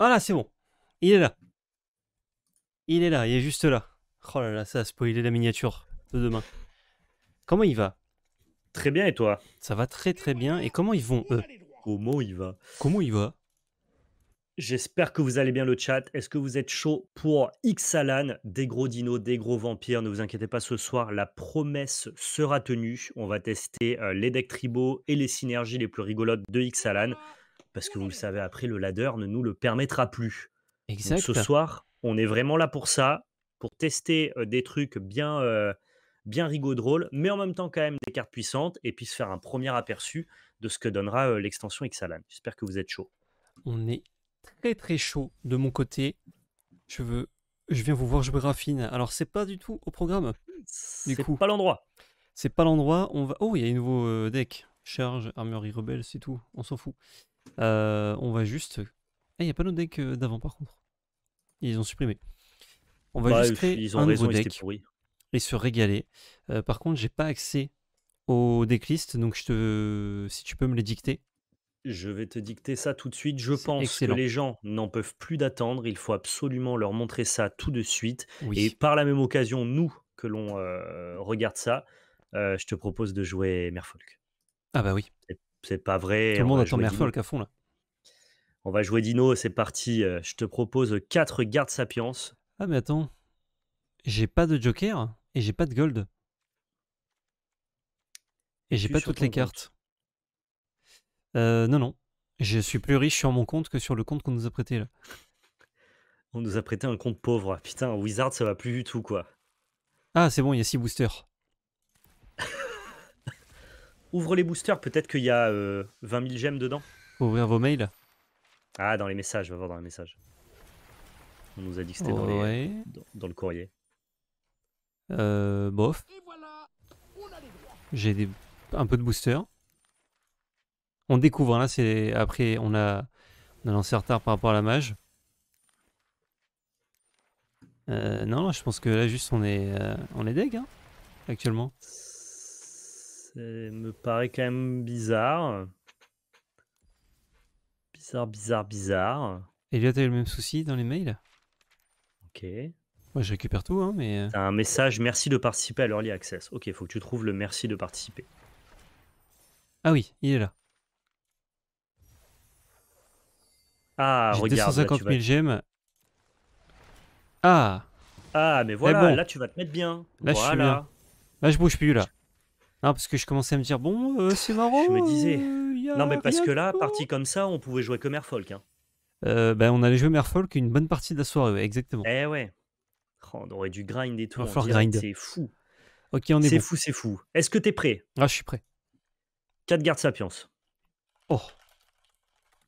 Ah là, c'est bon. Il est là. Il est là, il est juste là. Oh là là, ça a spoilé la miniature de demain. Comment il va Très bien, et toi Ça va très très bien. Et comment ils vont, eux Comment il va Comment il va J'espère que vous allez bien le chat. Est-ce que vous êtes chaud pour Xalan Des gros dinos, des gros vampires. Ne vous inquiétez pas, ce soir, la promesse sera tenue. On va tester euh, les decks tribaux et les synergies les plus rigolotes de Xalan parce que vous le savez, après, le ladder ne nous le permettra plus. Exact. Donc, ce soir, on est vraiment là pour ça, pour tester des trucs bien, bien mais en même temps quand même des cartes puissantes, et puis se faire un premier aperçu de ce que donnera l'extension Xalan. J'espère que vous êtes chaud. On est très très chaud de mon côté. Je veux, je viens vous voir je me Raffine. Alors c'est pas du tout au programme. c'est pas l'endroit. C'est pas l'endroit. On va. Oh, il y a un nouveau deck. Charge, armurerie rebelle, c'est tout. On s'en fout. Euh, on va juste... Ah, il n'y a pas nos decks euh, d'avant par contre. Ils ont supprimé. On va bah, juste créer ils ont un nouveau deck et se régaler. Euh, par contre, j'ai pas accès aux list, donc je te... si tu peux me les dicter. Je vais te dicter ça tout de suite. Je pense que les gens n'en peuvent plus d'attendre. Il faut absolument leur montrer ça tout de suite. Et par la même occasion, nous que l'on regarde ça, je te propose de jouer Merfolk. Ah bah oui c'est pas vrai. Tout le monde attend Merfolk à fond là. On va jouer Dino, c'est parti. Euh, je te propose 4 gardes Sapiens. Ah, mais attends. J'ai pas de Joker et j'ai pas de Gold. Et j'ai pas toutes les cartes. Euh, non, non. Je suis plus riche sur mon compte que sur le compte qu'on nous a prêté là. On nous a prêté un compte pauvre. Putain, Wizard, ça va plus du tout quoi. Ah, c'est bon, il y a 6 boosters. Ouvre les boosters, peut-être qu'il y a 20 euh, 000 gemmes dedans. ouvrir vos mails. Ah, dans les messages, va voir dans les messages. On nous a dit que c'était dans, le courrier. Euh, bof. J'ai un peu de boosters. On découvre, hein, là, c'est après, on a... lancé retard par rapport à la mage. Euh, non, je pense que là, juste, on est, euh, on est deg, hein, actuellement me paraît quand même bizarre. Bizarre, bizarre, bizarre. Et là, t'as eu le même souci dans les mails Ok. Moi, je récupère tout, hein, mais. Euh. T'as un message merci de participer à l'Early Access. Ok, faut que tu trouves le merci de participer. Ah oui, il est là. Ah, regarde. 250 000 gemmes. Ah Ah, mais voilà, là tu vas te mettre bien. Là je suis bien. Là je bouge plus là. Non, parce que je commençais à me dire, bon, euh, c'est marrant. Je me disais. Euh, non, mais parce que là, partie comme ça, on pouvait jouer que Merfolk. Hein. Euh, ben, on allait jouer Merfolk une bonne partie de la soirée, exactement. Eh ouais. Oh, on aurait dû grind et tout. C'est fou. Ok, on est C'est fou, c'est fou. Est-ce que t'es prêt Ah, je suis prêt. 4 gardes Sapiens. Oh.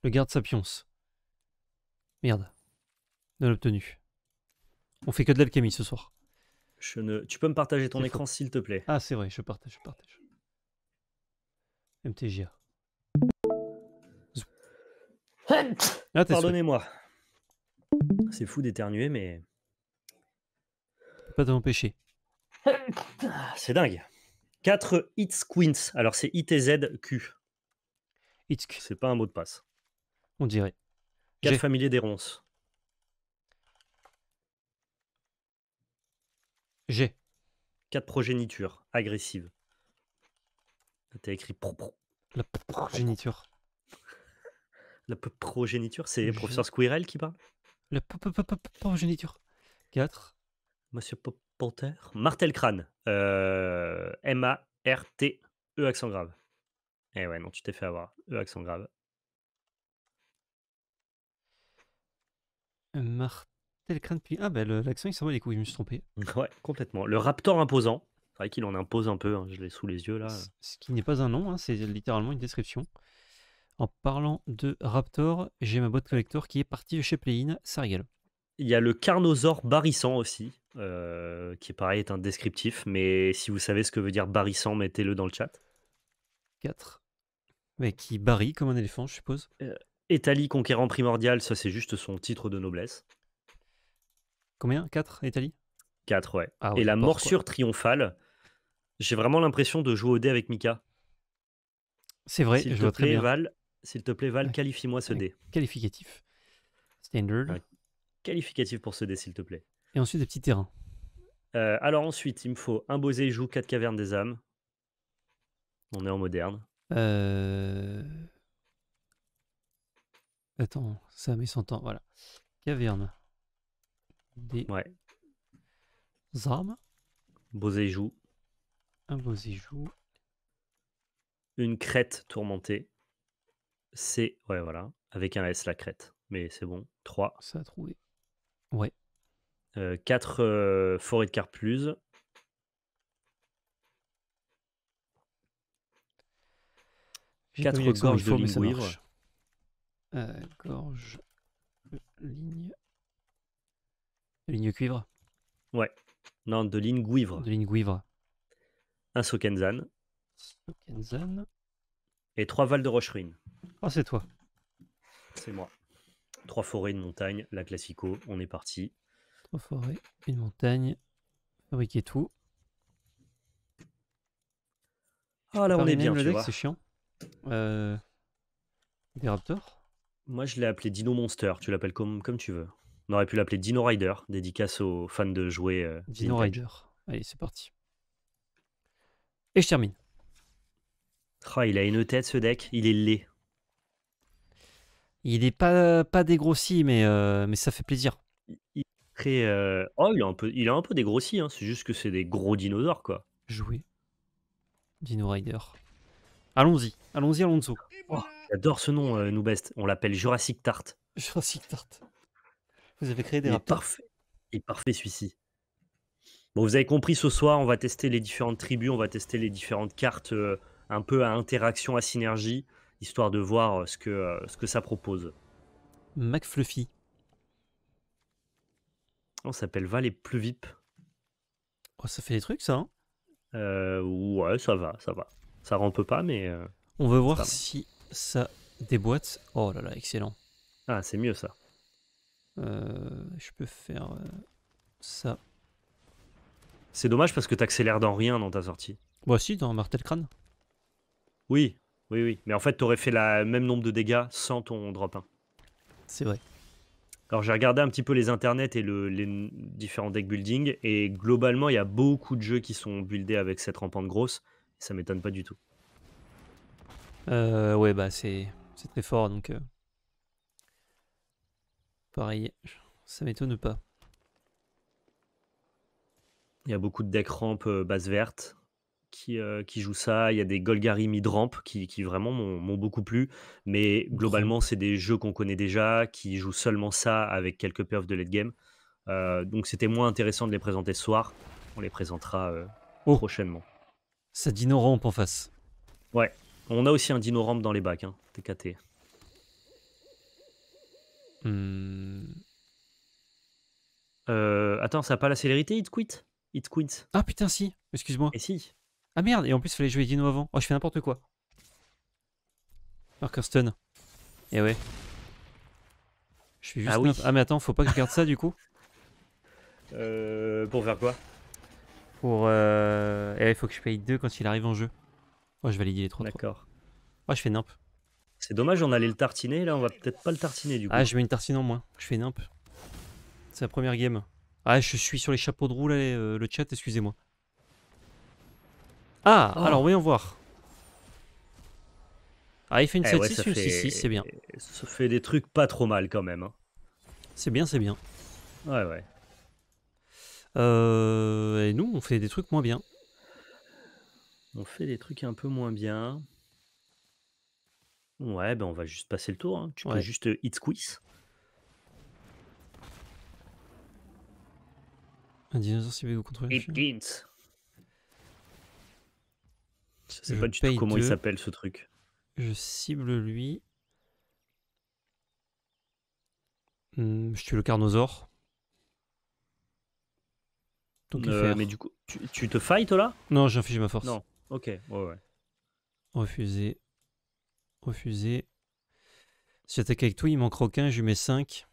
Le garde Sapiens. Merde. de l'obtenu On fait que de l'alchimie ce soir. Tu peux me partager ton écran, s'il te plaît. Ah, c'est vrai, je partage, je partage. MTGA. Ah, Pardonnez-moi. C'est fou d'éternuer, mais. Pas t'empêcher. Ah, c'est dingue. 4 hits queens. Alors c'est ITZQ. It's... C'est pas un mot de passe. On dirait. 4 familiers des ronces. J'ai. Quatre progénitures agressives. T'as écrit La progéniture. La progéniture, c'est professeur Squirrel qui parle La progéniture. 4. Monsieur Panther. Martel Crâne. Euh, M-A-R-T. E accent grave. Eh ouais, non, tu t'es fait avoir. E accent grave. Mart ah, ben bah, l'accent, il s'en va les couilles, je me suis trompé. Ouais, complètement. Le Raptor imposant. C'est vrai qu'il en impose un peu, hein, je l'ai sous les yeux là. Ce qui n'est pas un nom, hein, c'est littéralement une description. En parlant de Raptor, j'ai ma boîte collector qui est partie de chez Playin, ça régale. Il y a le Carnosaure barissant aussi, euh, qui pareil est un descriptif, mais si vous savez ce que veut dire barissant, mettez-le dans le chat. 4. Mais qui barille comme un éléphant, je suppose. Étali euh, conquérant primordial, ça c'est juste son titre de noblesse. Combien 4 Italie 4, ouais. Et la morsure triomphale, j'ai vraiment l'impression de jouer au dé avec Mika. C'est vrai, s'il je te plaît, Val, s'il te plaît, Val, qualifie-moi ce dé. Qualificatif. Standard. qualificatif pour ce dé, s'il te plaît. Et ensuite, des petits terrains. Euh, alors ensuite, il me faut un Bosé joue 4 cavernes des âmes. On est en moderne. Euh, Attends, ça met son temps. voilà. Caverne. Des ouais. armes. Beaux Un beau Une crête tourmentée. C'est. Ouais, voilà. Avec un S, la crête. Mais c'est bon. 3. Ça a trouvé. Ouais. 4 euh, euh forêts de carpluse. 4 gorges de ligne euh, gorge, ligne de ligne cuivre Ouais. Non, de ligne guivre. De ligne Un Sokenzan. Sokenzan. Et trois vals de Rocherine. Ah, oh, c'est toi. C'est moi. Trois forêts, une montagne, la classico, on est parti. Trois forêts, une montagne, fabriquer tout. Ah là, on est bien, tu vois. C'est chiant. Euh, moi, je l'ai appelé Dino Monster, tu l'appelles comme, comme tu veux. On aurait pu l'appeler Dino Rider, dédicace aux fans de jouer... Euh, Dino Rider. Allez, c'est parti. Et je termine. Ah, il a une tête ce deck, il est laid. Il n'est pas, pas dégrossi, mais, euh, mais ça fait plaisir. Il euh, Oh, il a un peu, il a un peu dégrossi, hein, c'est juste que c'est des gros dinosaures quoi. Jouer. Dino Rider. Allons-y. Allons-y, Alonso. Oh, j'adore ce nom, nous best. On l'appelle Jurassic Tart. Jurassic Tart. Vous avez créé des est Parfait. Et parfait celui-ci. Bon, vous avez compris, ce soir, on va tester les différentes tribus, on va tester les différentes cartes euh, un peu à interaction, à synergie, histoire de voir euh, ce que, euh, ce que ça propose. McFluffy. On s'appelle Val et Pluvip. Oh, ça fait des trucs, ça. Hein ouais, ça va, ça va. Ça rampe pas, mais. on veut voir si ça déboîte. Oh là là, excellent. Ah, c'est mieux ça. Euh, je peux faire euh, ça. C'est dommage parce que t'accélères dans rien dans ta sortie. Moi bah, aussi, dans Martel Crâne. Oui, oui, oui. Mais en fait, t'aurais fait le même nombre de dégâts sans ton drop 1. C'est vrai. Alors j'ai regardé un petit peu les internets et les différents deck building et globalement il y a beaucoup de jeux qui sont buildés avec cette rampante grosse. Ça m'étonne pas du tout. Euh, ouais bah c'est très fort donc. Euh, Pareil, ça m'étonne pas. Il y a beaucoup de deck ramp euh, base verte qui, euh, qui jouent ça. Il y a des Golgari mid-ramp qui, vraiment m'ont beaucoup plu. Mais globalement, c'est des jeux qu'on connaît déjà, qui jouent seulement ça avec quelques perfs de late game. Euh, donc c'était moins intéressant de les présenter ce soir. On les présentera oh. prochainement. Ça dino ramp en face. Ouais. On a aussi un dino ramp dans les bacs, hein, TKT. Hmm. Euh, attends, ça a pas la célérité, It Quit It Quit. Ah putain, si, excuse-moi. Et si Ah merde, et en plus, il fallait jouer Dino avant. Oh, je fais n'importe quoi. Marker stun. Et eh ouais. Je suis juste. Ah, ah, mais attends, faut pas que je garde ça du coup euh, Pour faire quoi Pour. Euh... Eh, il faut que je paye 2 quand il arrive en jeu. Oh, je valide les 3. D'accord. Oh, je fais quoi c'est dommage, on allait le tartiner. Là, on va peut-être pas le tartiner du coup. Ah, je mets une tartine en moins. Je fais une imp. C'est la première game. Ah, je suis sur les chapeaux de roue là, euh, le chat, excusez-moi. Ah, oh. alors voyons voir. Ah, il fait une 7-6 eh c'est bien. Ça fait des trucs pas trop mal quand même. Hein. C'est bien, c'est bien. Ouais, ouais. Euh, et nous, on fait des trucs moins bien. On fait des trucs un peu moins bien. Ouais, ben on va juste passer le tour. Hein. Tu peux juste euh, hit squeeze. Un dinosaure ciblé ou contrôle Hit gins. Je sais pas du tout comment il s'appelle ce truc. je cible lui. Hmm, je tue le carnosaure. Euh, mais du coup, tu, te fight là Non, j'ai infligé ma force. Non. Ok, ouais, ouais. Refuser. Refusé. Si j'attaque avec toi, il m'en croque je lui mets 5.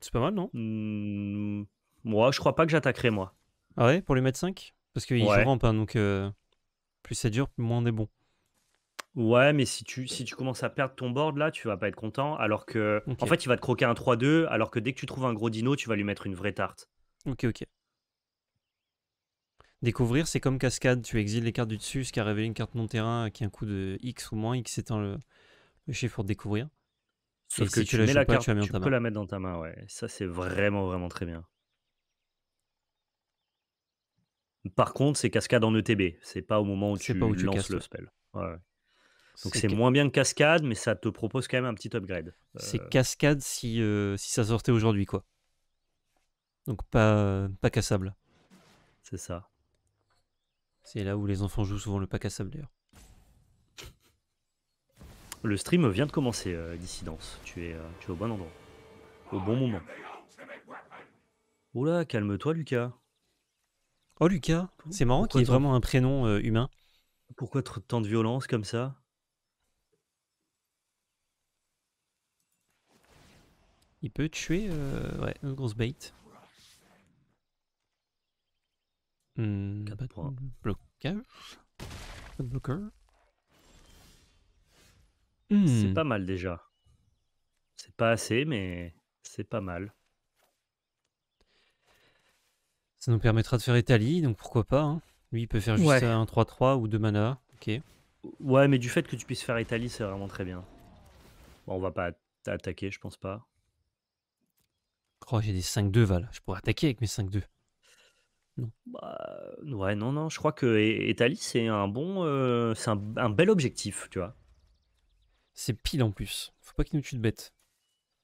C'est pas mal, non hmm, Moi, je crois pas que j'attaquerai, moi. Ah ouais, pour lui mettre 5 Parce qu'il ouais. rampe, hein, donc euh, plus c'est dur, moins on est bon. Ouais, mais si tu, si tu commences à perdre ton board là, tu vas pas être content. Alors que, en fait, il va te croquer un 3-2, alors que dès que tu trouves un gros dino, tu vas lui mettre une vraie tarte. Ok, ok. Découvrir, c'est comme cascade, tu exiles les cartes du dessus, ce qui a révélé une carte non terrain euh, qui a un coup de X ou moins, X étant le, chiffre pour découvrir. Sauf que tu, la mets la carte, tu, peux la mettre dans ta main, ouais. Ça, c'est vraiment, vraiment très bien. Par contre, c'est cascade en ETB, c'est pas au moment où tu lances le spell. Donc c'est moins bien que cascade, mais ça te propose quand même un petit upgrade. C'est euh. cascade si, euh, si ça sortait aujourd'hui, quoi. Donc pas, pas cassable. C'est ça. C'est là où les enfants jouent souvent le pack à sable d'ailleurs. Le stream vient de commencer, euh, Dissidence. Tu es, euh, tu au bon endroit. Au bon moment. Oula, calme-toi, Lucas. Oh, Lucas, c'est marrant qu'il ait vraiment un prénom euh, humain. Pourquoi tant de violence comme ça Il peut tuer. ouais, une grosse bait. Hmm. Hmm. blocage C'est hmm. pas mal déjà. C'est pas assez, mais c'est pas mal. Ça nous permettra de faire Italie, donc pourquoi pas. Hein. Lui, il peut faire juste un 3-3 ou 2 mana. Ok. Ouais, mais du fait que tu puisses faire Italie, c'est vraiment très bien. Bon, on va pas attaquer, je pense pas. Oh, j'ai des 5-2, Val. Je pourrais attaquer avec mes 5-2. Non. Bah, ouais, non, non, je crois que Etali, c'est un bon. Euh, c'est un, bel objectif, tu vois. C'est pile en plus. Faut pas qu'il nous tue de bête.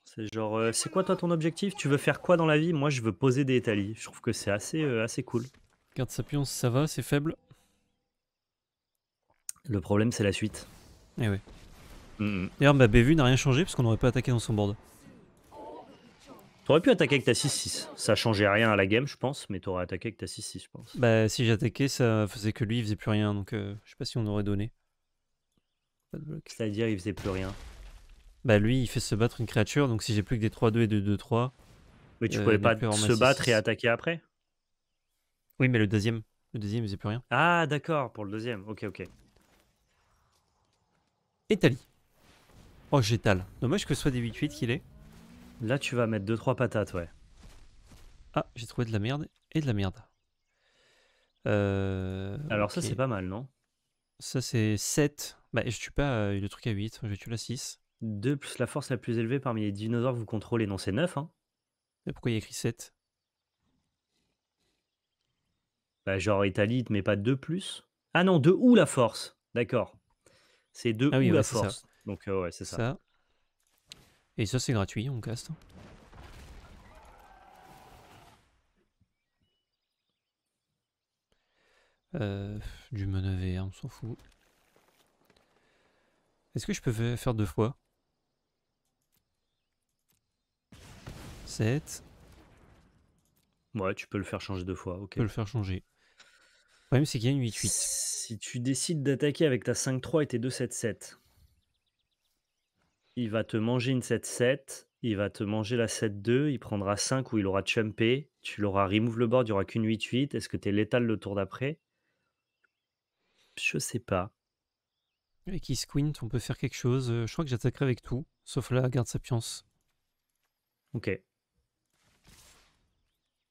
C'est genre, euh, c'est quoi toi ton objectif Tu veux faire quoi dans la vie Moi, je veux poser des Etali. Je trouve que c'est assez, euh, assez cool. Garde sa pion, ça va, c'est faible. Le problème, c'est la suite. Et eh ouais. Mm. D'ailleurs, ma bévue n'a rien changé parce qu'on aurait pas attaqué dans son board. T'aurais pu attaquer avec ta 6-6. Ça changeait rien à la game, je pense, mais t'aurais attaqué avec ta 6-6, je pense. Bah, si j'attaquais, ça faisait que lui, il faisait plus rien, donc euh, je sais pas si on aurait donné. C'est-à-dire, il faisait plus rien. Bah, lui, il fait se battre une créature, donc si j'ai plus que des 3-2 et des 2-3. Mais tu euh, pouvais pas se battre et attaquer après Oui, mais le deuxième. Le deuxième, il faisait plus rien. Ah, d'accord, pour le deuxième. Ok, ok. Et Tali. Oh, j'étale. Dommage que ce soit des 8-8 qu'il est. Là, tu vas mettre 2-3 patates, ouais. Ah, j'ai trouvé de la merde et de la merde. Euh, Alors ça, c'est pas mal, non Ça, c'est 7. Bah, je tue pas euh, le truc à 8, je tue la 6. 2 plus la force la plus élevée parmi les dinosaures que vous contrôlez. Non, c'est 9, hein Mais pourquoi il y a écrit 7 Bah, genre Italite, mais pas 2 plus Ah non, 2 ou la force D'accord. C'est 2 ah ou la force. Donc, euh, ouais, c'est ça. ça. Et ça, c'est gratuit, on caste. Hein. Euh, du mana VR, on s'en fout. Est-ce que je peux faire deux fois 7. Ouais, tu peux le faire changer deux fois, ok. Tu peux le faire changer. Le problème, c'est qu'il y a une 8-8. Si tu décides d'attaquer avec ta 5-3 et tes 2-7-7, il va te manger une 7-7, il va te manger la 7-2, il prendra 5 où il aura chumpé, tu l'auras remove le board, il n'y aura qu'une 8-8. Est-ce que tu es létal le tour d'après Je sais pas. Avec qui squint, on peut faire quelque chose. Euh, je crois que j'attaquerai avec tout, sauf là garde sapience. Ok.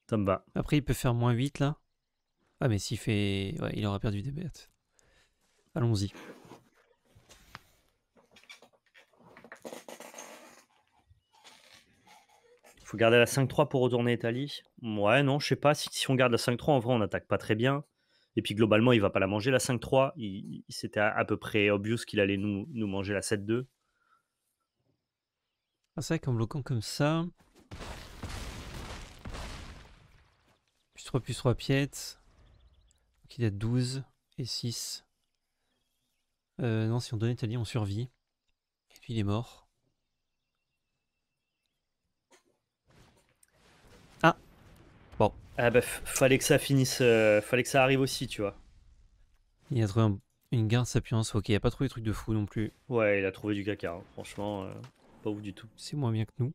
Ça me Après, il peut faire moins 8 là. Ah, mais s'il fait. Ouais, il aura perdu des bêtes. Allons-y. faut garder la 5-3 pour retourner Italie. Ouais, non, je sais pas. Si, si on garde la 5-3, en vrai, on attaque pas très bien. Et puis globalement, il va pas la manger la 5-3. C'était à, peu près obvious qu'il allait nous, nous manger la 7-2. Ah, c'est vrai qu'en bloquant comme ça. Plus 3, plus 3 piètes. Donc il a 12 et 6. Euh, non, si on donne Italie, on survit. Et puis il est mort. Ah bah, fallait que ça finisse, euh, fallait que ça arrive aussi, tu vois. Il a trouvé une garde sapience, ok, il a pas trouvé des trucs de fou non plus. Ouais, il a trouvé du caca, hein. franchement, euh, pas ouf du tout. C'est moins bien que nous.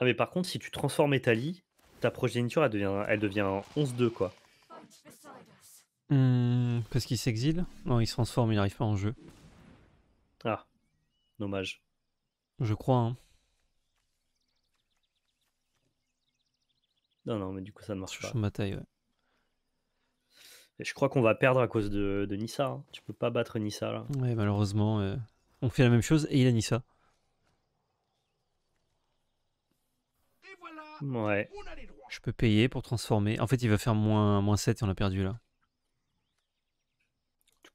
Ah mais par contre, si tu transformes Etali, ta progéniture, elle devient, elle devient 11-2, quoi. Hmm, parce qu'il s'exile Non, il se transforme, il n'arrive pas en jeu. Ah, dommage. Je crois. Hein. Non, non, mais du coup, ça ne marche pas. taille, je crois qu'on va perdre à cause de, de Nissa. Hein. Tu peux pas battre Nissa là. Ouais, malheureusement, euh, on fait la même chose et il a Nissa. Ouais. Je peux payer pour transformer. En fait, il va faire moins, moins 7 et on a perdu là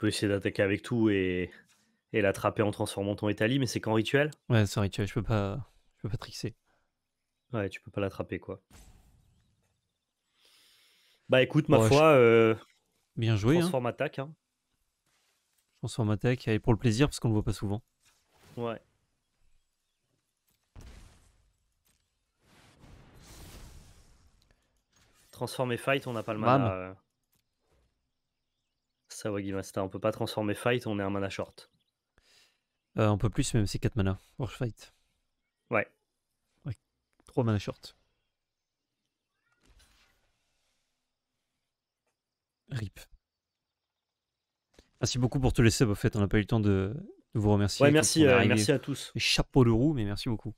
essayer d'attaquer avec tout et, l'attraper en transformant ton Italie, mais c'est qu'en rituel Ouais, c'est un rituel, je peux pas, je peux pas trixer. Ouais, tu peux pas l'attraper, quoi. Bah écoute, ma foi, euh, bien joué. Hein. Transforme attaque. Hein. Transforme attaque, et pour le plaisir, parce qu'on le voit pas souvent. Ouais. Transformer fight, on n'a pas le mal on ne on peut pas transformer Fight, on est un mana short. Euh, on peut plus, même c'est 4 mana. Fight. Ouais. 3 mana short. RIP. Merci beaucoup pour tous les subs. fait, on n'a pas eu le temps de, vous remercier. merci, euh, merci à tous. Chapeau de roue, mais merci beaucoup.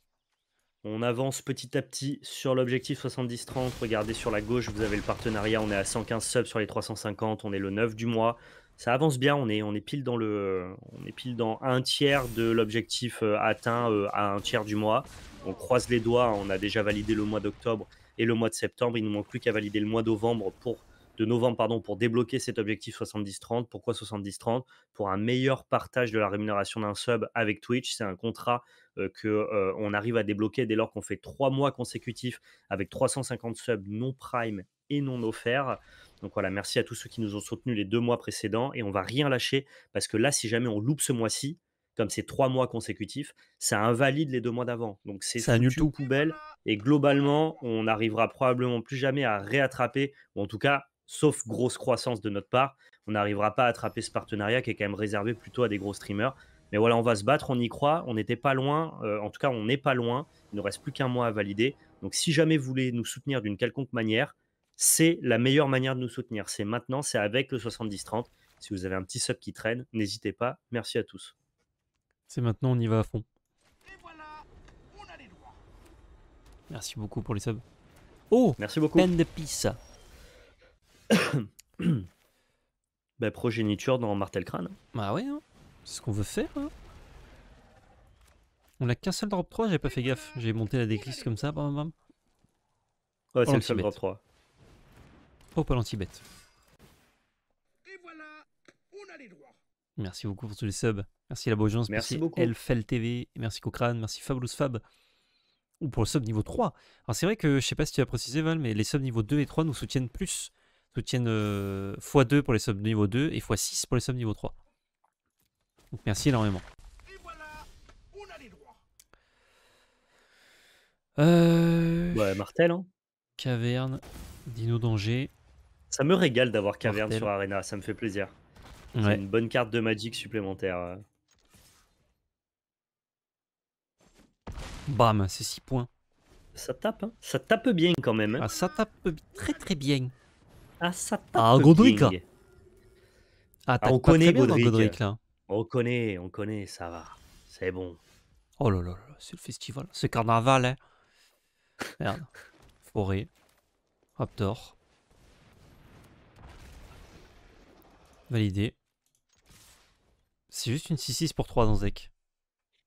On avance petit à petit sur l'objectif 70-30. Regardez sur la gauche, vous avez le partenariat. On est à 115 subs sur les 350. On est le 9 du mois. Ça avance bien. On est, on est, pile, dans le, on est pile dans un tiers de l'objectif euh, atteint euh, à un tiers du mois. On croise les doigts. On a déjà validé le mois d'octobre et le mois de septembre. Il ne nous manque plus qu'à valider le mois de novembre pour de novembre pardon, pour débloquer cet objectif 70-30. Pourquoi 70-30 Pour un meilleur partage de la rémunération d'un sub avec Twitch. C'est un contrat qu'on que arrive à débloquer dès lors qu'on fait trois mois consécutifs avec 350 subs non prime et non offerts. Donc voilà, merci à tous ceux qui nous ont soutenus les deux mois précédents et on va rien lâcher parce que là, si jamais on loupe ce mois-ci, comme c'est trois mois consécutifs, ça invalide les deux mois d'avant. Donc c'est ça nul tout poubelle. Et globalement, on n'arrivera probablement plus jamais à réattraper, ou en tout cas sauf grosse croissance de notre part, on n'arrivera pas à attraper ce partenariat qui est quand même réservé plutôt à des gros streamers. Mais voilà, on va se battre, on y croit, on n'était pas loin, euh, en tout cas on n'est pas loin, il ne reste plus qu'un mois à valider. Donc si jamais vous voulez nous soutenir d'une quelconque manière, c'est la meilleure manière de nous soutenir. C'est maintenant, c'est avec le 70-30. Si vous avez un petit sub qui traîne, n'hésitez pas. Merci à tous. C'est maintenant, on y va à fond. Merci beaucoup pour les subs. Oh, merci beaucoup. bah, progéniture dans Martel Crane. Bah ouais, hein. c'est ce qu'on veut faire. Hein. On a qu'un seul drop 3, j'ai pas fait gaffe. J'ai monté la déclisse comme ça, bam Ouais, c'est le seul drop 3. Oh, pas l'anti-bête. Merci beaucoup pour tous les subs. Merci à la beaugeance merci, merci Elfel TV, merci Cochrane, merci Fabulous Fab. Ou pour le sub niveau 3. Alors c'est vrai que je sais pas si tu as précisé Val, mais les subs niveau 2 et 3 nous soutiennent plus soutiennent euh, x2 pour les subs niveau 2 et x6 pour les subs niveau 3. Donc merci énormément. Euh, ouais, Martel. Hein. Caverne, Dino Danger. Ça me régale d'avoir Caverne sur Arena, ça me fait plaisir. C'est une bonne carte de Magic supplémentaire. Euh. Bam, c'est 6 points. Ça tape, hein. ça tape bien quand même. Hein. Ah, ça tape très très bien. Ah, ah Godric là. Ah, ah, on connaît Godric. Godric. là. On connaît, on connaît, ça va. C'est bon. Oh là là, là c'est le festival. C'est carnaval, hein. Merde. Forêt. Raptor. Validé. C'est juste une 6-6 pour 3 dans Zek.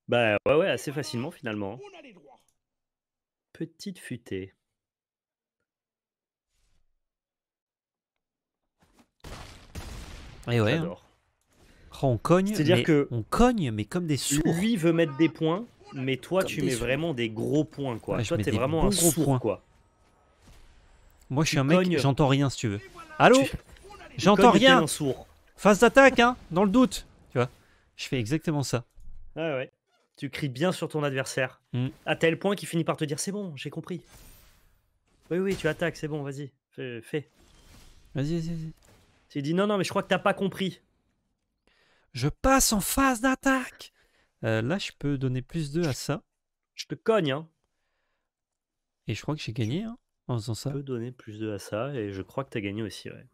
Bah ouais, ouais, assez facilement finalement. Petite futée. Et eh ouais. Hein. Oh, on cogne. C'est-à-dire que on cogne, mais comme des sourds. Lui veut mettre des points, mais toi tu mets vraiment des gros points quoi. toi t'es vraiment un gros point. quoi. Moi je suis un mec, j'entends rien si tu veux. Allô J'entends rien. Sourd. Phase d'attaque hein, dans le doute. Tu vois Je fais exactement ça. Ouais, ouais. Tu cries bien sur ton adversaire, hmm. à tel point qu'il finit par te dire c'est bon, j'ai compris. Oui oui, tu attaques, c'est bon, vas-y, fais. Vas-y, vas-y, vas-y. Il dit non, non, mais je crois que t'as pas compris. Je passe en phase d'attaque. Euh, là, je peux donner plus 2 à ça. Je te cogne, hein. Et je crois que j'ai gagné hein, en faisant ça. Je peux donner plus 2 à ça, et je crois que t'as gagné aussi, ouais.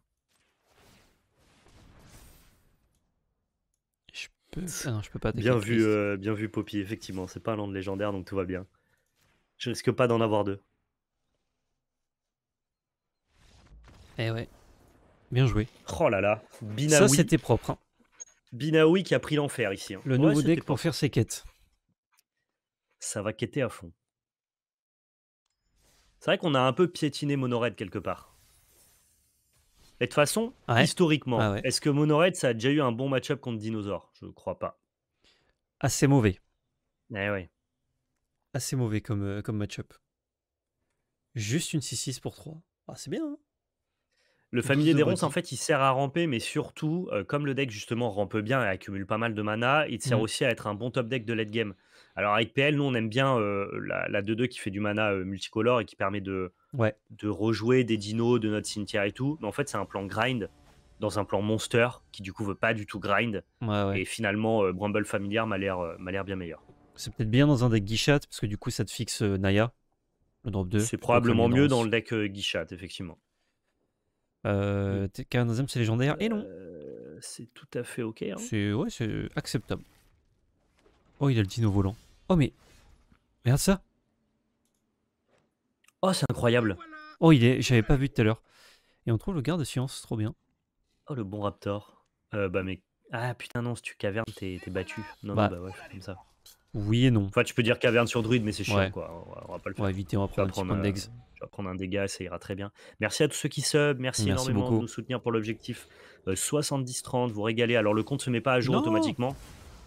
Je peux... non, je peux pas bien vu, euh, bien vu, Poppy, effectivement. C'est pas un land légendaire, donc tout va bien. Je risque pas d'en avoir deux. Eh ouais. Bien joué. Oh là là, Binaoui. Ça, c'était propre. Hein. qui a pris l'enfer ici. Hein. Le nouveau deck pour faire ses quêtes. Ça va quêter à fond. C'est vrai qu'on a un peu piétiné Monored quelque part. Et de façon, historiquement, ah est-ce que Monored, ça a déjà eu un bon match-up contre Dinosaur Je ne crois pas. Assez mauvais. Eh oui. Assez mauvais euh, comme, match-up. Juste une 6-6 pour 3. Ah, c'est bien. Hein. Le familier des ronces, en fait, il sert à ramper, mais surtout, euh, comme le deck justement rampe bien et accumule pas mal de mana, il sert mm. aussi à être un bon top deck de late game. Alors avec PL, nous on aime bien euh, la 2-2 qui fait du mana euh, multicolore et qui permet de, rejouer des dinos de notre cimetière et tout. Mais en fait, c'est un plan grind dans un plan monster qui du coup veut pas du tout grind. Et finalement, Bramble familiar m'a l'air bien meilleur. C'est peut-être bien dans un deck Guichat parce que du coup ça te fixe Naya, le drop 2. C'est probablement mieux dans le deck Guichat, effectivement. Euh, c'est légendaire. Et non. Euh, c'est tout à fait ok. Hein. C'est ouais, c'est acceptable. Oh, il a le dino volant. Oh, mais. Regarde ça. Oh, c'est incroyable. Oh, il est. J'avais pas vu tout à l'heure. Et on trouve le garde de science, trop bien. Oh, le bon raptor. Euh, bah, mais. Ah, putain, non, si tu cavernes, t'es battu. Non, bah, non, bah, bah ouais, comme ça. Oui et non. tu peux dire caverne sur druide, mais c'est chiant, quoi. On va, pas le On va prendre, un dégât, ça ira très bien. Merci à tous ceux qui sub, merci, énormément de nous soutenir pour l'objectif 70-30, euh, vous régalez. Alors le compte se met pas à jour automatiquement,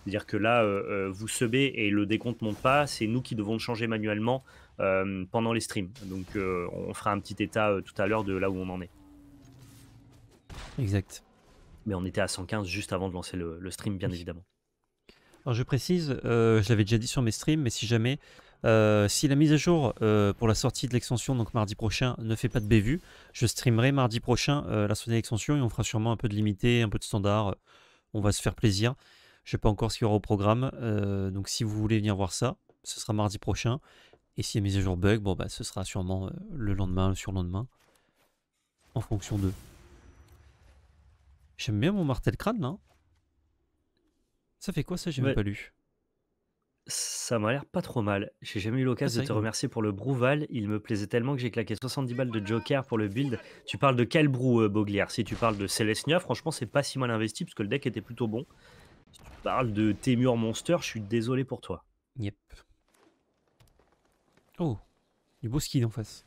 c'est-à-dire que là, euh, euh, vous subez et le décompte monte pas, c'est nous qui devons le changer manuellement pendant les streams. Donc on fera un petit état tout à l'heure de là où on en est. Exact. Mais on était à 115 juste avant de lancer le, stream, bien évidemment. Alors je précise, euh, je l'avais déjà dit sur mes streams, mais si jamais, euh, si la mise à jour euh, pour la sortie de l'extension, donc mardi prochain, ne fait pas de bévue, je streamerai mardi prochain la sortie de l'extension et on fera sûrement un peu de limité, un peu de standard, on va se faire plaisir. Je sais pas encore ce qu'il y aura au programme, donc si vous voulez venir voir ça, ce sera mardi prochain. Et si la mise à jour bug, bon bah ce sera sûrement le lendemain, le surlendemain, en fonction d'eux. J'aime bien mon martel crâne là. Hein. Ça fait quoi ça J'ai même pas lu. ça m'a l'air pas trop mal. J'ai jamais eu l'occasion ah, de te remercier pour le Brouval. Il me plaisait tellement que j'ai claqué 70 balles de Joker pour le build. Tu parles de quel Brou, euh, Si tu parles de Celestia, franchement, c'est pas si mal investi parce que le deck était plutôt bon. Si tu parles de Temur Monster, je suis désolé pour toi. Yep. Oh, du beau ski en face.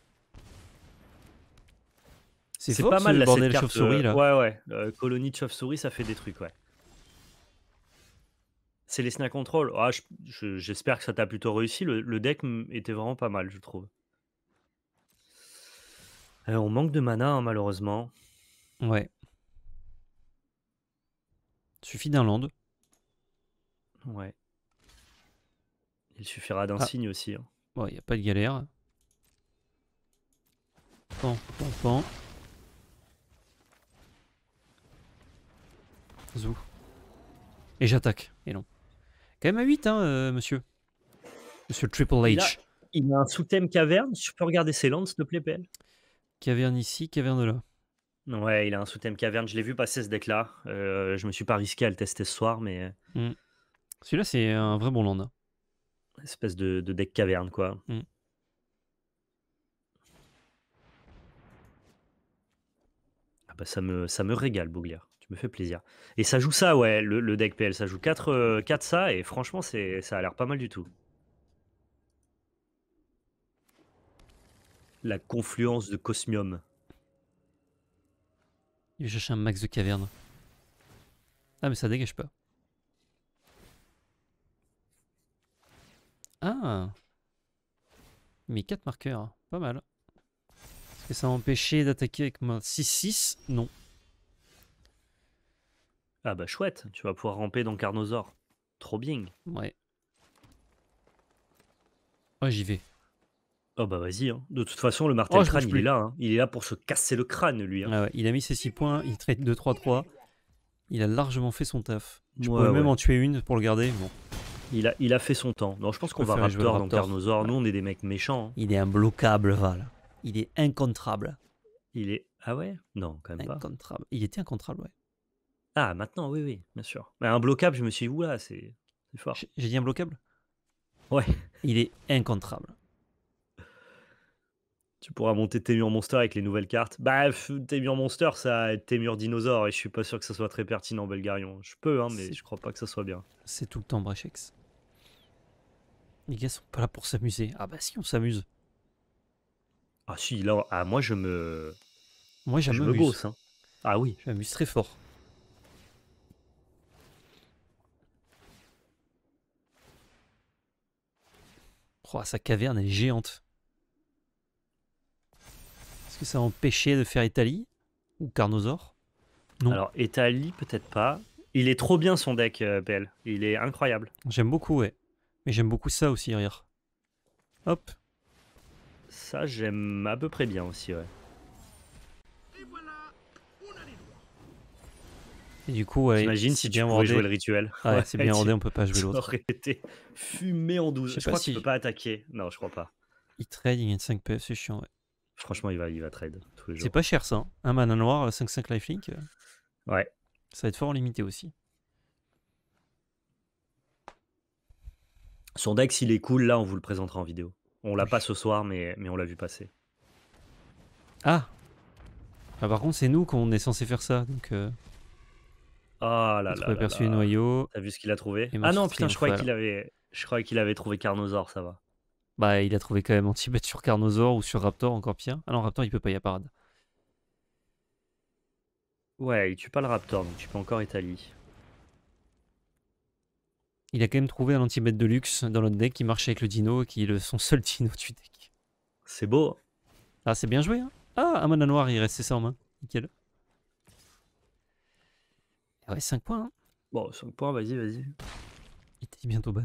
C'est pas mal la bordel chauve-souris euh, là. ouais, ouais. Euh, colonie de chauve-souris, ça fait des trucs, ouais c'est les snack control. Ah, j'espère que ça t'a plutôt réussi. Le, deck était vraiment pas mal, je trouve. Euh, on manque de mana, hein, malheureusement. Ouais. Suffit d'un land. Ouais. Il suffira d'un ah. signe aussi. Bon, il n'y a pas de galère. Pan, pan, pan. Zou. Et j'attaque. Quand même à 8, hein, euh, monsieur. Monsieur Triple H. Il a, un sous-thème caverne. je peux regarder ses lands s'il te plaît, PL Caverne ici, caverne là. Ouais, il a un sous-thème caverne. Je l'ai vu passer ce deck-là. Euh, je me suis pas risqué à le tester ce soir, mais. Euh, hmm. Celui-là, c'est un vrai bon land. Hein. Espèce de, deck caverne, quoi. Hmm. Ah bah ça me, ça me régale, Bougliard fait plaisir. Et ça joue ça, ouais, le, deck PL. Ça joue 4, 4 euh, ça, et franchement, c'est, ça a l'air pas mal du tout. La confluence de Cosmium. je cherche un max de caverne. Ah, mais ça dégage pas. Ah Mais 4 marqueurs, hein. pas mal. Est-ce que ça empêchait d'attaquer avec main 6-6 Non. Ah bah chouette, tu vas pouvoir ramper dans Carnosaur. Trop bien. Ouais. Ouais, oh, j'y vais. Oh bah vas-y, hein. de toute façon le martel oh, crâne il est là, hein. il est là pour se casser le crâne lui. Hein. Ah il a mis ses 6 points, il traite 2-3-3, il a largement fait son taf. Je peux même en tuer une pour le garder, bon. Il a, il a fait son temps. Non, je pense qu'on va Raptor, dans Carnosaur, nous on est des mecs méchants. Il est imbloquable Val, il est incontrable. Il est... Ah ouais Non, quand même pas. Il était incontrable, ouais. Ah, maintenant, oui, oui, bien sûr. Mais un blocable, je me suis dit, oula, c'est fort. J'ai dit un blocable Ouais. Il est incontrable. Tu pourras monter tes murs monster avec les nouvelles cartes. Bah, tes monster, ça a tes murs dinosaures, et je suis pas sûr que ça soit très pertinent, Belgarion. Je peux, hein, mais je crois pas que ça soit bien. C'est tout le temps Brachex. Les gars sont pas là pour s'amuser. Ah bah si, on s'amuse. Ah si, là, ah, moi je me, Moi, je me j'amuse. Hein. Ah oui, j'amuse très fort. sa caverne est géante. Est-ce que ça a de faire Italie Ou Carnosaur Non. Alors, Italie, peut-être pas. Il est trop bien son deck, euh, Belle. Il est incroyable. J'aime beaucoup, ouais. Mais j'aime beaucoup ça aussi, rire. Hop. Ça, j'aime à peu près bien aussi, ouais. Et du coup, j'imagine si tu pouvais jouer le rituel. ouais, c'est bien rendu, on peut pas jouer l'autre. Ça aurait été fumé en 12. Je, crois que tu pas attaquer. Non, je crois pas. Il trade, il gagne 5 PF, c'est chiant. Ouais. Franchement, il va, il va trade tous les jours. C'est pas cher ça. Hein. Un mana noir, 5-5 euh, lifelink. Euh. Ouais. Ça va être fort limité aussi. Son deck, s'il est cool, là, on vous le présentera en vidéo. On l'a pas ce soir, mais, mais on l'a vu passer. Ah, ah Par contre, c'est nous qu'on est censé faire ça, donc... Euh... Oh là là. aperçu les noyaux. T'as vu ce qu'il a trouvé Ah non, putain, je croyais qu'il avait, je qu'il avait trouvé Carnosaur, ça va. Bah, il a trouvé quand même Antibet sur Carnosaur ou sur Raptor, encore pire. Ah non, Raptor, il peut pas y parade. Ouais, il tue pas le Raptor, donc tu peux encore Italie. Il a quand même trouvé un Antibet de luxe dans l'autre deck qui marche avec le dino, qui est le, son seul dino du deck. C'est beau. Ah, c'est bien joué. Hein. ah, un mana noir, il restait ça en main. Nickel. Ah ouais, 5 points. Hein. Bon, 5 points, vas-y, vas-y. Il bientôt ban.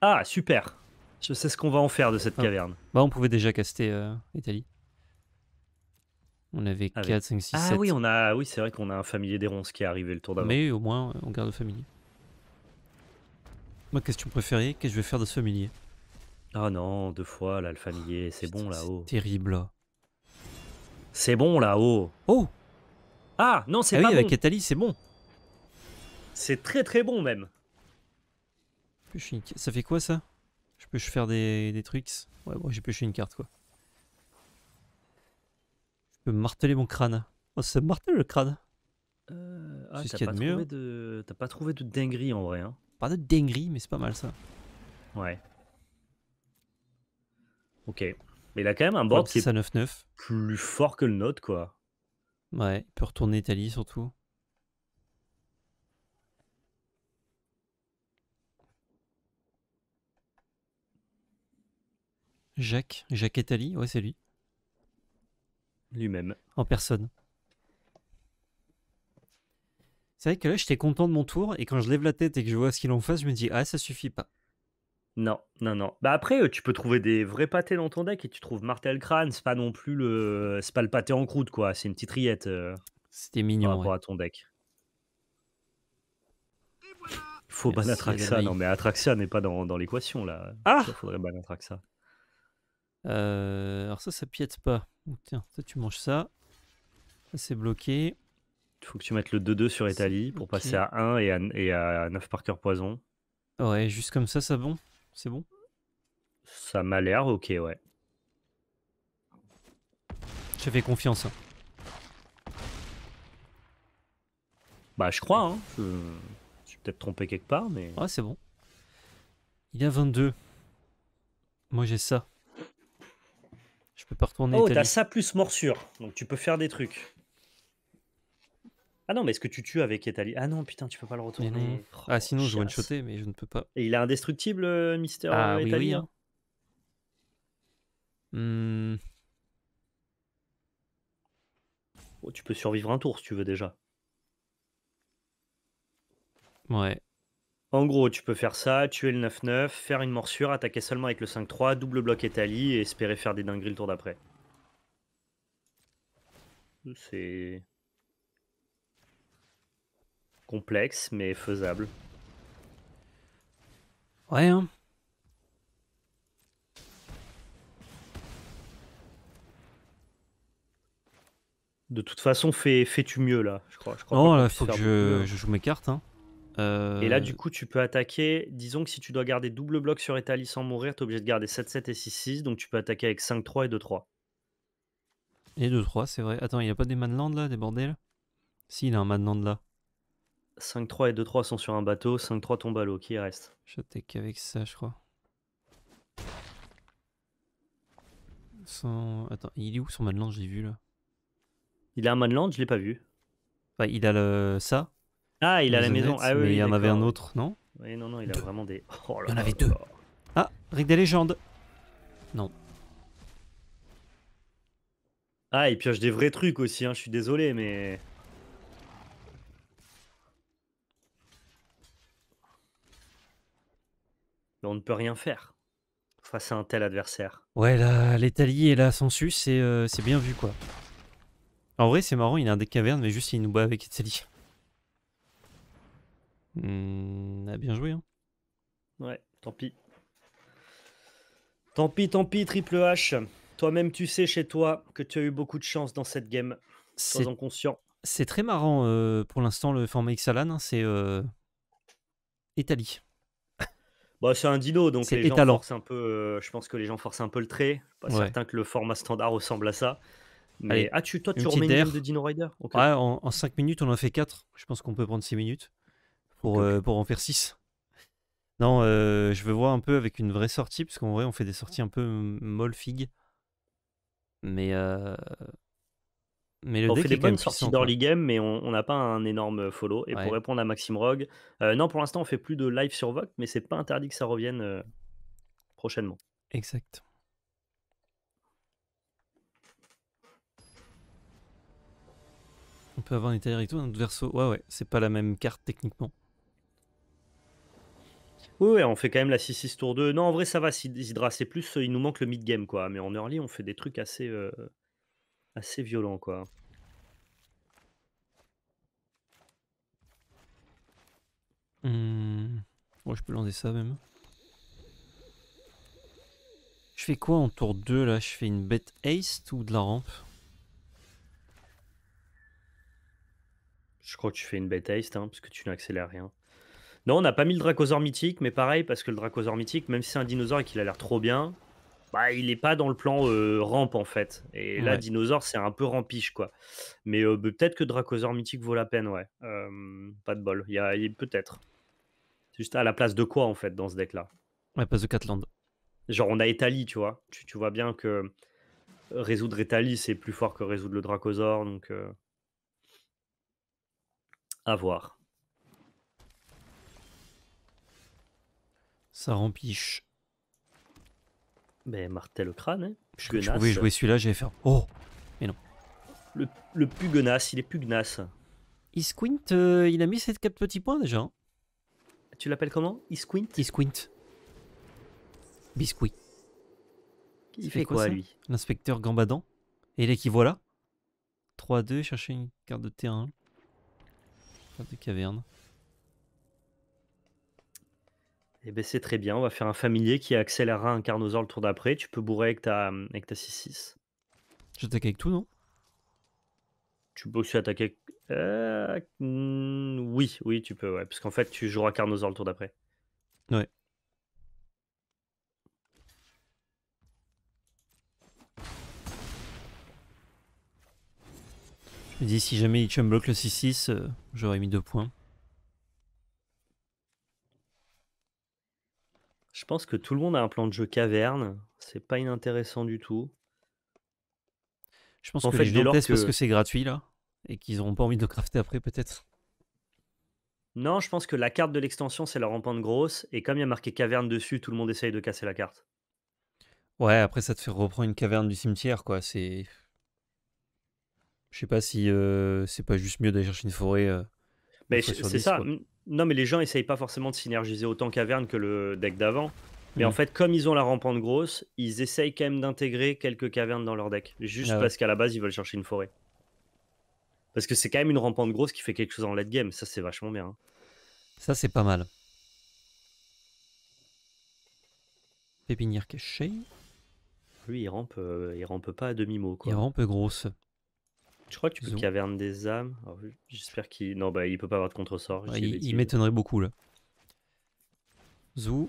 Ah, super. Je sais ce qu'on va en faire de cette ah. caverne. Bah, on pouvait déjà caster euh, Italie. On avait 4, 5, 6, ah, 7. Ah oui, on a... oui c'est vrai qu'on a un familier des ronces qui est arrivé le tour d'avant. Mais au moins, euh, on garde le familier. Ma question préférée, qu'est-ce que je vais faire de ce familier Ah non, deux fois, là, le familier, c'est bon là-haut. terrible C'est bon là-haut. Oh ah non, c'est ah pas oui, avec Atali, c'est bon. C'est très très bon même. Ça fait quoi ça Je peux faire des, trucs Ouais, bon, j'ai pêché une carte quoi. Je peux marteler mon crâne. Oh, ça martèle le crâne. Euh, ah, y pas, de de... pas, trouvé de dinguerie en vrai. Hein. Pas de dinguerie, mais c'est pas mal ça. Ouais. Ok. Mais il a quand même un board qui est plus fort que le nôtre quoi. Ouais, il peut retourner Italie surtout. Jacques, Jacques Italie, ouais c'est lui. Lui-même. En personne. C'est vrai que là j'étais content de mon tour et quand je lève la tête et que je vois ce qu'il en face, je me dis ah ça suffit pas. Non, non, non. Bah après, euh, tu peux trouver des vrais pâtés dans ton deck et tu trouves martel crâne. C'est pas non plus le, c'est pas le pâté en croûte quoi. C'est une petite rillette euh, C'était C'était par rapport à ton deck. Faut ban Non mais Atraxa n'est pas dans, l'équation là. Ah faudrait ban Atraxa. Euh, alors ça, ça piète pas. tiens, ça tu manges ça. Ça c'est bloqué. Il Faut que tu mettes le 2-2 sur Italie pour passer à 1 et à, et à 9 par cœur poison. Ouais, juste comme ça, ça bon. C'est bon Ça m'a l'air ok, ouais. J'avais fais confiance. Hein. Bah, je crois, hein. Je, suis peut-être trompé quelque part, mais. Ouais, c'est bon. Il y a 22. Moi, j'ai ça. Je peux pas retourner. Oh, t'as ça plus morsure. Donc, tu peux faire des trucs. Ah non, mais est-ce que tu tues avec Etali Ah non, putain, tu peux pas le retourner. ah sinon, je oh, one shoté, mais je ne peux pas. Et il est indestructible, euh, Mister euh, ah, oui, hein? Hein. Hmm. Oh, tu peux survivre un tour si tu veux déjà. Ouais. En gros, tu peux faire ça, tuer le 9-9, faire une morsure, attaquer seulement avec le 5-3, double bloc Etali et espérer faire des dingueries le tour d'après. C'est complexe mais faisable. Ouais. Hein. De toute façon, fais, fais-tu mieux là, je crois. Je non, là, faut que je, joue mes cartes. Hein. Euh, et là, du coup, tu peux attaquer. Disons que si tu dois garder double bloc sur Etalie sans mourir, t'es obligé de garder 7-7 et 6-6. Donc tu peux attaquer avec 5-3 et 2-3. Et 2-3, c'est vrai. Attends, il n'y a pas des manlands là, des bordels Si, il a un manland là. 5-3 et 2-3 sont sur un bateau, 5-3 tombe à l'eau, qui reste Je qu'avec ça, je crois. Attends, il est où son Manland J'ai vu là. Il a un Manland, je l'ai pas vu. Enfin, ah, il a le... ça Ah, il a la maison. ah, oui, il y en avait un autre, non Oui, non, non, il a vraiment des. Oh, là, il y en avait deux. Ah, Rig des légendes. Non. Ah, il pioche des vrais trucs aussi, hein. je suis désolé, mais. on ne peut rien faire face à un tel adversaire. Ouais, là, l'Italie et la euh, c'est bien vu, quoi. En vrai, c'est marrant, il a un deck caverne, mais juste il nous bat avec Italie. Hmm, a ah, bien joué, hein. Ouais, tant pis. Tant pis, tant pis, Triple H. Toi-même, tu sais chez toi que tu as eu beaucoup de chance dans cette game. Sois-en conscient. C'est très marrant euh, pour l'instant le format Xalan. Hein, c'est euh, Italie. Bah, c'est un dino, donc les gens un peu. Euh, je pense que les gens forcent un peu le trait. Pas certain que le format standard ressemble à ça. Mais ah, tu, toi, tu remets une de Dino Rider en, 5 minutes, on en fait 4. Je pense qu'on peut prendre 6 minutes pour, euh, pour en faire 6. Non, euh, je veux voir un peu avec une vraie sortie, parce qu'en vrai, on fait des sorties un peu mm, molle fig Mais on fait des bonnes sorties d'early game, mais on n'a pas un énorme follow. Et pour répondre à Maxime Rogue, euh, non, pour l'instant, on fait plus de live sur Vox, mais c'est pas interdit que ça revienne euh, prochainement. Exact. On peut avoir un Italie Recto, un verso. Ouais, ouais, c'est pas la même carte techniquement. Oui, ouais, on fait quand même la 6-6 tour 2. Non, en vrai, ça va. Zidra, c'est plus. Euh, il nous manque le mid-game, quoi. Mais en early, on fait des trucs assez assez violent, quoi. Hum, je peux lancer ça même. Je fais quoi en tour 2 là Je fais une bête haste ou de la rampe Je crois que tu fais une bête haste hein, parce que tu n'accélères rien. Non, on n'a pas mis le dracosaure mythique, mais pareil, parce que le dracosaure mythique, même si c'est un dinosaure et qu'il a l'air trop bien, bah, il n'est pas dans le plan euh, rampe en fait. Et là, dinosaure, c'est un peu rampiche quoi. Mais euh, peut-être que Dracosaur mythique vaut la peine, ouais. pas de bol. Il y a, peut-être. Juste à la place de quoi en fait dans ce deck là Ouais, place de Catland. Genre, on a Etali, tu vois. Tu, vois bien que résoudre Etali, c'est plus fort que résoudre le Dracosaur. Donc, euh, à voir. Ça rampiche. Mais ben, martel le crâne, hein. Je pouvais jouer celui-là, j'ai faire Oh Mais non. Le, le il est Pugnace. Isquint, euh, il a mis ses 4 petits points déjà. Hein. Tu l'appelles comment Isquint Isquint. Biscuit. Il, fait, quoi, lui L'inspecteur Gambadan. Et il est qui voilà 3-2, chercher une carte de terrain. Carte de caverne. Et eh ben c'est très bien, on va faire un familier qui accélérera un Carnosaur le tour d'après. Tu peux bourrer avec ta, hum, avec ta 6-6. J'attaque avec tout, non Tu peux aussi attaquer euh, hum, Oui, oui, tu peux, Parce qu'en fait, tu joueras Carnosaur le tour d'après. Ouais. Je me dis, si jamais il me bloque le 6-6, euh, j'aurais mis deux points. Je pense que tout le monde a un plan de jeu caverne. C'est pas inintéressant du tout. Je pense que fait, les gens parce que c'est gratuit là et qu'ils n'auront pas envie de crafter après peut-être. Non, je pense que la carte de l'extension c'est leur rampante grosse et comme il y a marqué caverne dessus, tout le monde essaye de casser la carte. Ouais, après ça te fait reprendre une caverne du cimetière quoi. C'est, je sais pas si euh, c'est pas juste mieux d'aller chercher une forêt. Euh, Mais c'est ça. Non, mais les gens essayent pas forcément de synergiser autant caverne que le deck d'avant. Mais en mm. fait, comme ils ont la rampante grosse, ils essayent quand même d'intégrer quelques cavernes dans leur deck. Juste ah parce qu'à la base, ils veulent chercher une forêt. Parce que c'est quand même une rampante grosse qui fait quelque chose en late game. Ça, c'est vachement bien. Hein. Ça, c'est pas mal. Pépinière cachée. Lui, il rampe, euh, il rampe pas à demi-mot. Il rampe grosse. Je crois que tu peux caverne des âmes. J'espère qu'il. Non, bah il peut pas avoir de contre-sort. il, m'étonnerait beaucoup là. Zou.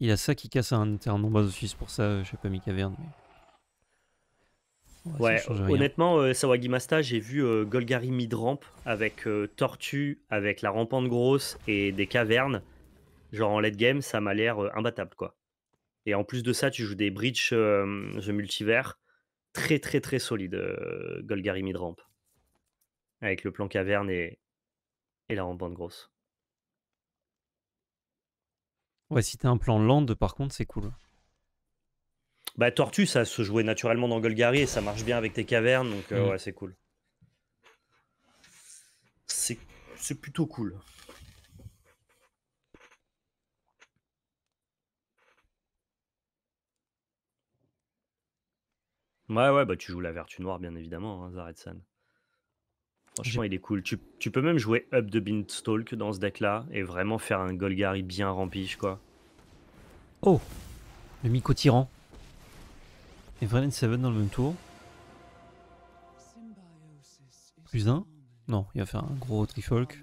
Il a ça qui casse un, un bas de suisse pour ça, euh, je sais pas mis caverne. Ouais, honnêtement, Sawagi euh, Sawagimasta, j'ai vu euh, Golgari mid-ramp avec Tortue, avec la rampante grosse et des cavernes. Genre en late game, ça m'a l'air imbattable quoi. Et en plus de ça, tu joues des bridges The multivers très très très solides, Golgari Midramp. Avec le plan caverne et, et la rampante grosse. Ouais, si t'as un plan land, par contre, c'est cool. Bah, Tortue, ça se jouait naturellement dans Golgari et ça marche bien avec tes cavernes, donc mmh. ouais, c'est cool. C'est plutôt cool. Ouais, ouais, bah tu joues la vertu noire, bien évidemment, hein, Zaretsan. Franchement, il est cool. Tu, peux même jouer Up de Beanstalk dans ce deck-là et vraiment faire un Golgari bien rempli, quoi. Oh Le Miko Tyran. Et Vrenin 7 dans le même tour. Plus un Non, il va faire un gros Trifolk.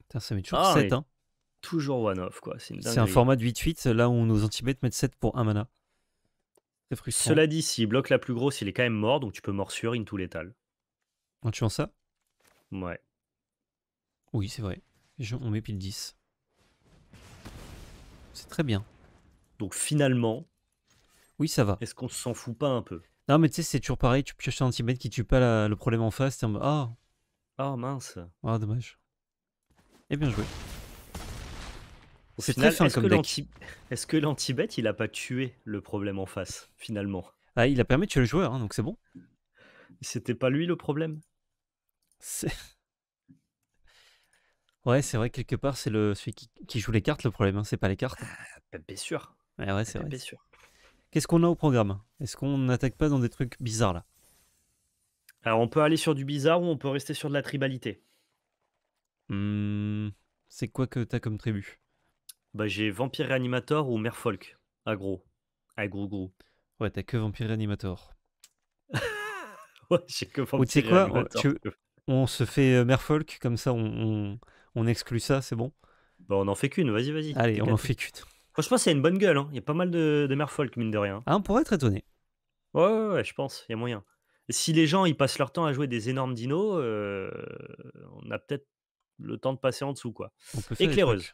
Putain, ça met toujours ah, 7, hein toujours one-off. quoi. C'est un format de 8-8, là où nos antibêtes mettent 7 pour 1 mana. C'est frustrant. Cela dit, s'il bloque la plus grosse, il est quand même mort, donc tu peux morsure into létal. En tuant ça Ouais. Oui, c'est vrai. On met pile 10. C'est très bien. Donc finalement. Oui, ça va. Est-ce qu'on s'en fout pas un peu Non, mais tu sais, c'est toujours pareil. Tu pioches un antibête qui tue pas le problème en face. T'es Ah Oh mince Ah, dommage. Eh bien joué. C'est très fin est Est-ce que lanti il a pas tué le problème en face, finalement ah, Il a permis de tuer le joueur, hein, donc c'est bon. C'était pas lui le problème Ouais, c'est vrai, quelque part, c'est le... celui qui... joue les cartes le problème, hein, c'est pas les cartes. Ah, ben, bien sûr. Ouais, c'est ben, vrai. Qu'est-ce qu'on a au programme Est-ce qu'on n'attaque pas dans des trucs bizarres là Alors on peut aller sur du bizarre ou on peut rester sur de la tribalité. Hmm, c'est quoi que t'as comme tribu bah, j'ai Vampire Reanimator ou Merfolk. Agro. Agro, gros. Ouais, t'as que Vampire Reanimator. ouais, j'ai que Vampire Ou tu sais quoi On se fait euh, Merfolk, comme ça on, exclut ça, c'est bon Bah, on en fait qu'une, vas-y, vas-y. Allez, on en fait qu'une. Franchement, c'est une bonne gueule. Hein. Il y a pas mal de, Merfolk, mine de rien. Ah, on pourrait être étonné. Ouais, ouais, ouais, je pense, il y a moyen. Si les gens ils passent leur temps à jouer des énormes dinos, euh, on a peut-être le temps de passer en dessous. quoi. Éclaireuse.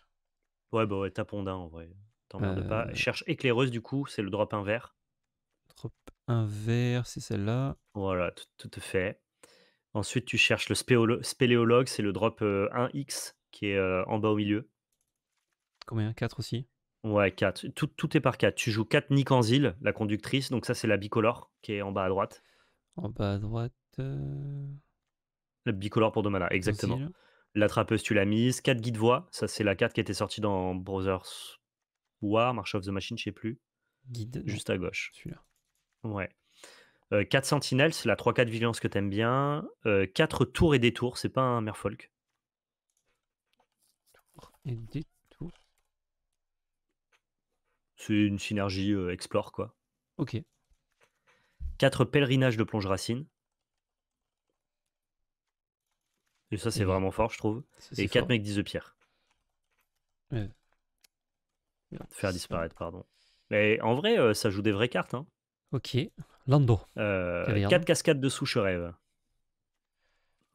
Ouais, bah ouais, d'un en vrai. T'emmerdes pas. Euh. Cherche éclaireuse du coup, c'est le drop vert. drop vert, c'est celle-là. Voilà, tout, te fait. Ensuite, tu cherches le spéléologue, c'est le drop 1x euh, qui est euh, en bas au milieu. Combien 4 aussi. Ouais, 4. Tout, tout est par 4. Tu joues 4 Nikanzil, la conductrice. Donc ça, c'est la bicolore qui est en bas à droite. En bas à droite. La bicolore pour Domana, exactement. L'attrapeuse, tu l'as mise. 4 guides voix, ça c'est la carte qui était sortie dans Brothers War, March of the Machine, je sais plus. Guide. Juste à gauche. Celui-là. Ouais. 4 euh, sentinelles, c'est la 3-4 vigilance que t'aimes bien. 4 euh, tours et détours, c'est pas un merfolk. Tours et détours. C'est une synergie euh, explore, quoi. Ok. 4 pèlerinages de plonge racine. Et ça, c'est mhm. vraiment fort, je trouve. et 4 mecs disent de pierre. Faire disparaître, pardon. Mais en vrai, euh, ça joue des vraies cartes. Hein. Ok. Lando. 4 euh, cascades de souche rêve.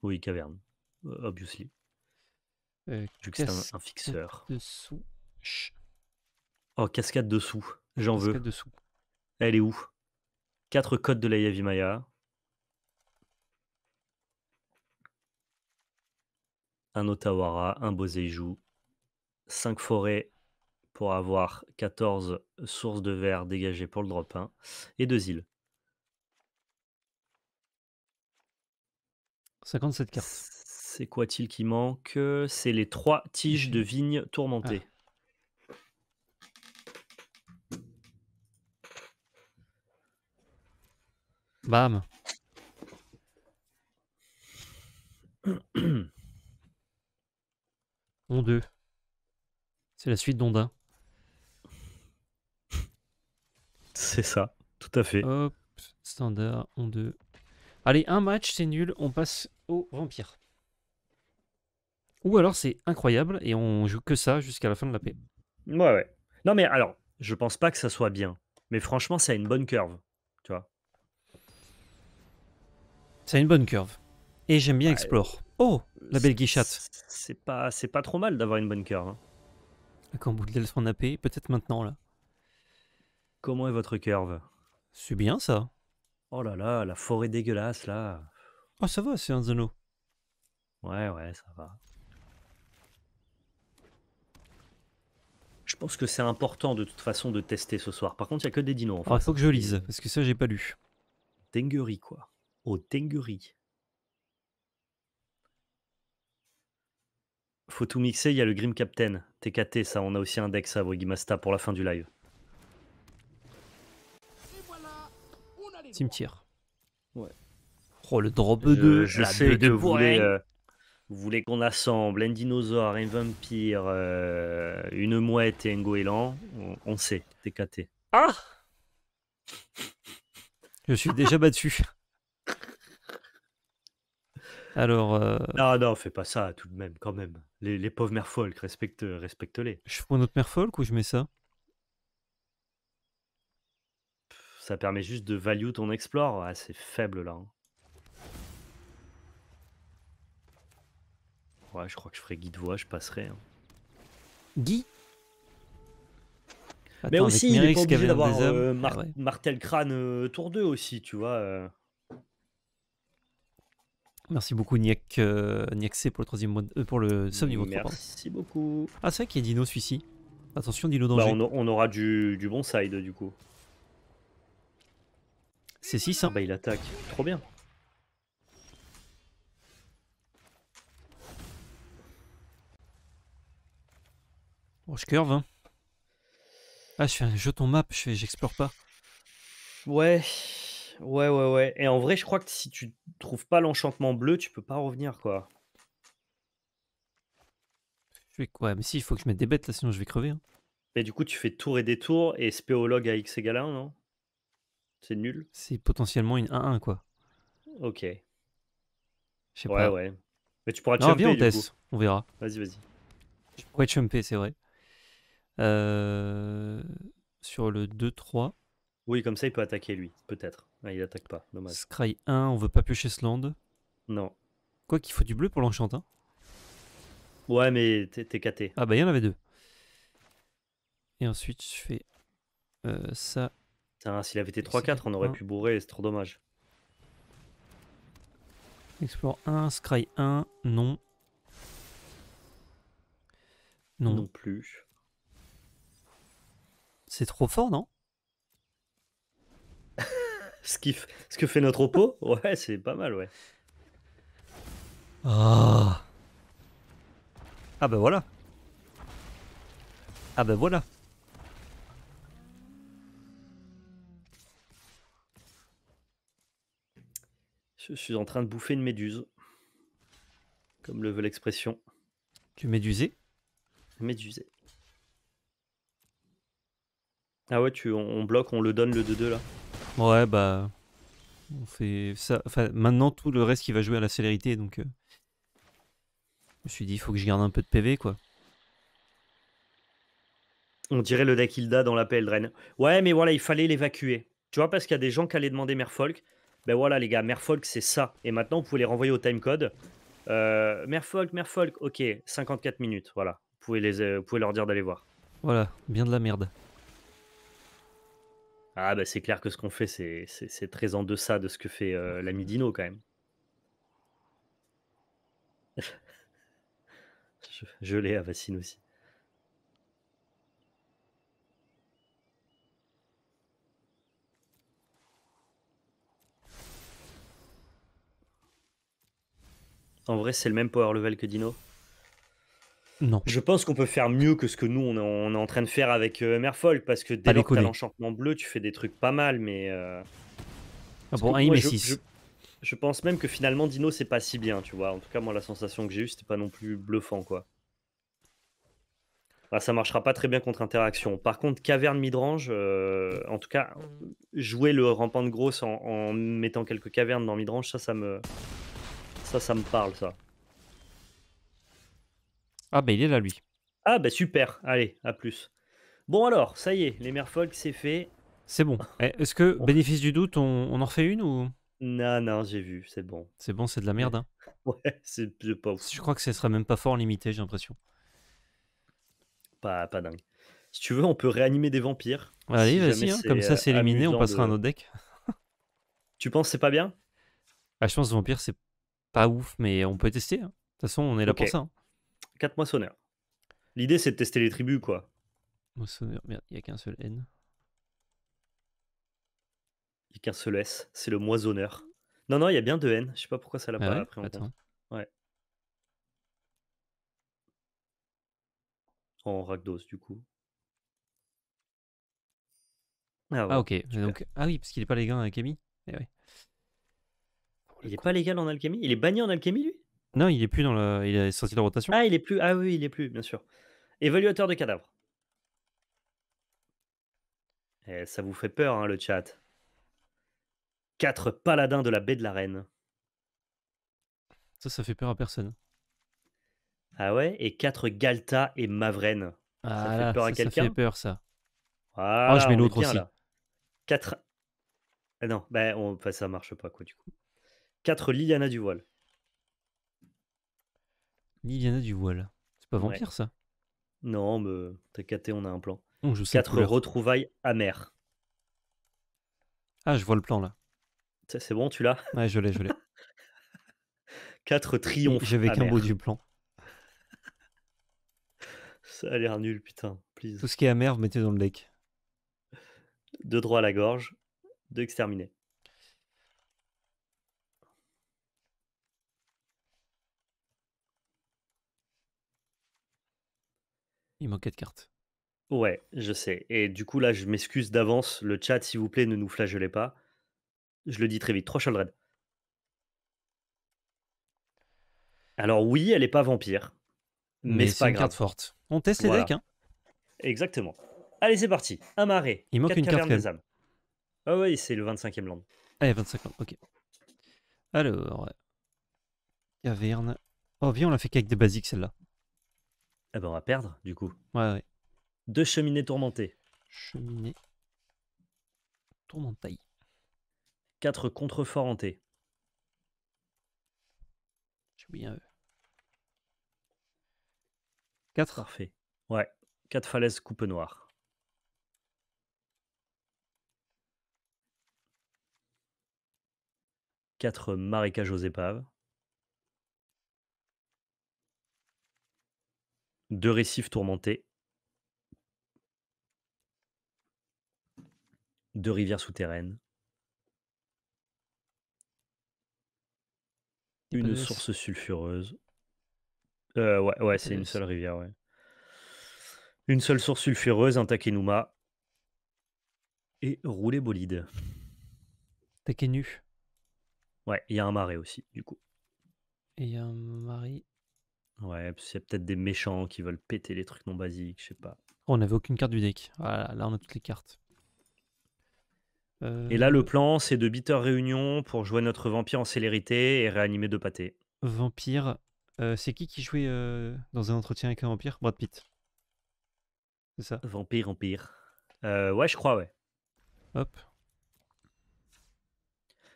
Oui, caverne. Euh, obviously. Vu que c'est un, fixeur. De Oh, cascade de sous. J'en veux. Cascade de sous. Elle est où 4 codes de la Yavimaya. un Otawara, un boseijou 5 forêts pour avoir 14 sources de verre dégagées pour le drop 1 et 2 îles. 57 cartes. C'est quoi-t-il qui manque C'est les 3 tiges de vigne tourmentées. Bam. On 2. C'est la suite d'Onda. C'est ça, tout à fait. Hop, standard, on 2. Allez, un match, c'est nul, on passe au vampire. Ou alors c'est incroyable et on joue que ça jusqu'à la fin de la paix. Ouais, ouais. Non, mais alors, je pense pas que ça soit bien. Mais franchement, ça a une bonne curve. Tu vois Ça a une bonne curve. Et j'aime bien Explorer. Explore. Oh, la belle Guichette, C'est pas, c'est pas trop mal d'avoir une bonne cœur. Hein. La camboudelle s'en AP, peut-être maintenant là. Comment est votre curve C'est bien ça. Oh là là, la forêt dégueulasse là. Oh ça va, c'est un zono. Ouais ouais, ça va. Je pense que c'est important de toute façon de tester ce soir. Par contre, il n'y a que des dinos. Ah, il faut que je lise, parce que ça, j'ai pas lu. Tenguri, quoi. Au Tenguri. faut tout mixer, il y a le Grim Captain, TKT, ça, on a aussi un deck ça, pour la fin du live. Cimetière. Ouais. Oh, le drop 2, je, sais que vous voulez, euh, vous voulez, qu'on assemble un dinosaure, un vampire, euh, une mouette et un goéland. On, on sait, TKT. Ah Je suis déjà battu. Alors. Euh, non, non, fais pas ça tout de même, quand même. Les, pauvres merfolk respecte, respecte-les. Je prends notre mère folk ou je mets ça Ça permet juste de value ton explore. Ah, c'est faible là. Hein. Ouais, je crois que je ferai guide voix, je passerai. Hein. Guy Mais aussi, il est pas obligé d'avoir euh, ah martel crâne euh, tour 2 aussi, tu vois. Euh. Merci beaucoup Niek euh, C pour le troisième euh, pour le sub niveau 3. Merci beaucoup. Ah c'est vrai qu'il y a Dino celui-ci. Attention Dino bah, danger. le... on, on, aura du, bon side du coup. C'est 6 hein. Ah bah, il attaque. Trop bien. Oh je curve hein. Ah je fais un jeton map, j'explore pas. Ouais, Ouais, ouais, ouais. Et en vrai, je crois que si tu trouves pas l'enchantement bleu, tu peux pas revenir, quoi. Je fais quoi ah, Mais si, il faut que je mette des bêtes là, sinon je vais crever. et hein. Mais du coup, tu fais tour et détour et spéologue à x égale 1, non C'est nul. C'est potentiellement une 1-1, quoi. Ok. Je sais pas. ouais. Mais tu pourras Non, on du coup. On verra. Vas-y, vas-y. Ouais pourrais chumper, c'est vrai. Euh, sur le 2-3. Oui, comme ça, il peut attaquer, lui, peut-être il attaque pas, dommage. Scry 1, on veut pas piocher ce land. Non. Quoi qu'il faut du bleu pour l'enchantin. ouais, mais t'es caté. Ah bah, il en avait deux. Et ensuite, je fais euh, ça. s'il avait été 3-4, on aurait pu bourrer, c'est trop dommage. Explore 1, Scry 1, non. Non. Non plus. C'est trop fort, non ce, ce que fait notre repos Ouais, c'est pas mal, ouais. Ah. Ah ben voilà. Ah ben voilà. Je suis en train de bouffer une méduse. Comme le veut l'expression. Tu médusé Médusé. Ah ouais, tu, on bloque, on le donne le 2-2 là. Ouais, bah. On fait ça. Enfin, maintenant, tout le reste qui va jouer à la célérité, donc. Euh, je me suis dit, il faut que je garde un peu de PV, quoi. On dirait le deck dans la Drain. Ouais, mais voilà, il fallait l'évacuer. Tu vois, parce qu'il y a des gens qui allaient demander Merfolk. Ben voilà, les gars, Merfolk, c'est ça. Et maintenant, vous pouvez les renvoyer au timecode. Euh, Merfolk, Merfolk, ok, 54 minutes, voilà. Vous pouvez, les, euh, vous pouvez leur dire d'aller voir. Voilà, bien de la merde. Ah bah c'est clair que ce qu'on fait, c'est, c'est, très en deçà de ce que fait euh, l'ami Dino quand même. je, l'ai à ah, Vacine aussi. En vrai, c'est le même power level que Dino je pense qu'on peut faire mieux que ce que nous, on est, en train de faire avec euh, Merfolk, parce que dès l'enchantement bleu, tu fais des trucs pas mal, mais. Euh, ah 6. Je, pense même que finalement, Dino, c'est pas si bien, tu vois. En tout cas, moi, la sensation que j'ai eue, c'était pas non plus bluffant, quoi. Bah, ça marchera pas très bien contre interaction. Par contre, caverne midrange, euh, en tout cas, jouer le rampant de grosse en, en mettant quelques cavernes dans midrange, ça, ça me, ça, ça me parle, ça. Ah bah il est là lui. Ah bah super, allez, à plus. Bon alors, ça y est, les merfolk c'est fait. C'est bon. Eh, est-ce que, bénéfice du doute, on, en refait une ou Non, non, j'ai vu, c'est bon. C'est bon, c'est de la merde. Hein. ouais, c'est pas ouf. Je crois que ce sera même pas fort limité, j'ai l'impression. Pas, pas dingue. Si tu veux, on peut réanimer des vampires. Bah, allez, vas-y, hein, comme ça euh, c'est éliminé, on passera à un autre deck. tu penses c'est pas bien ah, Je pense que vampire c'est pas ouf, mais on peut tester. Hein. De toute façon, on est là pour ça. Hein. 4 moissonneurs. L'idée, c'est de tester les tribus, quoi. Moissonneur, il n'y a qu'un seul N. Il n'y a qu'un seul S, c'est le moissonneur. Non, non, il y a bien deux N, je sais pas pourquoi ça l'a ah pas ouais en Ouais. En ragdos, du coup. Ah, ah ok, donc... ah oui, parce qu'il est pas légal en alchimie. Eh il n'est pas légal en alchimie Il est banni en alchimie, lui non, il est plus dans le. Il est sorti de la rotation. Ah, il est plus. Ah oui, il est plus, bien sûr. Évaluateur de cadavres. Eh, ça vous fait peur, hein, le chat. Quatre paladins de la baie de la Reine. Ça, ça fait peur à personne. Ah ouais Et quatre Galta et Mavren. ça fait peur à quelqu'un. Ça fait peur, ça. Ah, oh, je mets l'autre aussi. Quatre. Ah non, ben, on... ça marche pas, quoi, du coup. Quatre Liliana du voile a du voile. C'est pas vampire ça Non, mais t'as caté, on a un plan. 4 Quatre retrouvailles amères. Ah, je vois le plan là. C'est bon, tu l'as Ouais, je l'ai, je l'ai. Quatre triomphes. J'avais qu'un bout du plan. Ça a l'air nul, putain. Tout ce qui est amer, vous mettez dans le deck. Deux droits à la gorge, Deux exterminés. Il manque 4 cartes. Ouais, je sais. Et du coup, là, je m'excuse d'avance. Le chat, s'il vous plaît, ne nous flagelez pas. Je le dis très vite. 3 red. Alors, oui, elle n'est pas vampire. Mais, c'est pas une carte forte. On teste les decks. Hein. Exactement. Allez, c'est parti. Un marais. Il manque une carte. Des âmes. Ah oui, c'est le 25e land. Ah, 25 land, ok. Alors. Caverne. Oh, viens, on l'a fait qu'avec des basiques, celle-là. Eh ben, on va perdre, du coup. Ouais, ouais. Deux cheminées tourmentées. Cheminées tourmentées. Quatre contreforts hantés. J'ai oublié un E. Quatre. Parfait. Ouais. Quatre falaises coupe noire. Quatre marécages aux épaves. Deux récifs tourmentés. Deux rivières souterraines. Une source sulfureuse. Euh, ouais, ouais c'est une seule rivière, ouais. Une seule source sulfureuse, un Takenuma. Et rouler bolide. Takenu. Ouais, il y a un marais aussi, du coup. Et il y a un marais Ouais, parce qu'il y a peut-être des méchants qui veulent péter les trucs non basiques, je sais pas. on n'avait aucune carte du deck. Voilà, là, on a toutes les cartes. Et là, le euh, plan, c'est de bitter réunion pour jouer notre vampire en célérité et réanimer deux pâtés. Vampire. Euh, c'est qui qui jouait euh, dans un entretien avec un vampire Brad Pitt. C'est ça Vampire, vampire. ouais, je crois, ouais. Hop.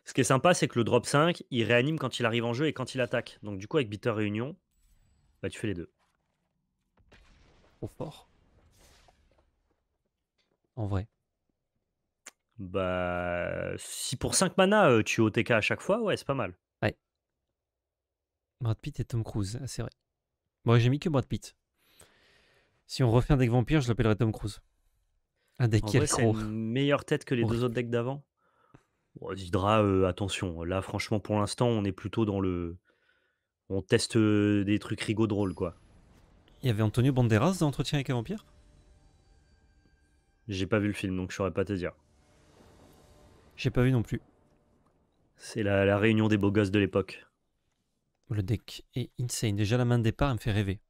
Ce qui est sympa, c'est que le drop 5, il réanime quand il arrive en jeu et quand il attaque. Donc, du coup, avec bitter réunion, bah, tu fais les deux. Trop fort. En vrai. Bah si pour 5 mana euh, tu es OTK à chaque fois, ouais c'est pas mal. Ouais. Brad Pitt et Tom Cruise, ah, c'est vrai. Moi j'ai mis que Brad Pitt. Si on refait un deck vampire, je l'appellerai Tom Cruise. Un deck qui C'est une meilleure tête que les deux autres decks d'avant. Zidra, euh, attention. Là, franchement, pour l'instant, on est plutôt dans le on teste euh, des trucs rigauds drôles, quoi. Il y avait Antonio Banderas dans Entretien avec un vampire J'ai pas vu le film, donc je saurais pas te dire. J'ai pas vu non plus. C'est la, réunion des beaux gosses de l'époque. Le deck est insane. Déjà, la main de départ, elle me fait rêver.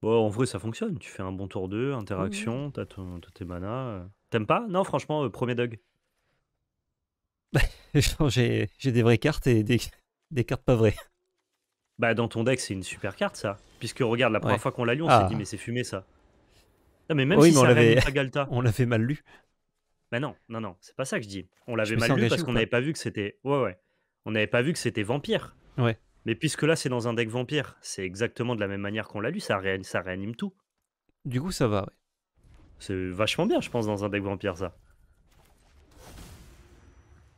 Bon, en vrai, ça fonctionne. Tu fais un bon tour 2, interaction, t'as tes manas. Euh. T'aimes pas Non, franchement, euh, premier dog. j'ai des vraies cartes et des, des cartes pas vraies. Bah, dans ton deck, c'est une super carte, ça. Puisque regarde, la première fois qu'on l'a lu, on ah. s'est dit, mais c'est fumé, ça. Non, mais même si on l'avait... on mal lu. Bah non, non, non, c'est pas ça que je dis. On l'avait mal lu parce qu'on n'avait pas vu que c'était. Ouais, ouais. On n'avait pas vu que c'était vampire. Ouais. Mais puisque là, c'est dans un deck vampire, c'est exactement de la même manière qu'on l'a lu, ça, réanime, ça réanime tout. Du coup, ça va, ouais. C'est vachement bien, je pense, dans un deck vampire, ça.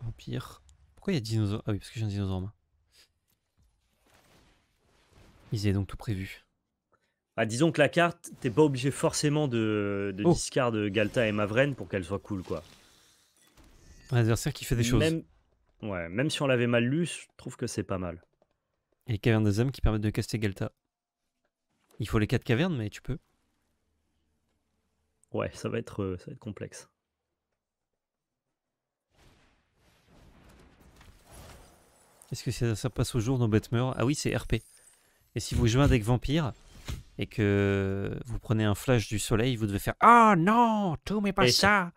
Vampire. Pourquoi il y a dinosaure Ah oui, parce que j'ai un dinosaure en main. Ils avaient donc tout prévu. Ah, disons que la carte, t'es pas obligé forcément de, de oh. discard Galta et Mavren pour qu'elle soit cool, quoi. Un adversaire qui fait des choses. Même... Ouais, même si on l'avait mal lu, je trouve que c'est pas mal. Et les cavernes des hommes qui permettent de caster Galta. Il faut les quatre cavernes, mais tu peux. Ouais, ça va être, euh, ça être complexe. Est-ce que ça, ça, passe au jour dans Batmeur Ah oui, c'est RP. Et si vous jouez avec vampire et que vous prenez un flash du soleil, vous devez faire Ah non, tout mais pas ça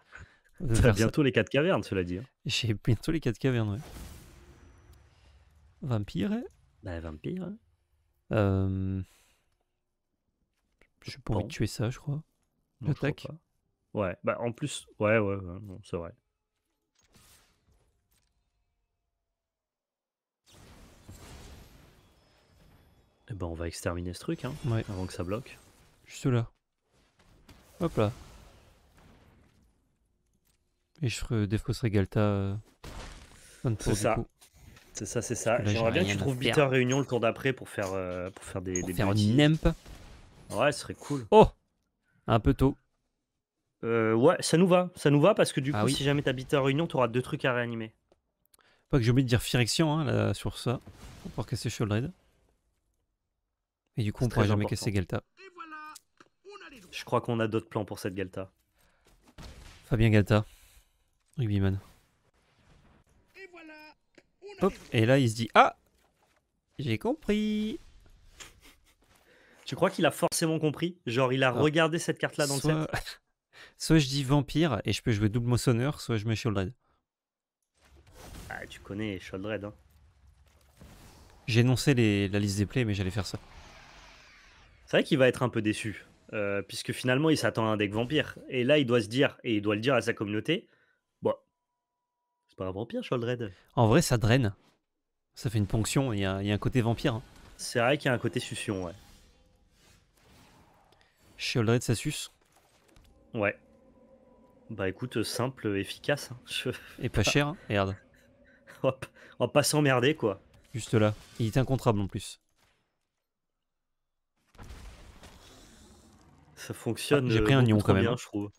bientôt les 4 cavernes, cela dit. Hein. J'ai bientôt les 4 cavernes, ouais. Vampire Bah, vampire. Hein. Hum. Je pourrais tuer ça, je crois. L'attaque Ouais, bah en plus, ouais, ouais, ouais. c'est vrai. Et eh ben on va exterminer ce truc, hein, avant que ça bloque. Juste là. Hop là. Et je ferai des Regalta. Euh, c'est ça. C'est ça, c'est ça. J'aimerais bien que tu trouves Bitter Réunion le tour d'après pour faire, euh, pour faire des. Pour faire Ouais, ce serait cool. Oh Un peu tôt. Euh, ouais, ça nous va. Ça nous va parce que du ah coup, si jamais t'as Bitter Réunion, t'auras deux trucs à réanimer. Pas que j'ai oublié de dire Firection hein, là, sur ça. Pour casser Shouldred. Et du coup, on pourra jamais casser Galta. Je crois qu'on a d'autres plans pour cette Galta. Fabien Galta, rugbyman. Et, et là, il se dit Ah J'ai compris Tu crois qu'il a forcément compris Genre, il a ah. regardé cette carte-là dans le set Soit je dis vampire et je peux jouer double sonneur, soit je mets Sholdred. Ah, tu connais Sholdred. Hein. J'ai énoncé la liste des plays, mais j'allais faire ça. C'est vrai qu'il va être un peu déçu, euh, puisque finalement, il s'attend à un deck vampire. Et là, il doit se dire, et il doit le dire à sa communauté, bon, c'est pas un vampire, Sholdred. En vrai, ça draine. Ça fait une ponction, il y a, un côté vampire. Hein. C'est vrai qu'il y a un côté succion, ouais. Shaldred, ça suce Ouais. Bah écoute, simple, efficace. Hein. Et pas cher, hein. merde. Hop, on va pas s'emmerder, quoi. Juste là. Il est incontrable en plus. Ça fonctionne. J'ai euh, pris un nion quand même. Bien, je trouve.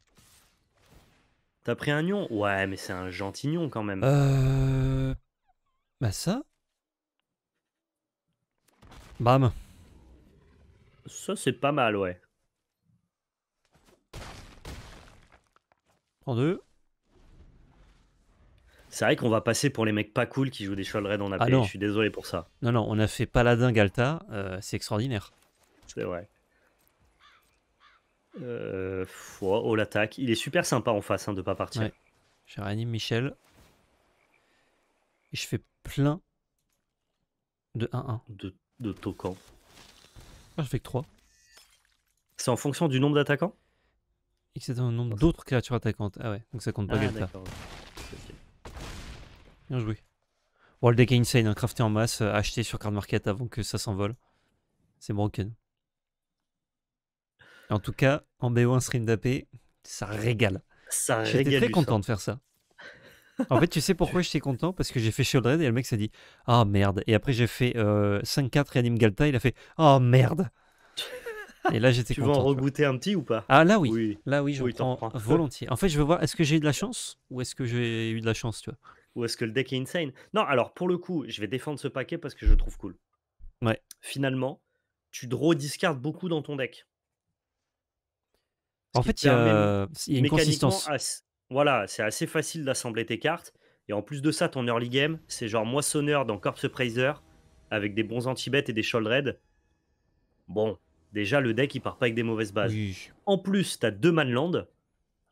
T'as pris un nion Ouais, mais c'est un gentil nion quand même. Euh. Bah ça Bam. Ça, c'est pas mal, ouais. Prends deux. C'est vrai qu'on va passer pour les mecs pas cool qui jouent des Red en AP. Ah je suis désolé pour ça. Non, non, on a fait Paladin Galta, euh, c'est extraordinaire. C'est vrai. Euh, oh, l'attaque. Il est super sympa en face de hein, de pas partir. Je réanime Michel. Et je fais plein de 1-1. De, de ah, je fais que 3. C'est en fonction du nombre d'attaquants Et c'est un nombre d'autres créatures attaquantes. Ah ouais, donc ça compte pas ah, Bien joué. World Deck Insane, hein, crafté en masse, euh, acheté sur Card Market avant que ça s'envole. C'est broken. En tout cas, en BO1 stream d'AP, ça régale. Ça J'étais très content de faire ça. En fait, tu sais pourquoi j'étais content Parce que j'ai fait Shieldred et le mec s'est dit Ah oh, merde. Et après, j'ai fait 5-4 et Anime Galta. Il a fait Oh merde. Et là, j'étais content. Tu veux en regoûter un petit ou pas Ah là, oui. Là, oui, je prends volontiers. En fait, je veux voir est-ce que j'ai eu de la chance ou est-ce que j'ai eu de la chance, tu vois Ou est-ce que le deck est insane Non, alors pour le coup, je vais défendre ce paquet parce que je le trouve cool. Ouais. Finalement, tu draw discard beaucoup dans ton deck. En fait, il y, a, une consistance. voilà, c'est assez facile d'assembler tes cartes. Et en plus de ça, ton early game, c'est genre moissonneur dans Corpse Praiser avec des bons anti-bêtes et des Sholdred. Bon, déjà le deck il part pas avec des mauvaises bases. En plus, t'as deux Manland.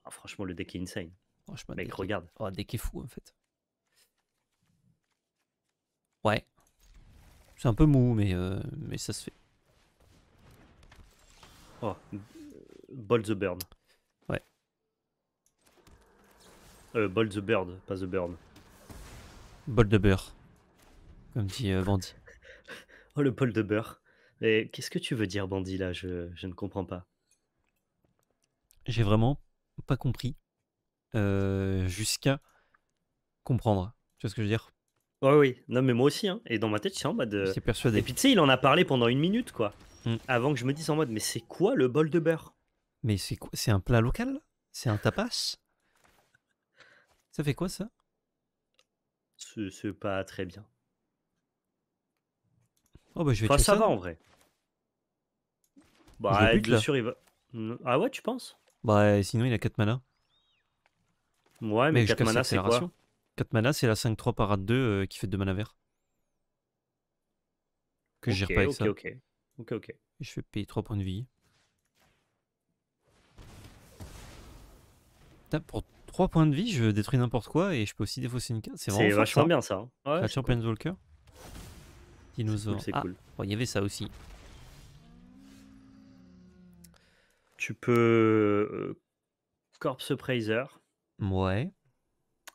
Ah, franchement, le deck est insane. Franchement, mec, regarde. Oh, le deck est fou en fait. Ouais. C'est un peu mou, mais, euh, mais ça se fait. Oh, Bold the burn, Ouais. Euh, the Bird, pas The burn Bold de beurre. Comme dit euh, Bandy oh, le bol de beurre. Mais qu'est-ce que tu veux dire, Bandit, là je, je ne comprends pas. J'ai vraiment pas compris. Euh, Jusqu'à comprendre. Tu vois ce que je veux dire Ouais, oui, non, mais moi aussi. Hein. Et dans ma tête, suis en mode. C'est euh, persuadé. Et puis tu sais, il en a parlé pendant une minute, quoi. Mm. Avant que je me dise en mode, mais c'est quoi le bol de beurre mais c'est quoi C'est un plat local C'est un tapas Ça fait quoi ça C'est pas très bien. Oh bah je vais enfin, ça, ça, va en vrai. Bah bute, bien sûr il va. Hmm, ah ouais tu penses Bah sinon il a 4 mana. Ouais mais, 4 mana c'est quoi 4 mana c'est la 5-3 parade 2 qui fait 2 mana vert. Que je gère pas avec ça. Ok ok ok. Je fais payer 3 points de vie. pour 3 points de vie, je détruis n'importe quoi et je peux aussi défausser une carte. C'est vraiment vachement bien ça. Hein. Champions Walker. Dinosaure. Ah, il y avait ça aussi. Tu peux. Euh, Corpse Praiser. Ouais.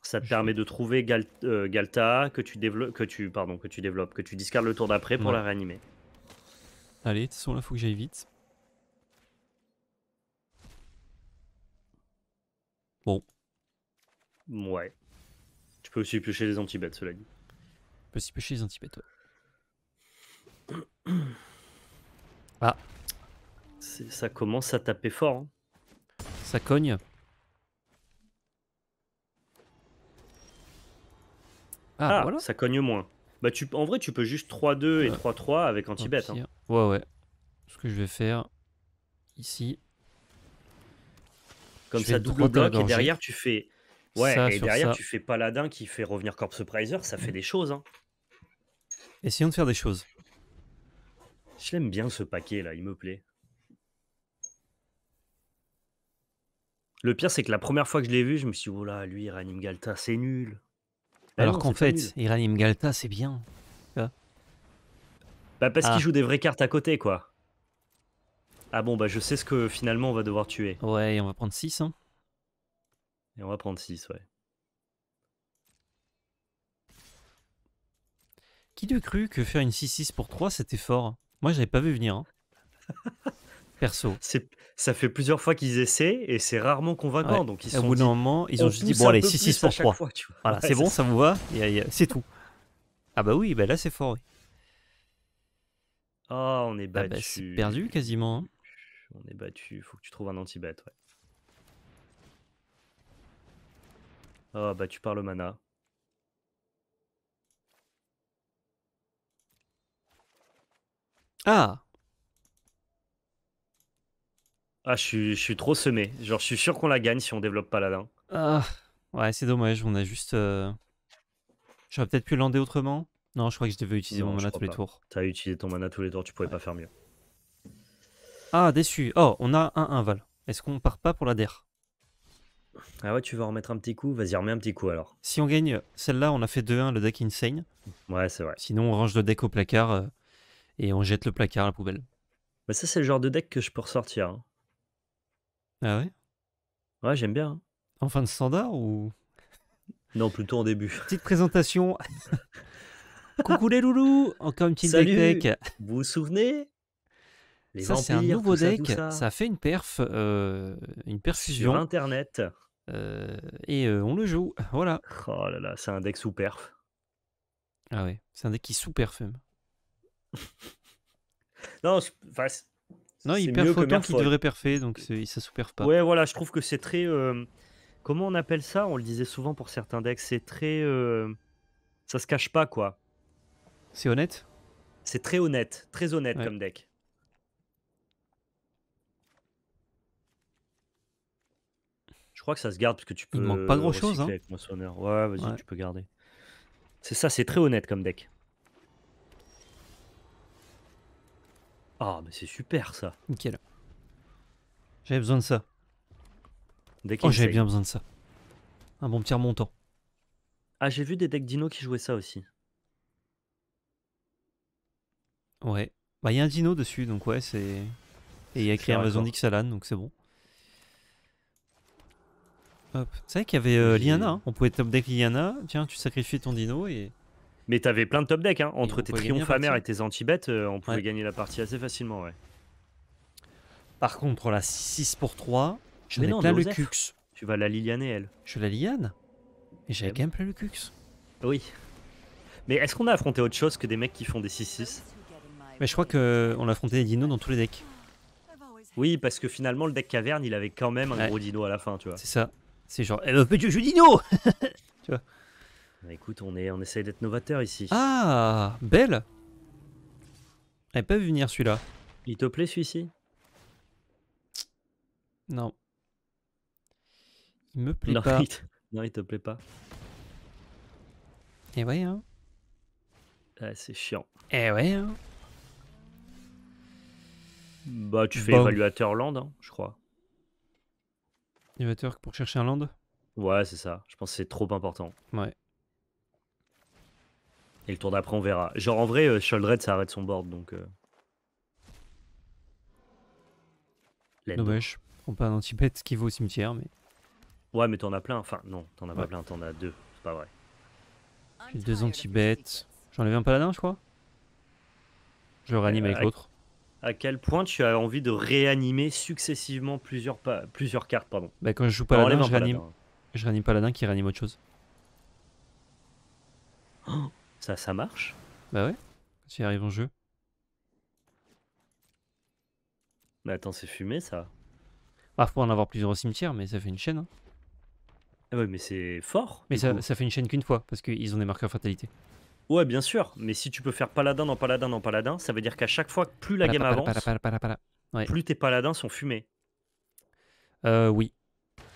Ça te permet de trouver euh, Galta que tu, développes, que, tu, pardon, que tu développes, que tu discardes le tour d'après pour la réanimer. Allez, de toute façon là, faut que j'aille vite. Bon. Ouais. Tu peux aussi piocher les antibêtes, cela dit. Tu peux aussi piocher les antibêtes, ouais. Ah. Ça commence à taper fort. Hein. Ça cogne. Ah, ah, voilà. ça cogne moins. Bah tu, en vrai, tu peux juste 3-2 et 3-3 euh, avec hein. anti Ouais, ouais. Ce que je vais faire ici, comme ça, double bloc, et derrière, tu fais. Ouais, et derrière, tu fais Paladin qui fait revenir Corpse Priser ça fait mm. des choses. Hein. Essayons de faire des choses. Je l'aime bien ce paquet là, il me plaît. Le pire, c'est que la première fois que je l'ai vu, je me suis dit, oh là, lui, Iranim Galta, c'est nul. Eh Alors qu'en fait, Iranim Galta, c'est bien. Bah parce qu'il ah. joue des vraies cartes à côté, quoi. Ah bon, bah je sais ce que finalement on va devoir tuer. Ouais, on va prendre 6. Et on va prendre 6, hein. ouais. Qui d'eux cru que faire une 6-6 pour 3 c'était fort hein Moi j'avais pas vu venir. Hein. Perso. Ça fait plusieurs fois qu'ils essaient et c'est rarement convaincant. Donc ils au bout d'un moment, ils ont juste dit bon allez 6-6 pour 3. voilà, c'est bon, ça vous va C'est tout. Ah bah oui, bah là c'est fort. Oui. Oh, on est ah bah, battu. c'est perdu quasiment. Hein on est battu. Faut que tu trouves un anti-bet, ouais. Oh, bah tu le mana. Ah Ah, je suis, trop semé. Genre, je suis sûr qu'on la gagne si on développe pas Paladin. Ah, ouais, c'est dommage. On a juste. Euh, j'aurais peut-être pu lander autrement. Non, je crois que je devais utiliser mon mana tous les tours. T'as utilisé ton mana tous les tours, tu pouvais pas faire mieux. Ah, déçu. Oh, on a un Val Est-ce qu'on part pas pour la DER Ah ouais, tu vas remettre un petit coup Vas-y, remets un petit coup alors. Si on gagne celle-là, on a fait 2-1, le deck insane. Ouais, c'est vrai. Sinon, on range le deck au placard euh, et on jette le placard à la poubelle. Bah ça, c'est le genre de deck que je peux ressortir. Hein. Ah ouais Ouais, j'aime bien. Hein. En fin de standard ou Non, plutôt en début. Petite présentation. Coucou les loulous Encore une petite Salut. deck Vous vous souvenez ça, c'est un nouveau deck. Ça, fait une perf, euh, une perfusion. Sur Internet. Euh, et euh, on le joue. Voilà. Oh là là, c'est un deck sous perf. Ah ouais, c'est un deck qui sous perfume. non, je, non, il perf autant qu'il devrait perfer, donc ça sous perf pas. Ouais, voilà, je trouve que c'est très. comment on appelle ça On le disait souvent pour certains decks, c'est très. ça se cache pas, quoi. C'est honnête C'est très honnête, très honnête comme deck. Je crois que ça se garde parce que tu peux. Il manque pas grand chose. Hein. Ouais, vas-y, tu peux garder. C'est ça, c'est très honnête comme deck. Ah, mais c'est super ça. Nickel. J'avais besoin de ça. oh, j'avais bien besoin de ça. Un bon petit remontant. Ah, j'ai vu des decks dino qui jouaient ça aussi. Ouais. Bah, il y a un dino dessus, donc ouais, c'est. Et il y a écrit un d'Xalan, donc c'est bon. Hop. C'est vrai qu'il y avait euh, Liana, hein. on pouvait top deck Liana, tiens tu sacrifies ton dino et... Mais t'avais plein de top deck, hein. entre tes triomphes amers et tes anti-bêtes, euh, on pouvait gagner la partie assez facilement, ouais. Par contre, la 6 pour 3, je n'ai non, plein le Cux. Tu vas la Liliane elle. Je la liane Et j'avais eh quand même plein le Cux. Oui. Mais est-ce qu'on a affronté autre chose que des mecs qui font des 6-6 Mais je crois qu'on euh, a affronté des dinos dans tous les decks. Oui, parce que finalement, le deck caverne, il avait quand même un gros dino à la fin, tu vois. C'est ça. C'est genre, je, dis Tu vois bah, Écoute, on, est, on essaye d'être novateur ici. Ah, belle Elle peut venir celui-là. Il te plaît celui-ci Non. Il me plaît pas. Non, il te plaît pas. Eh ouais, hein ah, C'est chiant. Eh ouais, hein Bah, tu fais évaluateur land, hein, je crois pour chercher un land Ouais, c'est ça. Je pense que c'est trop important. Ouais. Et le tour d'après, on verra. Genre, en vrai, euh, Sholdred, ça arrête son board, donc... Euh... Dommage. Je prends pas un anti qui vaut au cimetière, mais... Ouais, mais t'en as plein. Enfin, non, t'en as pas plein, t'en as deux. C'est pas vrai. J'ai deux anti-bêtes. J'enlève un paladin, je crois. Je réanime avec euh, l'autre à quel point tu as envie de réanimer successivement plusieurs, plusieurs cartes. Pardon. Bah, quand je joue Paladin, je, réanime, Paladin. Hein. je réanime qui réanime autre chose. Oh, ça, ça marche Bah ouais, quand tu arrives en jeu. Mais attends, c'est fumé ça Parfois faut en avoir plusieurs au cimetière, mais ça fait une chaîne. Hein. Ah ouais, mais c'est fort. Mais ça, ça, fait une chaîne qu'une fois, parce qu'ils ont des marqueurs fatalité. Ouais, bien sûr, mais si tu peux faire paladin dans paladin dans paladin, ça veut dire qu'à chaque fois, que plus la game avance, plus tes paladins sont fumés. Euh, oui.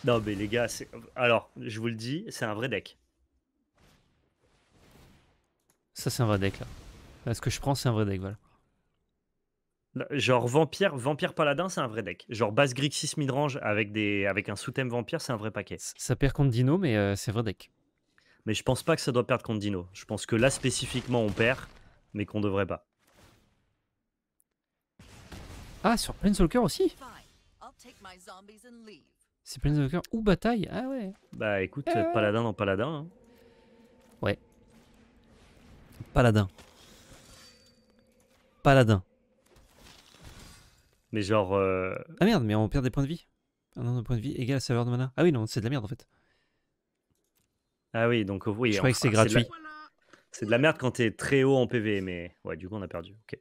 Non, mais les gars, alors, je vous le dis, c'est un vrai deck. Ça, c'est un vrai deck, là. Parce ce que je prends, c'est un vrai deck, voilà. Genre vampire, vampire paladin, c'est un vrai deck. Genre basse Grixis midrange avec des avec un sous-thème vampire, c'est un vrai paquet. Ça perd contre Dino, mais c'est euh, c'est vrai deck. Mais je pense pas que ça doit perdre contre Dino. Je pense que là, spécifiquement, on perd, mais qu'on devrait pas. Ah, sur Planeswalker aussi C'est Planeswalker ou Bataille Ah ouais Bah écoute, eh Paladin dans Paladin. Hein. Ouais. Paladin. Paladin. Mais genre... Euh, ah merde, mais on perd des points de vie. Un nombre de points de vie égal à saveur de mana. Ah oui, non, c'est de la merde en fait. Ah oui, donc oui. Je crois que c'est gratuit. C'est de la merde quand t'es très haut en PV, mais ouais, du coup on a perdu. Ok.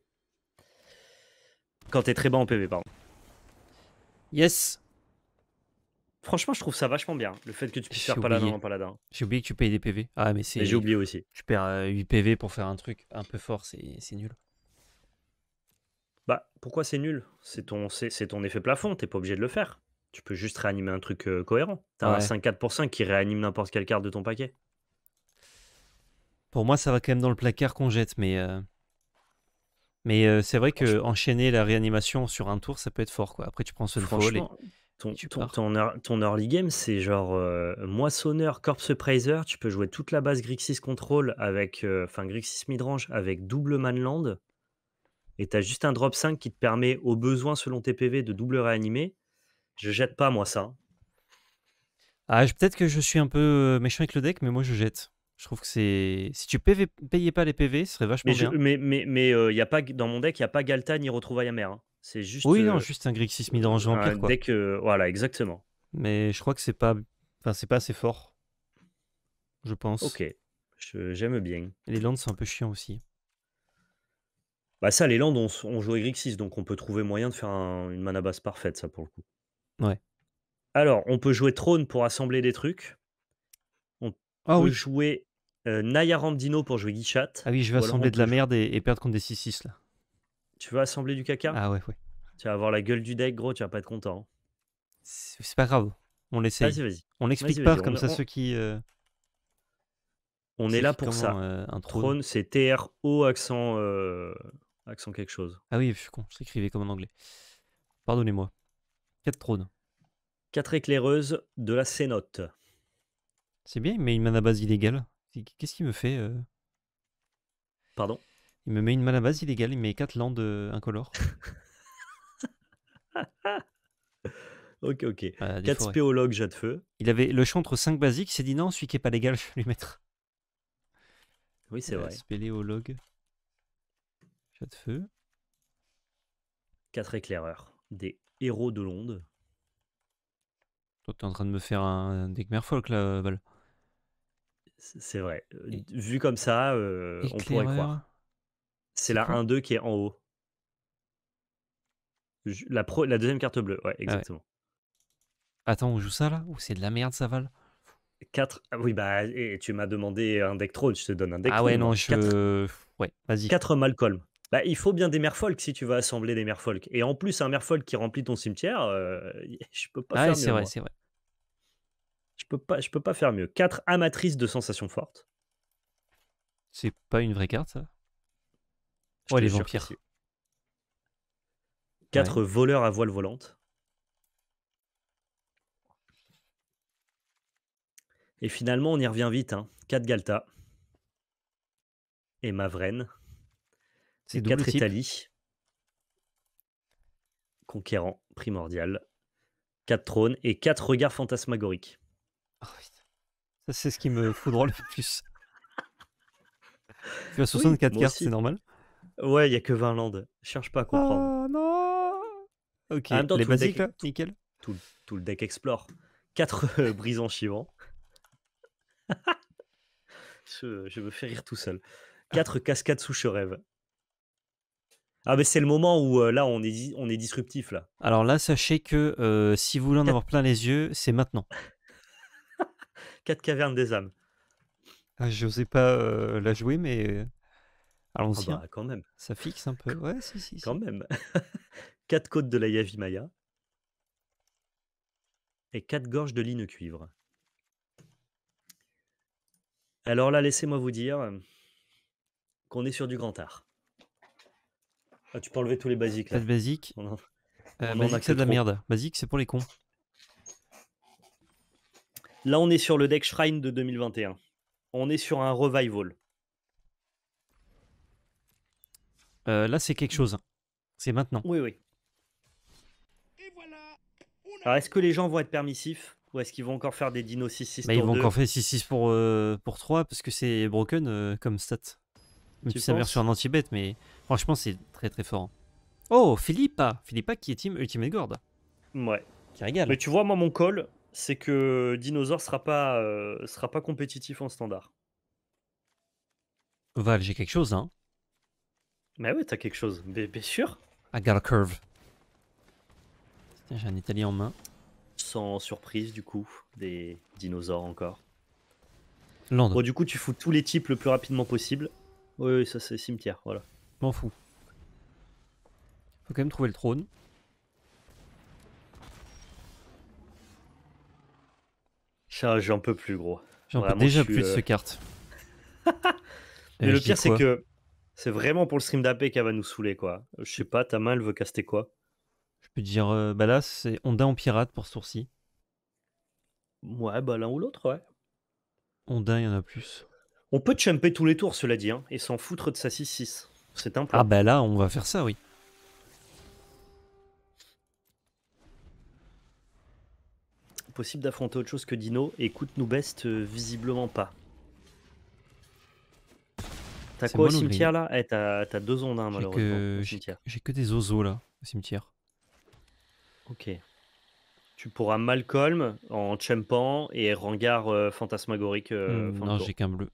Quand t'es très bas en PV, pardon. Yes. Franchement, je trouve ça vachement bien, le fait que tu puisses faire paladin en paladin. J'ai oublié que tu payes des PV. Ah, mais c'est. J'ai oublié aussi. Je perds 8 euh, PV pour faire un truc un peu fort, c'est nul. Bah, pourquoi c'est nul C'est ton, ton effet plafond, t'es pas obligé de le faire tu peux juste réanimer un truc cohérent. T'as un 5-4% qui réanime n'importe quelle carte de ton paquet. Pour moi, ça va quand même dans le placard qu'on jette, mais. Mais c'est vrai que enchaîner la réanimation sur un tour, ça peut être fort. Quoi. Après, tu prends ce fall Ton, ton, early game, c'est genre Moissonneur, Corpse surpriser Tu peux jouer toute la base Grixis Control avec. Enfin, Grixis Midrange avec double Manland. Et tu as juste un drop 5 qui te permet, au besoin selon tes PV, de double réanimer je jette pas, moi, ça. Ah, peut-être que je suis un peu euh, méchant avec le deck, mais moi, je jette. Je trouve que c'est. Si tu payais pas les PV, ce serait vachement mais bien. Mais, mais, euh, y a pas... dans mon deck, il n'y a pas Galta ni Retrouvaille Amère. Hein. C'est juste. Oui, euh, non, juste un Grixis midrange vampire. voilà, exactement. Mais je crois que c'est pas. Enfin, c'est pas assez fort. Je pense. Ok. J'aime bien. Les landes, c'est un peu chiant aussi. Bah, ça, les landes, on, joue avec Grixis, donc on peut trouver moyen de faire une mana basse parfaite, ça, pour le coup. Ouais. Alors, on peut jouer Trône pour assembler des trucs. On ah peut jouer euh, Naya pour jouer Guichat. Ah oui, je vais assembler de la merde et, perdre contre des 6-6 là. Tu veux assembler du caca Ah ouais, ouais. Tu vas avoir la gueule du deck, gros, tu vas pas être content. Hein. C'est pas grave, on l'essaye. Vas-y, vas-y. On explique pas comme ça ceux qui. Euh, on est, là pour ça. Euh, un trône, c'est T-R-O accent, euh, accent quelque chose. Ah oui, je suis con, je l'écrivais comme en anglais. Pardonnez-moi. Quatre trônes. Quatre éclaireuses de la cénote. C'est bien, il met une à base illégale. Qu'est-ce qu'il me fait euh Pardon Il me met une à base illégale, il met quatre landes euh, incolores. ok, ok. 4 spéologues, jet de feu. Il avait le chantre 5 basiques. il s'est dit non, celui qui est pas légal, je vais lui mettre. Oui, c'est vrai. Spéléologue, jet de feu. 4 éclaireurs, des héros de l'onde. Toi, t'es en train de me faire un merfolk, là, Val. C'est vrai. Euh, vu comme ça, euh, on pourrait croire. C'est la 1-2 qui est en haut. La, pro... la deuxième carte bleue, ah ouais, exactement. Attends, on joue ça là Ou c'est de la merde, ça, Val 4. Ah oui, bah, et tu m'as demandé un deck troll, je te donne un deck Ah ouais, non, je. Ouais, vas-y. 4 Malcolm. Bah, il faut bien des merfolk si tu veux assembler des merfolk Et en plus, un merfolk qui remplit ton cimetière, euh, je peux pas ah faire mieux. C'est Je peux pas, je peux pas faire mieux. 4 amatrices de sensations fortes. C'est pas une vraie carte, ça les vampires. 4 voleurs à voile volante. Et finalement, on y revient vite. 4 hein. Galta. Et Mavren. C'est quatre Italie. Conquérant, primordial. 4 trônes et 4 regards fantasmagoriques. Oh, ça, c'est ce qui me foudroie le plus. tu as 64 cartes, c'est normal Ouais, il n'y a que 20 landes. Cherche pas à ah, comprendre. Oh, non Ok, les basiques, deck, Nickel. Tout, le deck explore. 4 euh, brisants chivants. je, je me fais rire tout seul. 4 cascades souche rêve. Ah, mais c'est le moment où euh, là, on est, on est disruptif. là. Alors là, sachez que euh, si vous voulez en avoir plein les yeux, c'est maintenant. Quatre cavernes des âmes. Ah, n'osais pas euh, la jouer, mais ah allons-y. Ah quand même. Ça fixe un peu. Ouais, si, si. Quand même. Quatre côtes de la Yavimaya. Et quatre gorges de ligne cuivre. Alors là, laissez-moi vous dire qu'on est sur du grand art. Ah, tu peux enlever tous les basiques. Là. Pas de basique. Euh, c'est de la merde. Basique, c'est pour les cons. Là, on est sur le deck Shrine de 2021. On est sur un revival. Euh, là, c'est quelque chose. C'est maintenant. Oui, oui. Alors, est-ce que les gens vont être permissifs ou est-ce qu'ils vont encore faire des dinos 6-6 bah, Ils vont encore faire 6-6 pour, euh, pour 3 parce que c'est broken comme stat tu sur un anti-bête, mais franchement, c'est très très fort. Oh, Philippa Philippa qui est team Ultimate Gord. Ouais. Qui régale. Mais tu vois, moi, mon call, c'est que Dinosaure sera pas, euh, sera pas compétitif en standard. Val, j'ai quelque chose, hein. Mais ouais, t'as quelque chose. Bien sûr. I got a curve. J'ai un italien en main. Sans surprise, du coup, des dinosaures encore. Bon, du coup, tu fous tous les types le plus rapidement possible. Oui, ça c'est cimetière, voilà. M'en fous. Faut quand même trouver le trône. J'en peux plus, gros. J'en peux déjà plus de euh, ce carte. Euh, Mais le pire, c'est que c'est vraiment pour le stream d'AP qu'elle va nous saouler, quoi. Je sais pas, ta main, elle veut caster quoi Je peux dire, euh, bah là, c'est Honda en pirate pour ce tour ci Ouais, bah l'un ou l'autre, ouais. Onda il y en a plus. On peut chumper tous les tours, cela dit, hein, et s'en foutre de sa 6-6. C'est un Ah bah là, on va faire ça, oui. Possible d'affronter autre chose que Dino, écoute nous best, euh, visiblement pas. T'as quoi au cimetière là eh, T'as deux ondes hein, malheureusement. J'ai que des oiseaux là au cimetière. Ok. Tu pourras Malcolm en champant et rangard euh, fantasmagorique. Euh, hmm, non, j'ai qu'un bleu.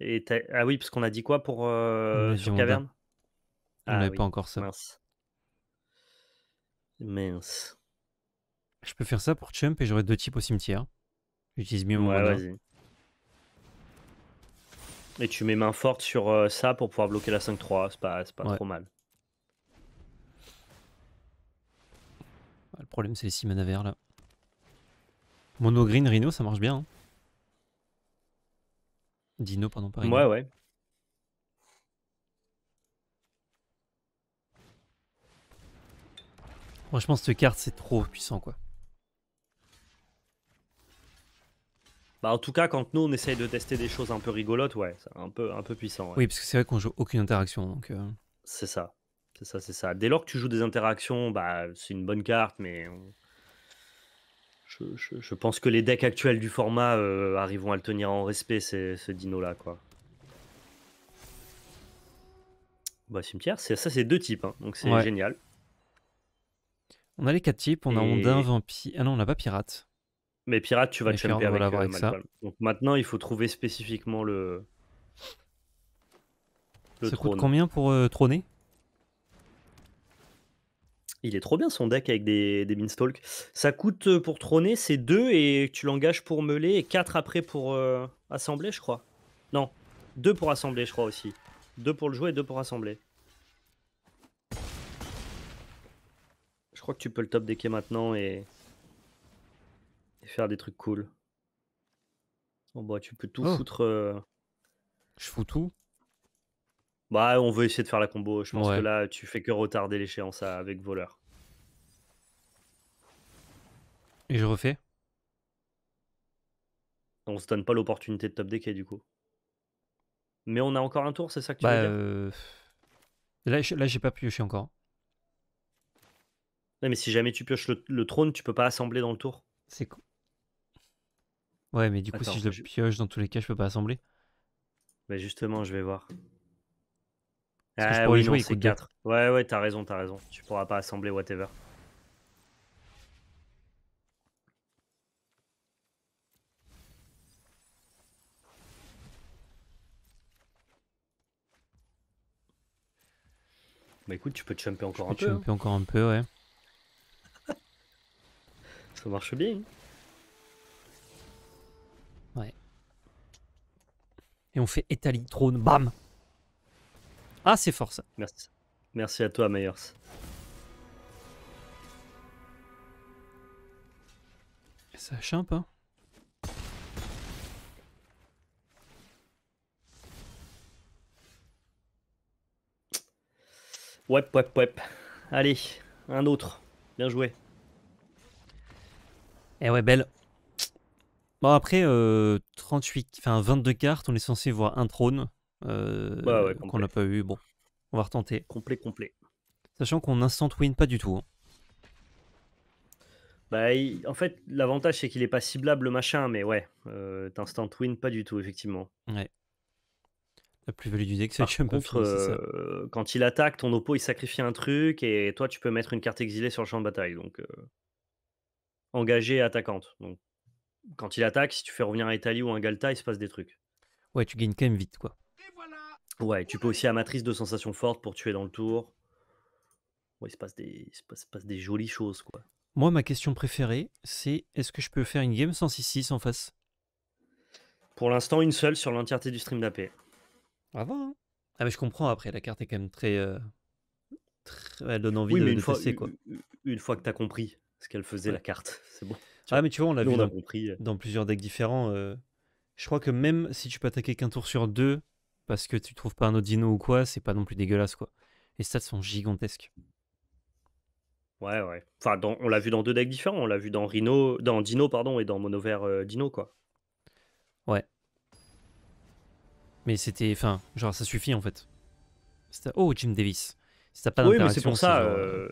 Et ah oui, parce qu'on a dit quoi pour euh, bah, sur Caverne On n'avait ah pas encore ça. Mince. Mince. Je peux faire ça pour Chump et j'aurai deux types au cimetière. J'utilise mieux mon ouais, Et tu mets main forte sur euh, ça pour pouvoir bloquer la 5-3. C'est pas, pas trop mal. Ah, le problème, c'est les 6 manavers là. Mono green Rhino, ça marche bien. Hein. Dino, pendant Paris. Ouais, ouais. Franchement, cette carte, c'est trop puissant, quoi. Bah, en tout cas, quand nous, on essaye de tester des choses un peu rigolotes, ouais, c'est un peu, un peu puissant. Oui, parce que c'est vrai qu'on joue aucune interaction, donc... Euh. C'est ça, c'est ça, c'est ça. Dès lors que tu joues des interactions, bah, c'est une bonne carte, mais je, pense que les decks actuels du format euh, arriveront à le tenir en respect, ce dino-là, quoi. Bah, cimetière, c'est ça, c'est deux types, hein, donc c'est génial. On a les quatre types, on a d'un Vampire... Ah non, on n'a pas Pirate. Mais Pirate, tu vas te champer avec, euh, Donc maintenant, il faut trouver spécifiquement le... ça coûte combien pour euh, trôner il est trop bien son deck avec des, des Ça coûte euh, pour trôner, c'est 2 et tu l'engages pour meuler et 4 après pour euh, assembler, je crois. Non, 2 pour assembler, je crois aussi. 2 pour le jouer et 2 pour assembler. Je crois que tu peux le top decker maintenant et... faire des trucs cool. Bon, bah, tu peux tout oh. foutre. Euh, je fous tout bah, on veut essayer de faire la combo. Je pense que là, tu fais que retarder l'échéance avec voleur. Et je refais. On se donne pas l'opportunité de top quais du coup. Mais on a encore un tour, c'est ça que tu bah, veux dire euh, Là, j'ai pas pioché encore. Mais si jamais tu pioches le, trône, tu peux pas assembler dans le tour. C'est quoi Ouais, mais du coup, si je le pioche, dans tous les cas, je peux pas assembler. Mais bah, justement, je vais voir. Ah oui, jouer, non, il 4. Ouais, ouais, t'as raison, t'as raison. Tu pourras pas assembler whatever. Bah écoute, tu peux te chumper encore peu. un peux peu. Chumper hein. encore un peu, ouais. Ça marche bien. Hein. Ouais. Et on fait étalie trône, bam ah, c'est fort ça. Merci. Merci à toi, Myers. Ça chimpe, hein Ouais, ouais, ouais. Allez, un autre. Bien joué. Eh ouais, belle. Bon, après, 38, euh, enfin 22 cartes, on est censé voir un trône. Euh, bah qu'on n'a pas eu. Bon, on va retenter. Complet, complet. Sachant qu'on instant win pas du tout. Hein. Bah, en fait, l'avantage c'est qu'il est pas ciblable le machin, mais ouais, euh, t'instant win pas du tout, effectivement. Ouais. La plus-value du deck, c'est contre, euh, quand il attaque, ton oppo il sacrifie un truc et toi tu peux mettre une carte exilée sur le champ de bataille, donc engagée et attaquante. Donc quand il attaque, si tu fais revenir un Itali ou un Galta, il se passe des trucs. Ouais, tu gagnes quand même vite, quoi. Ouais, tu peux aussi amatrice de sensations fortes pour tuer dans le tour. Ouais, il se passe des, passe, des jolies choses, quoi. Moi, ma question préférée, c'est est-ce que je peux faire une game sans 6-6 en face Pour l'instant, une seule sur l'entièreté du stream d'AP. Avant. Ah, hein ah, mais je comprends après, la carte est quand même très. Euh, elle donne envie de, mais une fois, quoi. Une, fois que t'as compris ce qu'elle faisait, la carte, c'est bon. Ah, mais tu vois, on l'a vu dans, compris. Euh. dans plusieurs decks différents. Euh. je crois que même si tu peux attaquer qu'un tour sur deux, parce que tu trouves pas un autre dino ou quoi, c'est pas non plus dégueulasse quoi. Les stats sont gigantesques. Ouais, ouais. Enfin, on l'a vu dans deux decks différents. On l'a vu dans Rhino, dans Dino, pardon, et dans Monovert euh, Dino, quoi. Ouais. Mais c'était, enfin, genre ça suffit en fait. Oh, Jim Davis. oui, mais c'est pour ça. Euh,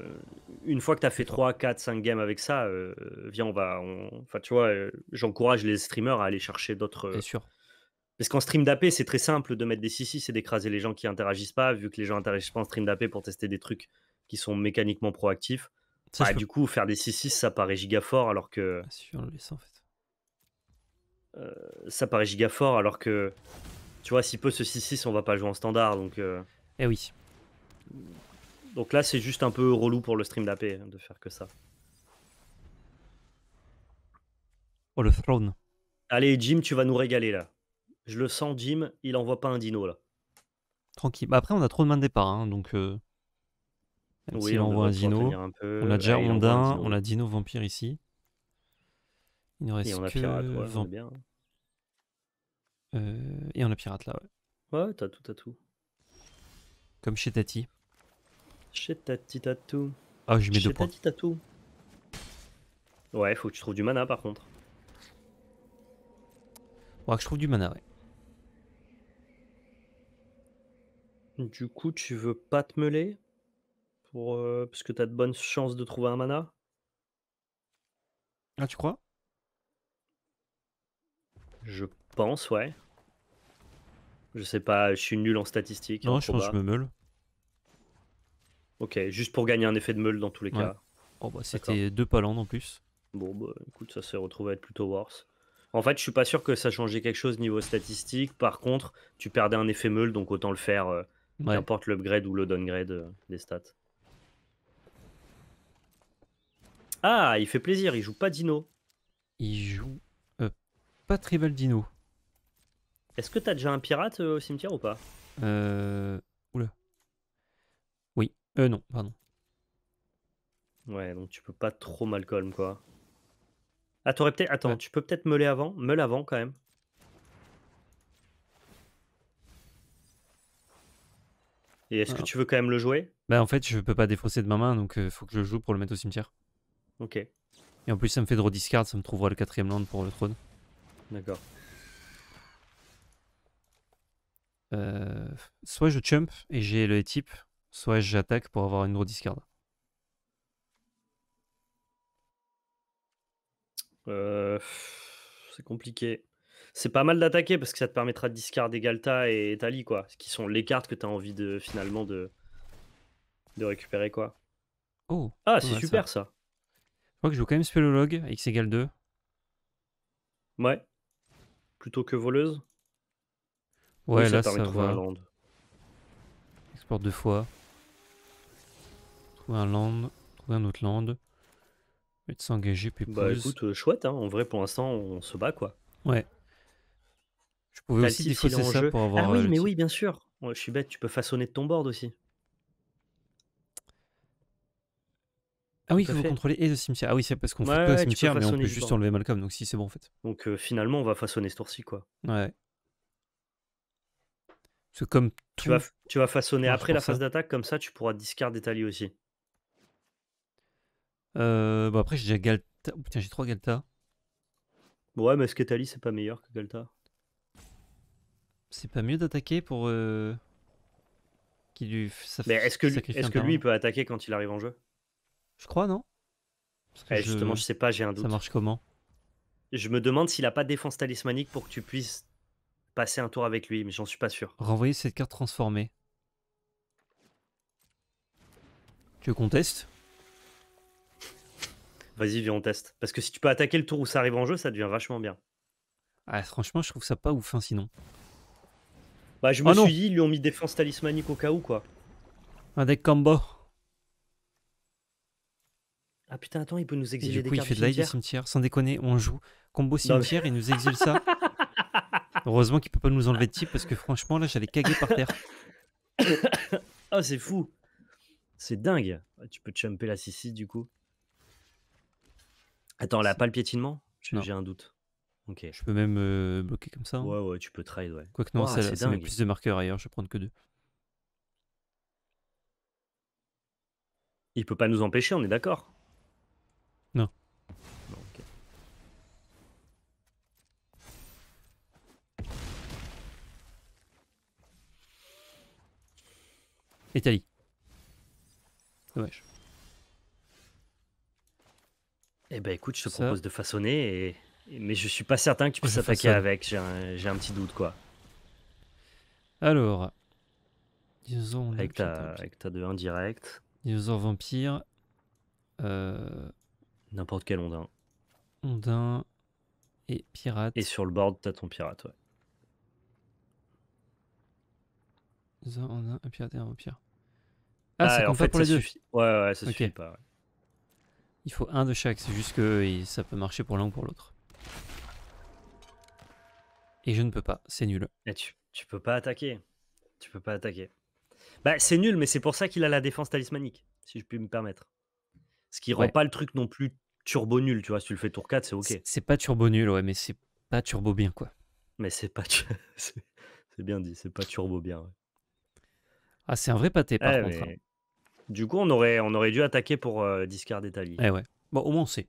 une fois que t'as fait 3, 4, 5 games avec ça, euh, viens, on va. Enfin, tu vois, j'encourage les streamers à aller chercher d'autres. sûr parce qu'en stream d'AP, c'est très simple de mettre des 6-6 et d'écraser les gens qui interagissent pas, vu que les gens interagissent pas en stream d'AP pour tester des trucs qui sont mécaniquement proactifs. Bah, du coup, faire des 6-6, ça paraît giga fort, alors que. fait. Euh, ça paraît giga fort, alors que. Tu vois, si peu ce 6-6, on va pas jouer en standard, donc. Euh eh oui. Donc là, c'est juste un peu relou pour le stream d'AP hein, de faire que ça. Oh, le throne. Allez, Jim, tu vas nous régaler là. Je le sens, Jim, il envoie pas un dino là. Tranquille. Bah, après, on a trop de mains de départ, hein, donc. Euh, même s'il envoie un dino, on a déjà Rondin, on a dino vampire ici. Il nous reste et on que hein. euh, et on a pirate là, ouais. Ouais, t'as tout, t'as tout. Comme chez Tati. Chez Tati, t'as tout. Ah, je mets deux points. Tati, t'as tout. Ouais, faut que tu trouves du mana par contre. Ouais, que je trouve du mana, ouais. Du coup, tu veux pas te meuler pour, euh, Parce que t'as de bonnes chances de trouver un mana Ah, tu crois Je pense, ouais. Je sais pas, je suis nul en statistiques. Non, hein, je pense que je me meule. Ok, juste pour gagner un effet de meule dans tous les cas. Oh, bah c'était deux palandes en plus. Bon bah écoute, ça s'est retrouvé à être plutôt worse. En fait, je suis pas sûr que ça changeait quelque chose niveau statistique. Par contre, tu perdais un effet meule, donc autant le faire euh, importe le l'upgrade ou le downgrade euh, des stats. Ah, il fait plaisir, il joue pas Dino. Il joue euh, pas Tribal Dino. Est-ce que t'as déjà un pirate euh, au cimetière ou pas Euh. Oula. Oui. Euh, non, pardon. Ouais, donc tu peux pas trop Malcolm, quoi. Ah, t'aurais peut-être. Attends, tu peux peut-être meuler avant Meule avant quand même. Et est-ce que tu veux quand même le jouer Bah en fait, je peux pas défausser de ma main, donc il euh, faut que je le joue pour le mettre au cimetière. Ok. Et en plus, ça me fait draw discard, ça me trouvera le quatrième land pour le trône. D'accord. Euh, soit je chump et j'ai le type, soit j'attaque pour avoir une draw discard. Euh, c'est compliqué c'est pas mal d'attaquer parce que ça te permettra de discarder Galta et Tali, quoi. Qui sont les cartes que tu as envie de finalement de, de récupérer, quoi. Oh, ah, c'est super ça. Je crois que je joue quand même Spellologue, X égale 2. Ouais. Plutôt que voleuse Ouais, là, ça, va. Export deux fois. Trouver un land, trouver un autre land. Et de s'engager, puis Bah écoute, euh, chouette, hein. en vrai, pour l'instant, on se bat, quoi. Ouais. Je pouvais aussi défausser ça pour avoir. Ah oui, euh, mais oui, bien sûr. je suis bête, tu peux façonner de ton board aussi. Ah oui, il faut contrôler et le cimetière. Ah oui, c'est parce qu'on ne fait pas le cimetière, mais on peut juste enlever Malcolm, donc si c'est bon en fait. Donc euh, finalement, on va façonner ce tour-ci, quoi. Ouais. Parce que comme tu, vas, tu vas façonner après la phase d'attaque, comme ça, tu pourras discard Tali aussi. Euh, bon, après, j'ai déjà Galta. Oh, putain, j'ai trois Galta. Ouais, mais est-ce que c'est pas meilleur que Galta c'est pas mieux d'attaquer pour. Euh... lui. Mais est-ce que, lui, il peut attaquer quand il arrive en jeu Je crois, non eh, Justement, je sais pas, j'ai un doute. Ça marche comment Je me demande s'il a pas de défense talismanique pour que tu puisses passer un tour avec lui, mais j'en suis pas sûr. Renvoyer cette carte transformée. Tu teste Vas-y, viens, on teste. Parce que si tu peux attaquer le tour où ça arrive en jeu, ça devient vachement bien. Ah, franchement, je trouve ça pas ouf, hein, sinon. Bah, je ah me suis dit, ils lui ont mis défense talismanique au cas où, quoi. Un deck combo. Ah putain, attends, il peut nous exiler du coup, il fait de cimetière. cimetière. Sans déconner, on joue combo cimetière, et il nous exile ça. Heureusement qu'il peut pas nous enlever de type parce que franchement, là, j'allais caguer par terre. oh, c'est fou. C'est dingue. Ah, tu peux chumper la 6-6, du coup. Attends, elle a pas le piétinement J'ai un doute. Je peux même euh, bloquer comme ça. Hein. Ouais, ouais, tu peux trade, ouais. Quoique non, ah, ça, met plus de marqueurs ailleurs, je vais prendre que deux. Il peut pas nous empêcher, on est d'accord Non. Non, ok. Dommage. Eh ben écoute, je te propose de façonner et mais je suis pas certain que tu puisses attaquer avec, j'ai un, petit doute quoi. Alors, disons avec, ta, avec ta 2 indirect direct. Dinosaure vampire. Euh, N'importe quel ondin. Ondin et pirate. Et sur le board, t'as ton pirate, ouais. Dinosaure, ondin, un pirate et un vampire. Ah, ah ça fait, pour les deux Ouais, ouais, ça suffit pas. Il faut un de chaque, c'est juste que ça peut marcher pour l'un ou pour l'autre. Et je ne peux pas, c'est nul. Et tu, peux pas attaquer. Tu peux pas attaquer. Bah, c'est nul, mais c'est pour ça qu'il a la défense talismanique, si je puis me permettre. Ce qui rend pas le truc non plus turbo nul, tu vois. Si tu le fais tour 4, c'est ok. C'est pas turbo nul, ouais, mais c'est pas turbo bien, quoi. Mais c'est pas. c'est bien dit, c'est pas turbo bien, ouais. Ah, c'est un vrai pâté, par eh, contre. Hein. Du coup, on aurait, on aurait dû attaquer pour discarder euh, discard Eh ouais. Bon, au moins, on sait.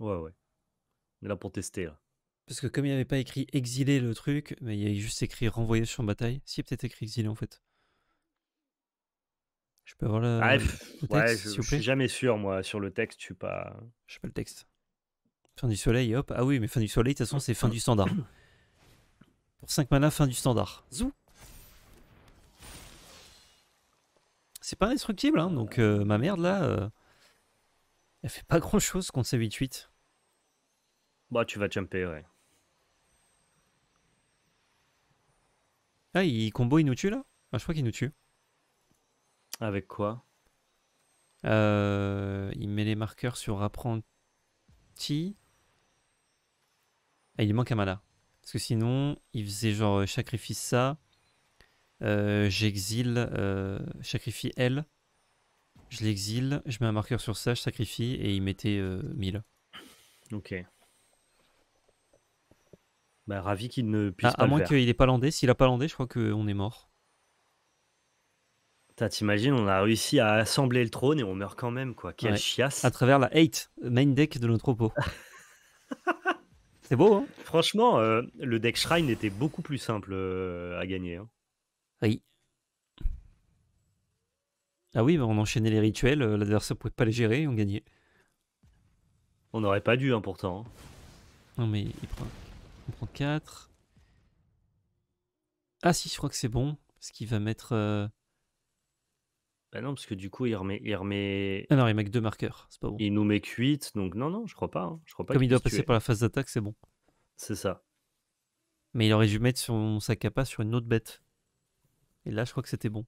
Ouais, ouais. On est là pour tester, parce que comme il n'y avait pas écrit exilé le truc, mais il y avait juste écrit renvoyé sur bataille. Si, peut-être écrit exilé en fait. Je peux avoir ah, le texte, je, vous plaît. je, suis jamais sûr, moi, sur le texte, je pas. Je sais pas le texte. Fin du soleil, hop. Ah oui, mais fin du soleil, de toute façon, c'est fin du standard. Pour 5 mana, fin du standard. Zou C'est pas indestructible, hein, donc euh, ma merde là, elle euh, elle fait pas grand chose contre ces 8-8. Bah, tu vas jumper, ouais. Ah, il combo, il nous tue là ah, Je crois qu'il nous tue. Avec quoi euh, Il met les marqueurs sur apprenti. Ah, il manque un mala Parce que sinon, il faisait genre euh, sacrifice ça. Euh, j'exile, sacrifie elle. Je l'exile, je mets un marqueur sur ça, je sacrifie et il mettait 1000. Ok. Bah, ravi qu'il ne puisse ah, pas. À moins qu'il n'ait pas landé. S'il a pas landé, je crois qu'on est mort. T'imagines, on a réussi à assembler le trône et on meurt quand même, quoi. Quelle chiasse. À travers la 8, main deck de notre repos. C'est beau, hein Franchement, euh, le deck Shrine était beaucoup plus simple euh, à gagner. Hein. Oui. Ah oui, bah, on enchaînait les rituels, l'adversaire euh, l'adversaire pouvait pas les gérer et on gagnait. On n'aurait pas dû, hein, pourtant. Hein. Non, mais il prend. On prend 4. Ah si, je crois que c'est bon. parce qu'il va mettre... Euh, bah non, parce que du coup, il remet... Il remet... Ah non, il met que 2 marqueurs. C'est pas bon. Il nous met que 8, donc non, non, je crois pas. Hein. Je crois pas Comme il, doit passer par la phase d'attaque, c'est bon. C'est ça. Mais il aurait dû mettre son passe sur une autre bête. Et là, je crois que c'était bon.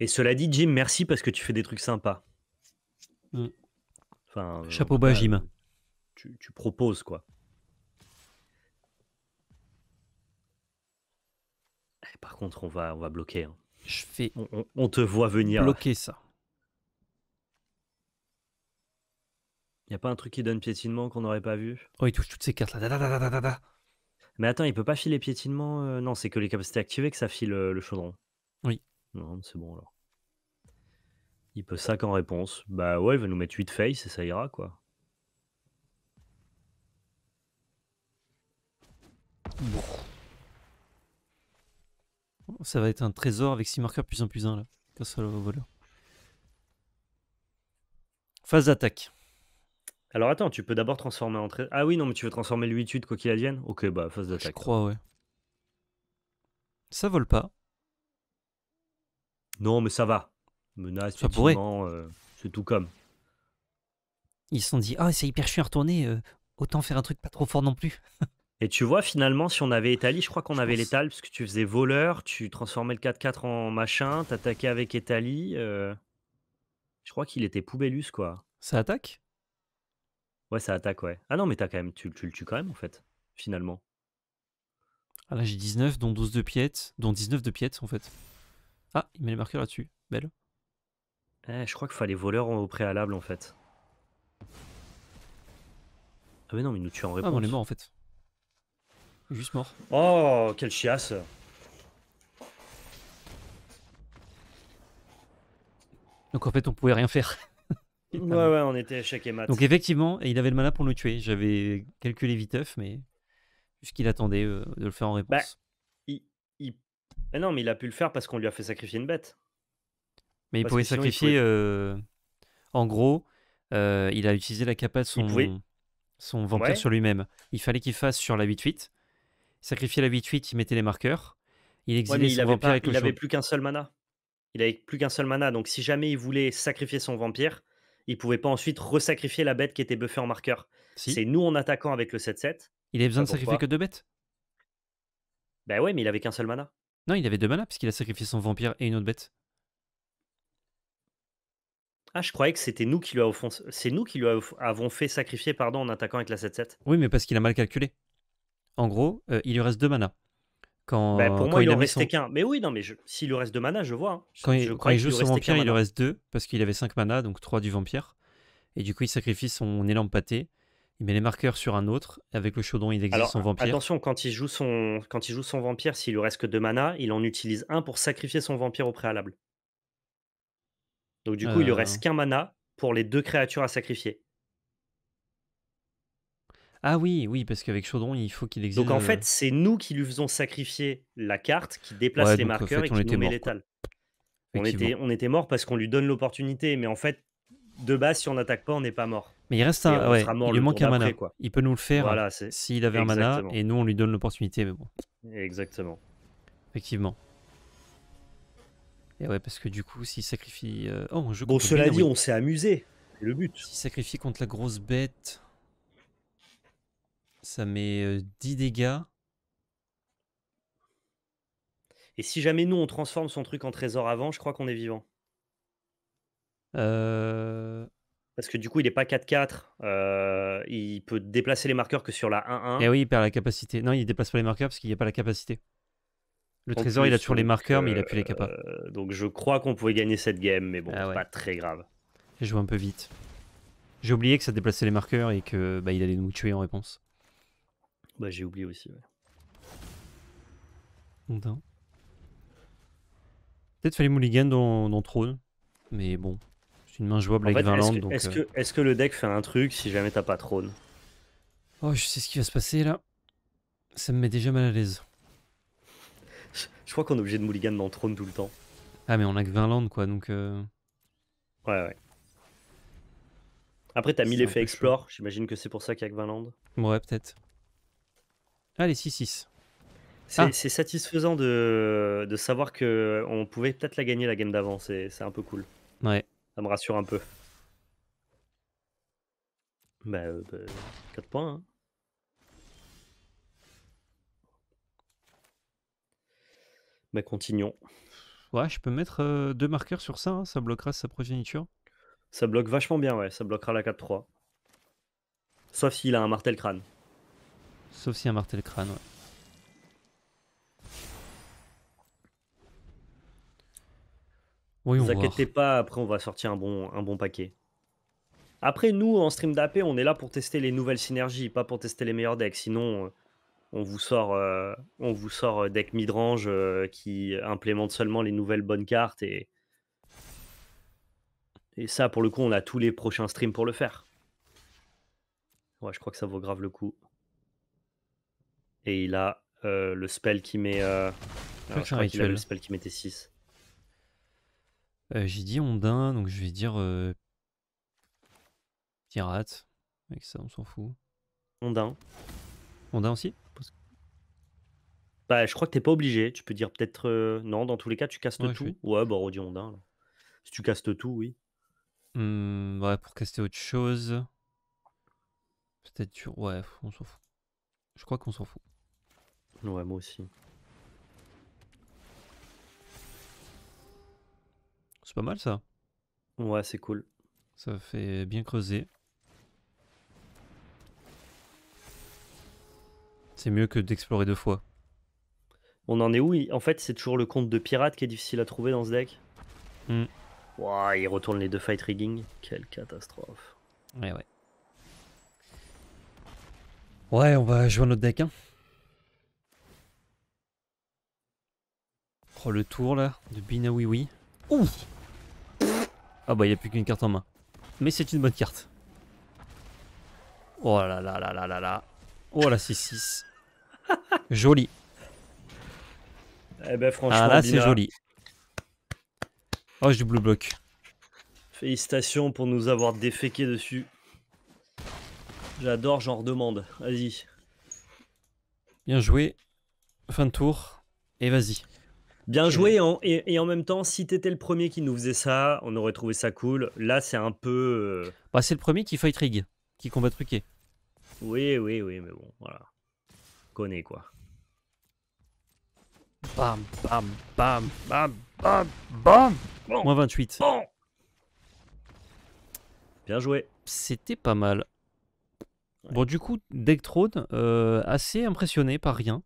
Et cela dit, Jim, merci parce que tu fais des trucs sympas. Mm. Enfin, euh, Chapeau bas, Jim. tu, proposes, quoi. Par contre, on va, on va bloquer. Hein. Je fais On, te voit venir. bloquer ça. Y a pas un truc qui donne piétinement qu'on n'aurait pas vu Oh, il touche toutes ces cartes là. Mais attends, il peut pas filer piétinement euh, Non, c'est que les capacités activées que ça file euh, le chaudron. Oui. Non, c'est bon alors. Il peut ça en réponse. Bah ouais, il va nous mettre 8 face et ça ira quoi. ça va être un trésor avec six marqueurs plus 1 plus un là, ça va voler. Phase d'attaque. Alors attends, tu peux d'abord transformer en trésor. Ah oui, non, mais tu veux transformer le 8-8 quoi qu'il advienne Ok, bah phase d'attaque. Je crois, ouais. Ça vole pas. Non, mais ça va. Menace, euh, c'est tout comme. Ils se sont dit, ah, c'est hyper chiant retourner, euh, autant faire un truc pas trop fort non plus. Et tu vois, finalement, si on avait Etali, je crois qu'on avait l'étal, parce que tu faisais voleur, tu transformais le 4-4 en machin, t'attaquais avec Etali. Euh, je crois qu'il était poubellus, quoi. Ça attaque Ouais, ça attaque, ouais. Ah non, mais as quand même, tu, le tues quand même, en fait, finalement. Ah là, j'ai 19, dont 12 de pièces, dont 19 de pièces en fait. Ah, il met les marqueurs là-dessus. Belle. Eh, je crois qu'il fallait voleur au préalable, en fait. Ah mais non, mais il nous tue en réponse. Ah, on est mort, en fait. Juste mort. Oh, quelle chiasse. Donc en fait, on pouvait rien faire. ouais, ah ouais, on était échec et mat. Donc effectivement, il avait le mana pour nous tuer. J'avais calculé viteuf, mais puisqu'il attendait euh, de le faire en réponse. Bah, il, Mais eh non, mais il a pu le faire parce qu'on lui a fait sacrifier une bête. Mais il pouvait sacrifier. Euh, en gros, euh, il a utilisé la capa de son, son vampire sur lui-même. Il fallait qu'il fasse sur la 8-8 Sacrifier la 8-8, il mettait les marqueurs. Il exilait il avait il n'avait plus qu'un seul mana. Il avait plus qu'un seul mana. Donc si jamais il voulait sacrifier son vampire, il pouvait pas ensuite resacrifier la bête qui était buffée en marqueur. C'est nous en attaquant avec le 7-7. Il avait besoin bah, de sacrifier que deux bêtes Ben ouais, mais il avait qu'un seul mana. Non, il avait deux mana puisqu'il a sacrifié son vampire et une autre bête. Ah, je croyais que c'était nous qui lui avons, nous qui lui avons fait sacrifier pardon, en attaquant avec la 7-7. Oui, mais parce qu'il a mal calculé. En gros, euh, il lui reste deux mana. Quand, bah, pour moi, il, en restait qu'un. Mais oui, non, mais s'il lui reste deux mana, je vois. Hein. quand il, joue son vampire, il lui reste deux, parce qu'il avait cinq mana, donc trois du vampire. Et du coup, il sacrifie son élan pâté. Il met les marqueurs sur un autre. avec le chaudron, il existe son vampire. Attention, quand il joue son, quand il joue son vampire, s'il lui reste que deux mana, il en utilise un pour sacrifier son vampire au préalable. Donc du coup, il lui euh. reste qu'un mana pour les deux créatures à sacrifier. Ah oui, oui, parce qu'avec Chaudron, il faut qu'il existe. Donc en euh, fait, c'est nous qui lui faisons sacrifier la carte qui déplace les marqueurs et qui nous met l'étal. On était, mort parce qu'on lui donne l'opportunité, mais en fait, de base, si on n'attaque pas, on n'est pas mort. Mais il reste un, il lui manque un mana. Quoi. Il peut nous le faire s'il avait un mana, et nous on lui donne l'opportunité, mais bon. Exactement. Effectivement. Et ouais, parce que du coup, s'il sacrifie. Euh, oh, je bon, cela dit, on s'est amusé. C'est le but. S'il sacrifie contre la grosse bête. Ça met 10 dégâts. Et si jamais nous on transforme son truc en trésor avant, je crois qu'on est vivant. Parce que du coup, il n'est pas 4-4. il peut déplacer les marqueurs que sur la 1-1. Et eh oui, il perd la capacité. Non, il déplace pas les marqueurs parce qu'il n'y a pas la capacité. Le trésor, il a toujours les marqueurs, mais il n'a euh, plus les capas. Euh, donc je crois qu'on pouvait gagner cette game, mais bon, ah pas très grave. Je joue un peu vite. J'ai oublié que ça déplaçait les marqueurs et que bah, il allait nous tuer en réponse. Bah, j'ai oublié aussi, ouais. Peut-être fallait Mulligan dans, Trône, mais bon, c'est une main jouable avec Vinland donc. Euh. Est-ce que, le deck fait un truc si jamais t'as pas Trône Oh, je sais ce qui va se passer là. Ça me met déjà mal à l'aise. Je, crois qu'on est obligé de Mulligan dans Trône tout le temps. Ah, mais on a que Vinland quoi, donc. Euh. Ouais, ouais. Après, t'as mis l'effet Explore, j'imagine que c'est pour ça qu'il y a que Vinland. Ouais, peut-être. Allez, 6-6. Ah. C'est satisfaisant de, savoir qu'on pouvait peut-être la gagner la game d'avant. C'est un peu cool. Ouais. Ça me rassure un peu. Bah, 4 euh, bah, points. Hein. Bah, continuons. Ouais, je peux mettre euh, deux marqueurs sur ça. Hein. ça bloquera sa progéniture. Ça bloque vachement bien, ouais. Ça bloquera la 4-3. Sauf s'il a un martel crâne. Sauf si un martel crâne, ouais. Oui, vous inquiétez pas, après on va sortir un bon, un bon paquet. Après, nous, en stream d'AP, on est là pour tester les nouvelles synergies, pas pour tester les meilleurs decks. Sinon, euh, on vous sort, euh, on vous sort euh, deck midrange qui implémente seulement les nouvelles bonnes cartes. Et... et ça, pour le coup, on a tous les prochains streams pour le faire. Ouais, je crois que ça vaut grave le coup. Et il a euh, le spell qui met. Euh, le spell qui mettait 6. Euh, j'ai dit ondin, donc je vais dire. Pirate. Avec ça, on s'en fout. Ondin. Ondin aussi Bah, je crois que t'es pas obligé. Tu peux dire peut-être. Non, dans tous les cas, tu castes tout. Ouais, bah, on dit ondin. Si tu castes tout, oui. Hmm, ouais, pour caster autre chose. Peut-être tu... Ouais, on s'en fout. Je crois qu'on s'en fout. Ouais, moi aussi. C'est pas mal ça. Ouais, c'est cool. Ça fait bien creuser. C'est mieux que d'explorer deux fois. On en est où En fait, c'est toujours le compte de pirate qui est difficile à trouver dans ce deck. Hmm. Ouais, il retourne les deux fight rigging. Quelle catastrophe. Ouais, ouais. Ouais, on va jouer notre deck. Hein. le tour là, de Bina Oui Ah bah, il n'y a plus qu'une carte en main. Mais c'est une bonne carte. Oh là là là là là là. Oh là, c'est 6. joli. Eh ben, franchement, ah là, c'est joli. Oh, du blue bloc. Félicitations pour nous avoir déféqué dessus. J'adore, j'en redemande. Vas-y. Bien joué. Fin de tour. Et vas-y. Bien joué et, en même temps, si t'étais le premier qui nous faisait ça, on aurait trouvé ça cool. Là, c'est un peu. Euh, bah, c'est le premier qui fight rig, qui combat truqué. Oui, oui, oui, mais bon, voilà. Connais quoi. Bam, bam, bam, bam, bam, bam. Moins 28. Bien joué. C'était pas mal. Bon, du coup, Dektron, euh, assez impressionné par rien.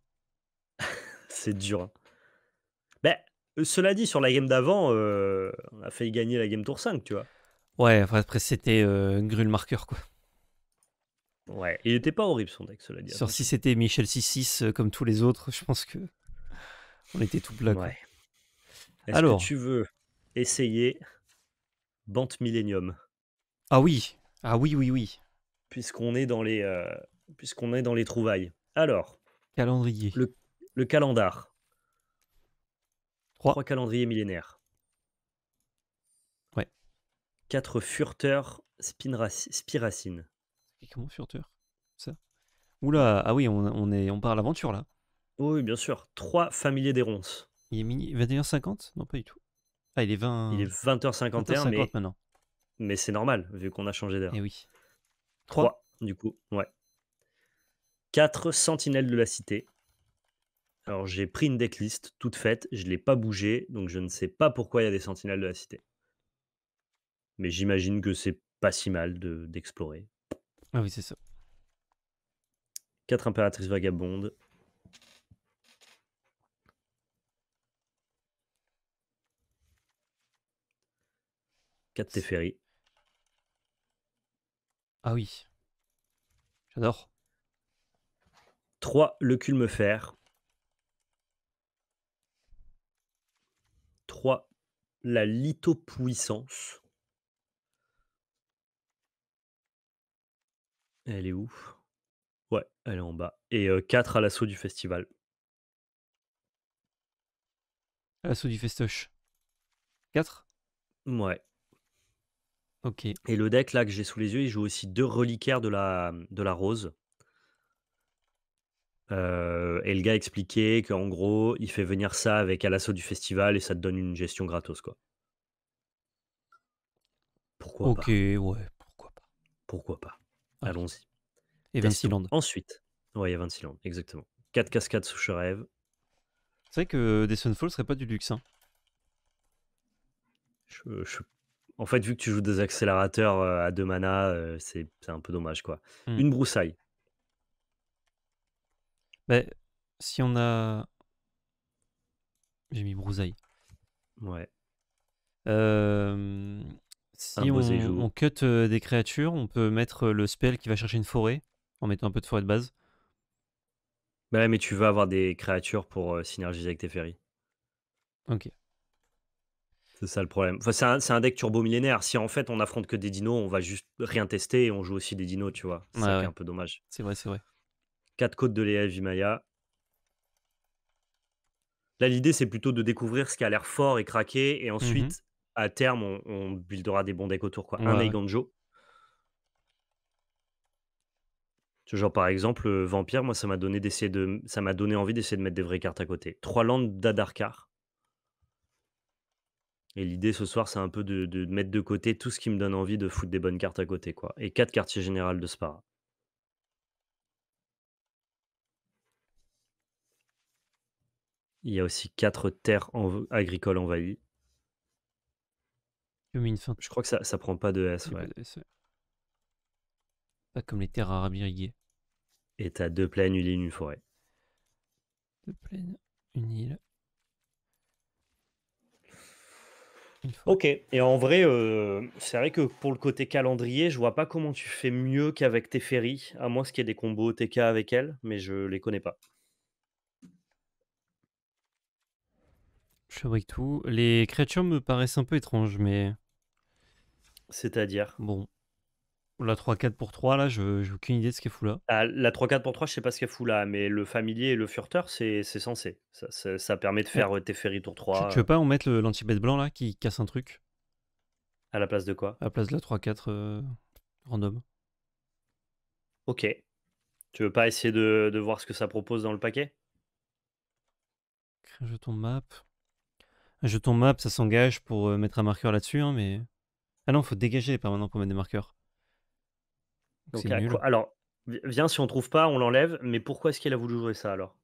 c'est dur. Hein. Ben, euh, cela dit, sur la game d'avant, euh, on a failli gagner la game tour 5, tu vois. Ouais, après, c'était euh, grue le marqueur, quoi. Ouais, il n'était pas horrible son deck, cela dit. Sur si c'était Michel 66 comme tous les autres, je pense que on était tout plat. Est-ce Alors... que tu veux essayer Bant Millennium Ah oui, ah oui, oui, oui. Puisqu'on est dans les, puisqu'on est dans les trouvailles. Alors. Calendrier. Le, le Trois. calendriers millénaires. Ouais. Quatre furteurs spiracine. comment furteur Ça Oula, ah oui, on, part est, on parle là. Oui, bien sûr. Trois familiers des ronces. Il est mini 21h50 Non, pas du tout. Ah, il est 20. Il est 20h51, mais... maintenant. Mais c'est normal, vu qu'on a changé d'heure. Et eh oui. 3, du coup, ouais. 4 sentinelles de la cité. Alors j'ai pris une decklist toute faite, je ne l'ai pas bougée, donc je ne sais pas pourquoi il y a des sentinelles de la cité. Mais j'imagine que c'est pas si mal d'explorer. Ah oui, c'est ça. 4 impératrices vagabondes. Quatre Teferi. Ah oui. J'adore. 3 le culme fer. 3, la lithopuissance. Elle est où Ouais, elle est en bas. Et 4 euh, à l'assaut du festival. À l'assaut du festoche. 4 Ouais. Ok. Et le deck là que j'ai sous les yeux, il joue aussi deux reliquaires de la, de la rose. Euh, et le gars expliquait qu'en gros, il fait venir ça avec à l'assaut du festival et ça te donne une gestion gratos, quoi. Pourquoi OK, ouais, pourquoi pas? Pourquoi pas? Allons-y. Et 26 landes. Ensuite ouais, il y a landes, exactement. 4 cascades rêve C'est vrai que des Falls serait pas du luxe, hein. en fait, vu que tu joues des accélérateurs, euh, à 2 mana, euh, c'est un peu dommage, quoi. Hmm. Une broussaille. Bah si on a. J'ai mis broussaille. Ouais. si ah, on, cut euh, des créatures, on peut mettre euh, le spell qui va chercher une forêt en mettant un peu de forêt de base. Bah mais tu vas avoir des créatures pour euh, synergiser avec tes ferries. Ok. C'est ça le problème. c'est un, deck turbo millénaire. Si en fait on affronte que des dinos, on va juste rien tester et on joue aussi des dinos, tu vois. C'est un peu dommage. C'est vrai, c'est vrai. Quatre côtes de Léa Vimaya. Là, l'idée, c'est plutôt de découvrir ce qui a l'air fort et craqué. Et mhm. ensuite, à terme, on, buildera des bons decks autour. Quoi. Un Eiganjo. Genre, par exemple, euh, Vampire, moi, ça m'a donné, de... donné envie d'essayer de mettre des vraies cartes à côté. Trois landes d'Adarkar. Et l'idée ce soir, c'est un peu de, mettre de côté tout ce qui me donne envie de foutre des bonnes cartes à côté. quoi. Et quatre quartiers généraux de Spara. Il y a aussi quatre terres agricoles envahies. Je crois que ça, ça prend pas de S. Pas, comme les terres arabes irriguées. Et t'as deux plaines, une île, une forêt. Deux plaines, une île. Ok, et en vrai, euh, c'est vrai que pour le côté calendrier, je vois pas comment tu fais mieux qu'avec tes ferries, à moins qu'il y ait des combos TK avec elles, mais je les connais pas. Je fabrique tout. Les créatures me paraissent un peu étranges, mais C'est-à-dire bon. La 3-4 pour 3, là, je j'ai aucune idée de ce qu'elle fout là. Ah, la 3-4 pour 3, je sais pas ce qu'elle fout là, mais le familier et le furteur, c'est censé. Ça, permet de faire euh, tes ferry tour 3 tu euh. veux pas en mettre le- lanti blanc là qui casse un truc à la place de quoi à la place de la 3-4 euh, random Ok. Tu veux pas essayer de, voir ce que ça propose dans le paquet Crée ton map. Un jeton map, ça s'engage pour euh, mettre un marqueur là-dessus, hein, mais... Ah non, faut dégager les maintenant pour mettre des marqueurs. alors, viens, si on trouve pas, on l'enlève, mais pourquoi est-ce qu'elle a voulu jouer ça alors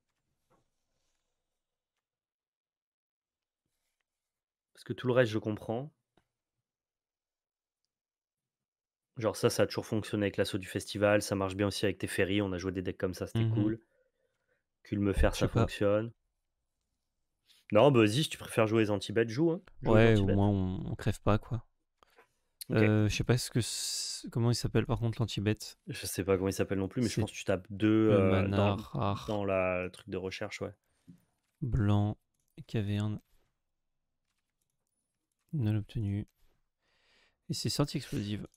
Parce que tout le reste, je comprends. Genre ça, ça a toujours fonctionné avec l'assaut du festival, ça marche bien aussi avec tes ferries, on a joué des decks comme ça, c'était mmh cool. Culme faire, ça fonctionne. Non, bah vas si tu préfères jouer les anti-bêtes, joue. Hein. ouais, au moins on, crève pas, quoi. Euh, je sais pas ce que comment il s'appelle par contre l'anti-bête. Je sais pas comment il s'appelle non plus, mais je pense que tu tapes deux euh, dans, la, le truc de recherche, ouais. Blanc, caverne. Non obtenu. Et c'est sorti explosive.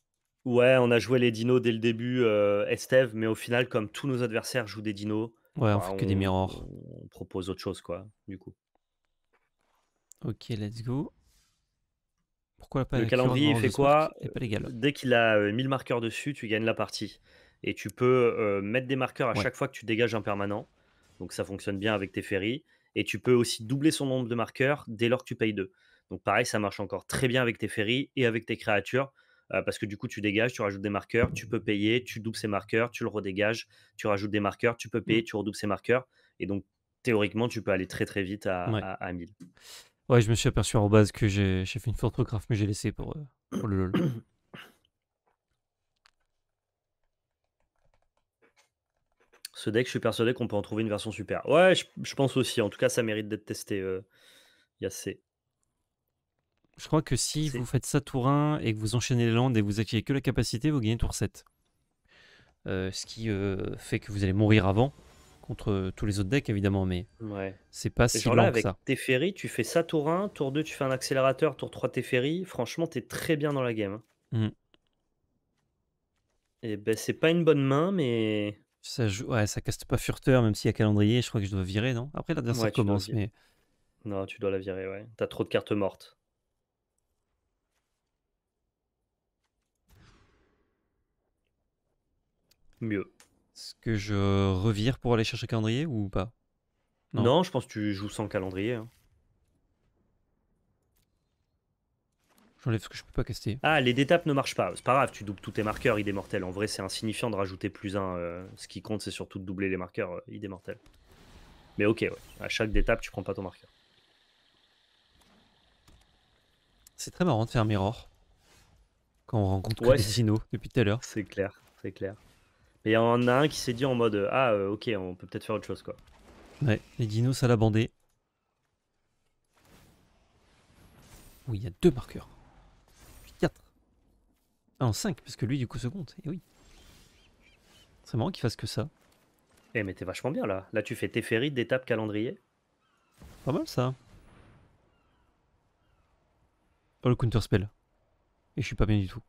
Ouais, on a joué les dinos dès le début, euh, Estev, mais au final, comme tous nos adversaires jouent des dinos, on, bah, fait que des mirrors. On propose autre chose, quoi, du coup. Ok, let's go. Pourquoi pas Le calendrier, fait quoi euh, Dès qu'il a 1000 euh, marqueurs dessus, tu gagnes la partie. Et tu peux euh, mettre des marqueurs à chaque fois que tu dégages un permanent. Donc ça fonctionne bien avec tes ferries. Et tu peux aussi doubler son nombre de marqueurs dès lors que tu payes deux. Donc pareil, ça marche encore très bien avec tes ferries et avec tes créatures. parce que du coup, tu dégages, tu rajoutes des marqueurs, tu peux payer, tu doubles ces marqueurs, tu le redégages, tu rajoutes des marqueurs, tu peux payer, mm. tu redoubles ces marqueurs. Et donc, théoriquement, tu peux aller très très vite à, à 1000. Ouais, je me suis aperçu en base que j'ai fait une photographe, mais j'ai laissé pour, euh, le LOL. Ce deck, je suis persuadé qu'on peut en trouver une version super. Ouais, je, pense aussi. En tout cas, ça mérite d'être testé. Euh, Yassé. Je crois que si vous faites ça tour 1 et que vous enchaînez les landes et que vous activez que la capacité, vous gagnez tour 7. Euh, ce qui euh, fait que vous allez mourir avant contre euh, tous les autres decks évidemment, mais c'est pas si long avec que Teferi, tu fais ça tour 1, tour 2, tu fais un accélérateur, tour 3 Teferi, franchement, t'es très bien dans la game. Hein. Mm. Et ben, c'est pas une bonne main, mais. Ça, joue... ça casse pas Furteur, même s'il y a calendrier, je crois que je dois virer, non Après, l'adversaire commence, mais. Non, tu dois la virer, ouais. T'as trop de cartes mortes. Mieux. Est-ce que je revire pour aller chercher le calendrier ou pas non. je pense que tu joues sans calendrier. Hein. J'enlève ce que je peux pas caster. Ah, les d'étapes ne marchent pas. C'est pas grave, tu doubles tous tes marqueurs, idémortels. En vrai, c'est insignifiant de rajouter plus un. Euh, ce qui compte, c'est surtout de doubler les marqueurs, euh, idémortels. Mais ok, à chaque d'étape, tu prends pas ton marqueur. C'est très marrant de faire mirror quand on rencontre les que depuis tout à l'heure. C'est clair, c'est clair il y en a un qui s'est dit en mode euh, Ah, euh, ok, on peut peut-être faire autre chose quoi. Ouais, les dinos à la bandée. Oui, il y a deux marqueurs. quatre. Ah, en cinq, parce que lui, du coup, se compte. Et eh oui. C'est marrant qu'il fasse que ça. Eh, mais t'es vachement bien là. Là, tu fais tes féries d'étape calendrier. Pas mal ça. Oh le counter spell. Et je suis pas bien du tout.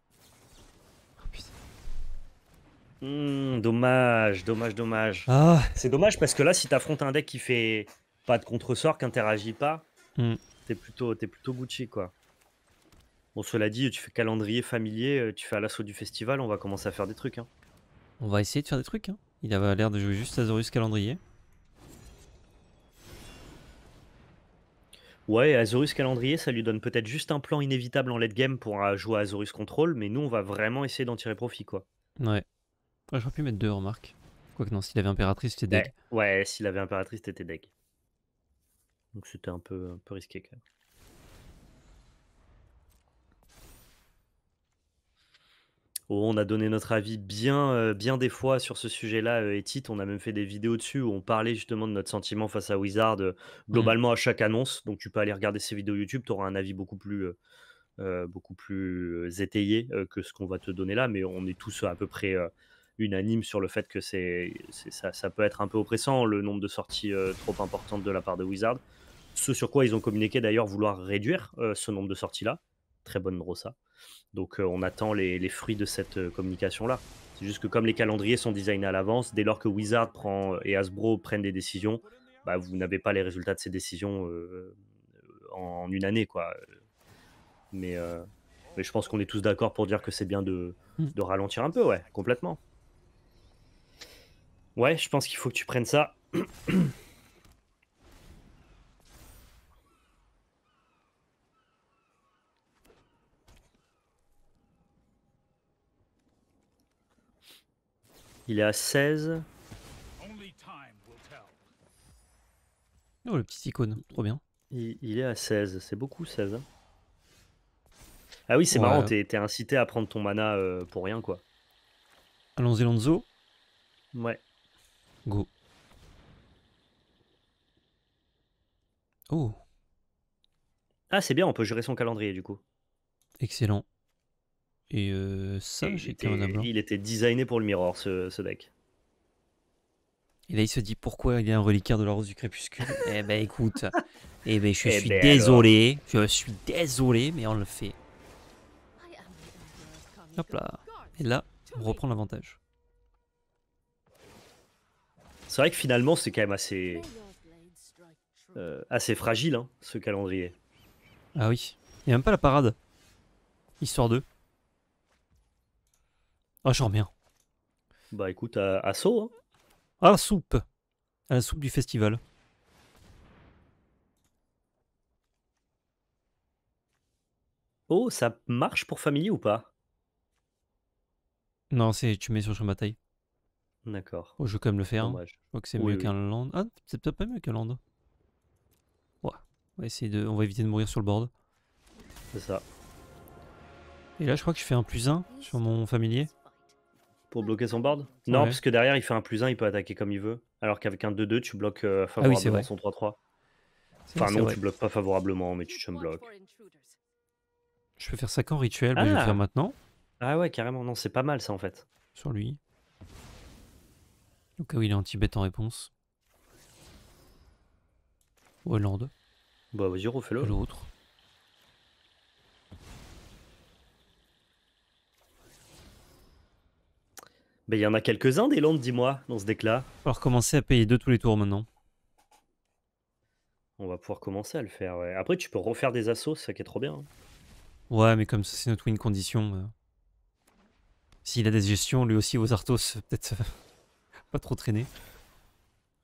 Hmm, dommage, dommage, dommage. Ah. C'est dommage parce que là, si t'affrontes un deck qui fait pas de contresort, qui interagit pas, hmm. t'es plutôt, plutôt Gucci quoi. Bon, cela dit, tu fais calendrier familier, euh, tu fais à l'assaut du festival, on va commencer à faire des trucs. Hein. On va essayer de faire des trucs. Hein. Il avait l'air de jouer juste Azorus calendrier. Ouais, Azorus calendrier, ça lui donne peut-être juste un plan inévitable en late game pour euh, jouer à Azorus contrôle, mais nous, on va vraiment essayer d'en tirer profit quoi. Ouais j'aurais pu mettre deux, remarques. Quoique non, s'il avait impératrice, c'était deck. Ouais, s'il avait impératrice, c'était deck. Donc c'était un peu, un peu risqué quand même. Oh, on a donné notre avis bien, euh, bien des fois sur ce sujet-là, Etit. Euh, on a même fait des vidéos dessus où on parlait justement de notre sentiment face à Wizard euh, mm. globalement à chaque annonce. Donc tu peux aller regarder ces vidéos YouTube, tu auras un avis beaucoup plus, beaucoup plus étayé que ce qu'on va te donner là, mais on est tous à peu près unanime sur le fait que c'est, ça, peut être un peu oppressant le nombre de sorties euh, trop importantes de la part de Wizard. Ce sur quoi ils ont communiqué d'ailleurs vouloir réduire euh, ce nombre de sorties-là. Très bonne Rossa. Hein. Donc euh, on attend les, fruits de cette communication-là. C'est juste que comme les calendriers sont designés à l'avance, dès lors que Wizard prend et Hasbro prennent des décisions, bah, vous n'avez pas les résultats de ces décisions en, une année. quoi. Mais, mais je pense qu'on est tous d'accord pour dire que c'est bien de, hmm. de ralentir un peu, ouais, complètement. Ouais, je pense qu'il faut que tu prennes ça. Il est à 16. Oh, le petit icône, trop bien. Il, est à 16, c'est beaucoup 16. Hein. ah oui, c'est marrant, t'es incité à prendre ton mana euh, pour rien, quoi. Allons-y, Lonzo. Ouais. Oh. Ah, c'est bien, on peut gérer son calendrier du coup. Excellent. Et euh, ça, j'étais un Il était designé pour le mirror, ce, deck. Et là, il se dit pourquoi il y a un reliquaire de la rose du crépuscule Et eh ben, écoute, et eh ben, je eh suis ben, désolé, je suis désolé, mais on le fait. Hop là. Et là, on reprend l'avantage. C'est vrai que finalement, c'est quand même assez, euh, assez fragile, hein, ce calendrier. Ah oui. Il même pas la parade. Histoire 2. Ah, oh, j'en reviens. Bah écoute, à, à saut, hein. À la soupe. À la soupe du festival. Oh, ça marche pour familier ou pas Non, c'est tu mets sur champ bataille. D'accord. Oh, je vais quand même le faire. Hein. Je crois que c'est mieux qu'un land. Ah, c'est peut-être pas mieux qu'un land. Ouais. On va essayer de. On va éviter de mourir sur le board. C'est ça. Et là, je crois que je fais un plus 1 sur mon familier. Pour bloquer son board Non, parce que derrière, il fait un plus 1, il peut attaquer comme il veut. Alors qu'avec un 2-2, tu bloques euh, ah favorablement son 3-3. Enfin, non, tu bloques pas favorablement, mais tu chum bloques. Je peux faire ça qu'en rituel, je vais le ah. faire maintenant. Ah ouais, carrément, non, c'est pas mal ça en fait. Sur lui. Au cas où il est anti bête en réponse. Hollande. Bah vas-y refais-le. L'autre. Mais bah, il y en a quelques-uns des Landes, dis-moi, dans ce deck-là. On va recommencer à payer deux tous les tours maintenant. On va pouvoir commencer à le faire, ouais. Après, tu peux refaire des assauts, ça qui est trop bien. Hein. Ouais, mais comme ça, c'est notre win condition. Euh. S'il a des gestions, lui aussi, aux Arthos, peut-être... Euh, pas trop traîner.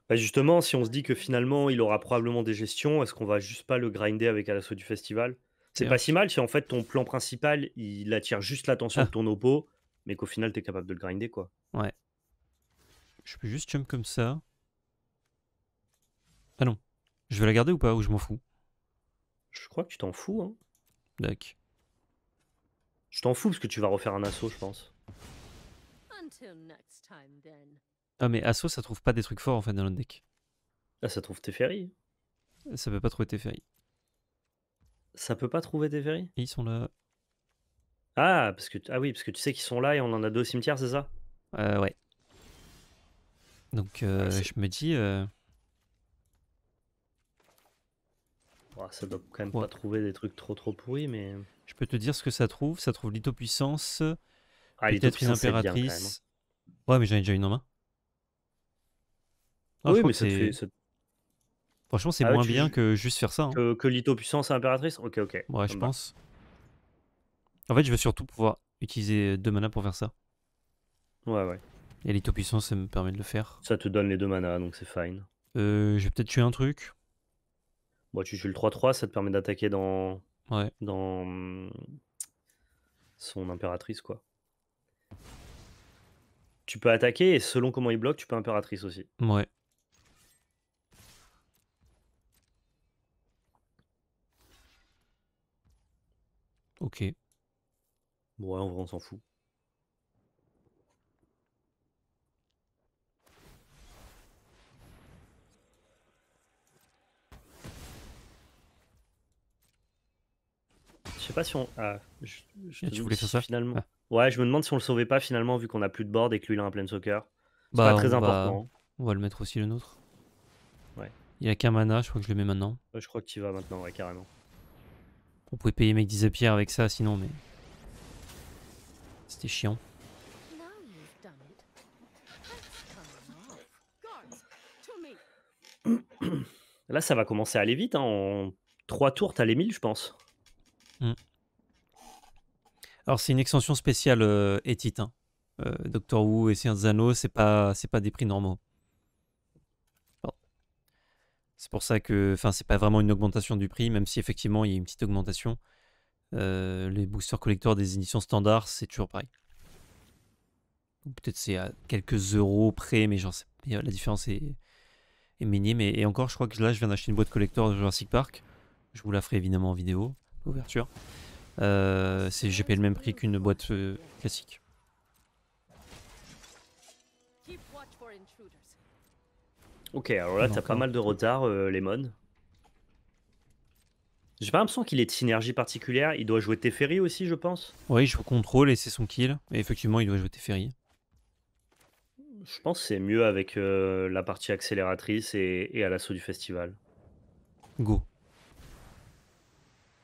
Bah justement, si on se dit que finalement il aura probablement des gestions, est-ce qu'on va juste pas le grinder avec un l'assaut du festival C'est pas si mal si en fait ton plan principal il attire juste l'attention de ah. ton oppo, mais qu'au final t'es capable de le grinder quoi. Ouais. Je peux juste jump comme ça. Ah non. Je vais la garder ou pas Ou je m'en fous Je crois que tu t'en fous. Hein. Je t'en fous parce que tu vas refaire un assaut, je pense. Until next time, then. Ah, mais Asso, ça trouve pas des trucs forts en fait dans le deck. Ah, ça trouve Teferi. Ça peut pas trouver Teferi. Ça peut pas trouver Teferi Ils sont là. Ah, parce que, ah oui, parce que tu sais qu'ils sont là et on en a deux cimetière c'est ça euh, Ouais. Donc euh, ah, je me dis. Euh, ça doit quand même pas trouver des trucs trop trop pourris, mais. Je peux te dire ce que ça trouve. Ça trouve puissance Puissance ah, peut-être une hein. impératrice. ouais, mais j'en ai déjà une en main. Ah, oui, mais Franchement, c'est ah moins bien que juste faire ça. Hein. Que, que Lito puissance impératrice Ok, ok. Ouais, je pense. En fait, je vais surtout pouvoir utiliser deux manas pour faire ça. Ouais, ouais. Et Lito puissance, ça me permet de le faire. Ça te donne les deux manas, donc c'est fine. Euh, je vais peut-être tuer un truc. Bon, tu tues le 3-3, ça te permet d'attaquer dans. Ouais. Dans. Hmm, son impératrice, quoi. Tu peux attaquer et selon comment il bloque, tu peux impératrice aussi. Ouais. Bon, ouais, en on s'en fout. Je sais pas si on. Ah, tu voulais faire ça finalement. Ah. Ouais, je me demande si on le sauvait pas finalement, vu qu'on a plus de board et que lui il a un plein soccer. C'est bah, pas très important. Hein. On va le mettre aussi le nôtre. Ouais. Il a qu'un mana, je crois que je le mets maintenant. Euh, je crois que tu vas maintenant, ouais, carrément. On pouvait payer mec 10 pierre avec ça sinon mais... C'était chiant. Là ça va commencer à aller vite, hein. en 3 tours t'as les 1000 je pense. Hmm. Alors c'est une extension spéciale et euh, Etite. Hein. Euh, Doctor Who et Seigneur Zano, c'est pas, pas des prix normaux. C'est pour ça que, enfin, c'est pas vraiment une augmentation du prix, même si effectivement il y a une petite augmentation. Euh, les boosters collecteurs des éditions standards, c'est toujours pareil. Peut-être c'est à quelques euros près, mais euh, la différence est, est minime. Et, encore, je crois que là, je viens d'acheter une boîte collector de Jurassic Park. Je vous la ferai évidemment en vidéo, ouverture. Euh, c'est j'ai payé le même prix qu'une boîte classique. Ok, alors là, t'as pas mal de retard, euh, Lemon. J'ai pas l'impression qu'il ait de synergie particulière. Il doit jouer Teferi aussi, je pense. Oui, il joue contrôle et c'est son kill. Et effectivement, il doit jouer Teferi. Je pense que c'est mieux avec euh, la partie accélératrice et, à l'assaut du festival. Go.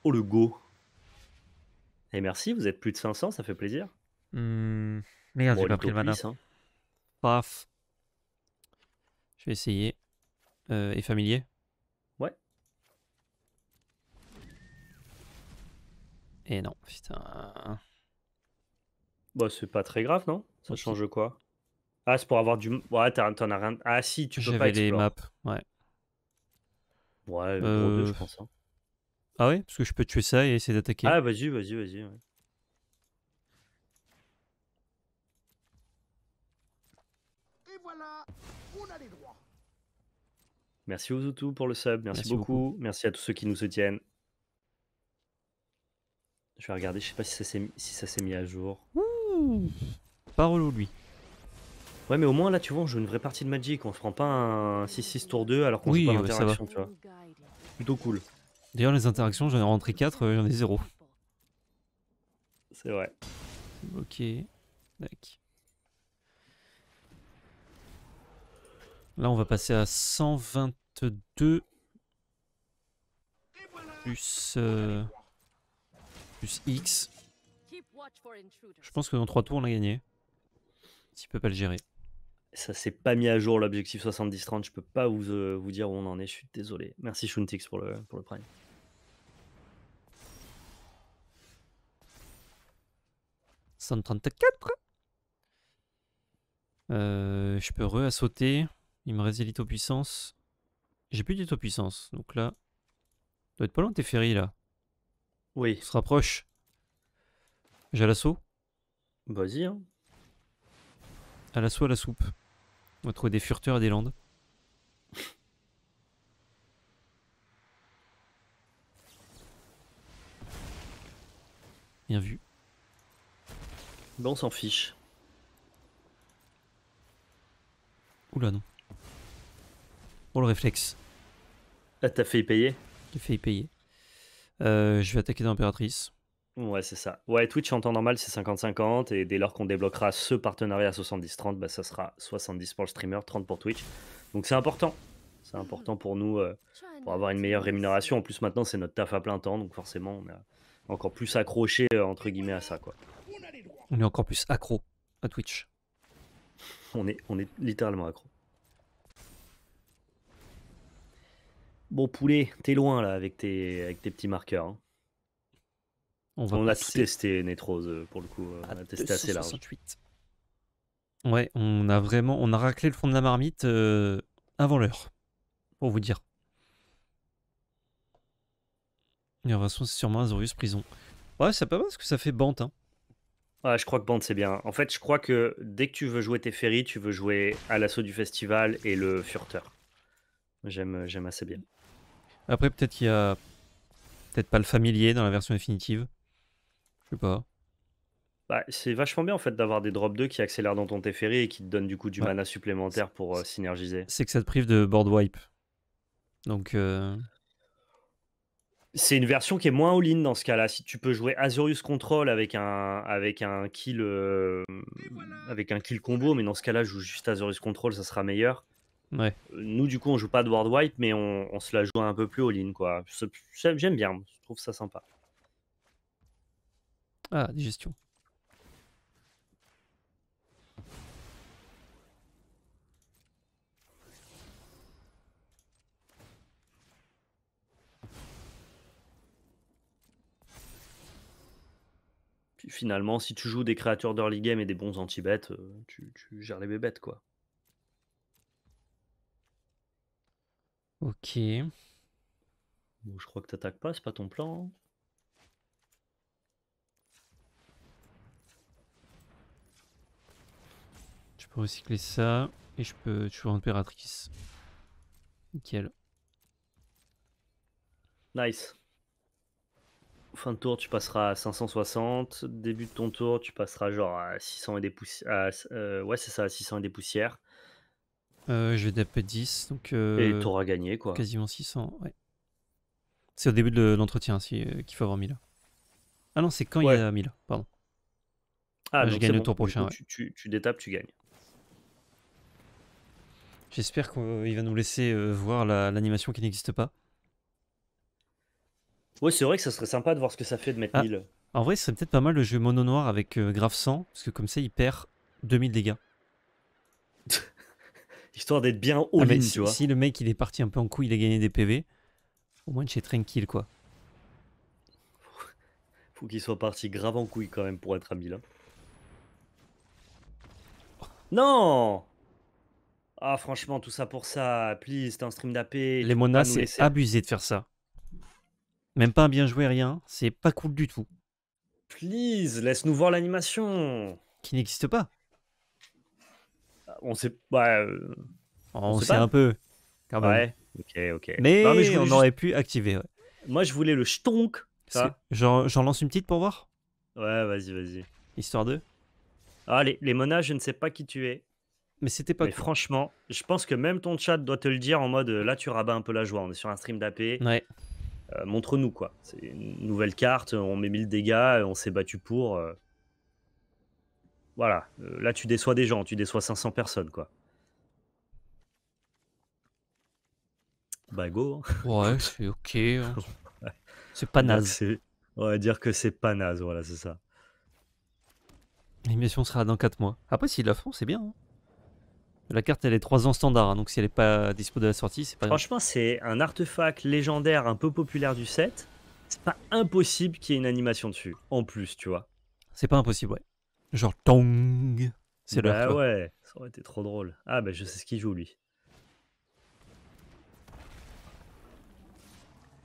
Oh, le go. Et eh, merci, vous êtes plus de 500, ça fait plaisir. Mais hmm. merde, j'ai pas pris le mana. Hein. Paf. Je vais essayer. Euh, et familier Ouais. Et non, putain. Bon, bah, c'est pas très grave, non Ça change quoi Ah, c'est pour avoir du. Ouais, t'en as rien. Ah, si, tu peux pas les maps, ouais. Ouais, gros euh, deux, je pense. Hein. Ah ouais Parce que je peux tuer ça et essayer d'attaquer. Ah, vas-y, vas-y, vas-y. Et voilà Merci aux tout pour le sub. Merci, beaucoup. Merci à tous ceux qui nous soutiennent. Je vais regarder, je sais pas si ça s'est si ça s'est mis à jour. parole pas lui. Ouais, mais au moins là, tu vois, on joue une vraie partie de Magic. On se prend pas un 6-6 tour 2 alors qu'on oui, joue pas l'interaction, tu vois. Plutôt cool. D'ailleurs, les interactions, j'en ai rentré 4, euh, j'en ai 0. C'est vrai. Ok. Là, on va passer à 120 2 plus, euh, plus X. Je pense que dans 3 tours, on a gagné. S'il peut pas le gérer. Ça s'est pas mis à jour l'objectif 70-30. Je peux pas euh, vous, dire où on en est. Je suis désolé. Merci Shuntix pour le, pour le prime. 134 euh, je peux re-assauter. Il me résilite aux puissances. J'ai plus aux puissance, donc là... doit être pas loin tes ferries, là. Oui. se rapproche. J'ai l'assaut Vas-y, hein. À l'assaut, à la soupe. On va trouver des furteurs et des landes. Bien vu. Bon, on s'en fiche. Oula, non. Oh, le réflexe. Ah, fait y payer fait y payer. Euh, je vais attaquer l'impératrice. Ouais, c'est ça. Ouais, Twitch en temps normal, c'est 50-50. Et dès lors qu'on débloquera ce partenariat à 70-30, bah, ça sera 70 pour le streamer, 30 pour Twitch. Donc c'est important. C'est important pour nous euh, pour avoir une meilleure rémunération. En plus, maintenant, c'est notre taf à plein temps. Donc forcément, on est encore plus accroché, euh, entre guillemets, à ça. quoi. On est encore plus accro à Twitch. On est, on est littéralement accro. Bon, poulet, t'es loin là avec tes, petits marqueurs. Hein. On, va a tout testé, Nétrose, euh, pour le coup. Euh, on a ah, testé assez large. Ouais, on a vraiment, on a raclé le fond de la marmite euh, avant l'heure, pour vous dire. Et façon, c'est sûrement Azorius prison. Ouais, c'est pas mal parce que ça fait bande. Hein. Ouais, je crois que bande c'est bien. En fait, je crois que dès que tu veux jouer tes ferries, tu veux jouer à l'assaut du festival et le furteur. J'aime j'aime assez bien. Après, peut-être qu'il y a... Peut-être pas le familier dans la version définitive. Je sais pas. Bah, c'est vachement bien en fait d'avoir des drop 2 qui accélèrent dans ton Teferi et qui te donnent du coup du mana supplémentaire pour euh, synergiser. C'est que ça te prive de board wipe. Donc. Euh, c'est une version qui est moins all-in dans ce cas-là. Si tu peux jouer Azurius Control avec un, avec un kill euh, avec un kill combo, mais dans ce cas-là, je joue juste Azurius Control, ça sera meilleur. Nous, du coup, on joue pas de World Wide mais on, se la joue un peu plus all-in, quoi. J'aime bien, je trouve ça sympa. Ah, digestion. Puis finalement, si tu joues des créatures d'early game et des bons anti-bêtes, euh, tu, tu gères les bébêtes, quoi. Ok. Bon, je crois que tu attaques pas, c'est pas ton plan. Hein. Je peux recycler ça et je peux tuer impératrice. Nickel. Nice. Fin de tour, tu passeras à 560. Début de ton tour, tu passeras genre à 600 et des poussières. Euh, ouais, c'est ça, à 600 et des poussières. Euh, je vais taper 10, donc... Euh, Et t'auras gagné, quoi. Quasiment 600, ouais. C'est au début de l'entretien si, euh, qu'il faut avoir 1000 Ah non, c'est quand il y a 1000 pardon. Ah, je gagne le tour prochain. tu, détapes, tu gagnes. J'espère qu'il va nous laisser voir l'animation qui n'existe pas. Ouais, c'est vrai que ça serait sympa de voir ce que ça fait de mettre 1000. Ah. En vrai, ce serait peut-être pas mal le jeu mono noir avec grave 100, parce que comme ça, il perd 2000 dégâts. histoire d'être bien au ah, si, Si le mec il est parti un peu en couille, il a gagné des PV, au moins je suis tranquille quoi. Faut qu'il soit parti grave en couille quand même pour être à 1000. Hein. Non Ah franchement, tout ça pour ça, please, t'es un stream d'AP. Les monas, c'est abusé de faire ça. Même pas bien jouer rien, c'est pas cool du tout. Please, laisse-nous voir l'animation. Qui n'existe pas on sait. pas bah, euh, on, sait, un peu. Ouais, ok, ok. Mais, on aurait pu activer. Moi, je voulais le stonk. J'en lance une petite pour voir Ouais, vas-y, vas-y. Histoire de allez ah, les, monas, je ne sais pas qui tu es. Mais c'était pas. franchement, je pense que même ton chat doit te le dire en mode euh, là, tu rabats un peu la joie. On est sur un stream d'AP. Ouais. Euh, montre-nous quoi. C'est une nouvelle carte, on met 1000 dégâts, on s'est battu pour. Voilà, euh, là tu déçois des gens, tu déçois 500 personnes, quoi. Bah go. Hein. Ouais, c'est ok. Hein. C'est pas naze. On va dire que c'est pas naze, voilà, c'est ça. L'émission sera dans 4 mois. Après, s'ils la font, c'est bien. Hein. La carte, elle est 3 ans standard, donc si elle est pas dispo de la sortie, c'est pas Franchement, c'est un artefact légendaire un peu populaire du set. C'est pas impossible qu'il y ait une animation dessus, en plus, tu vois. C'est pas impossible, ouais. Genre tong. C'est bah Ah ouais, ça aurait été trop drôle. Ah bah je sais ce qu'il joue lui.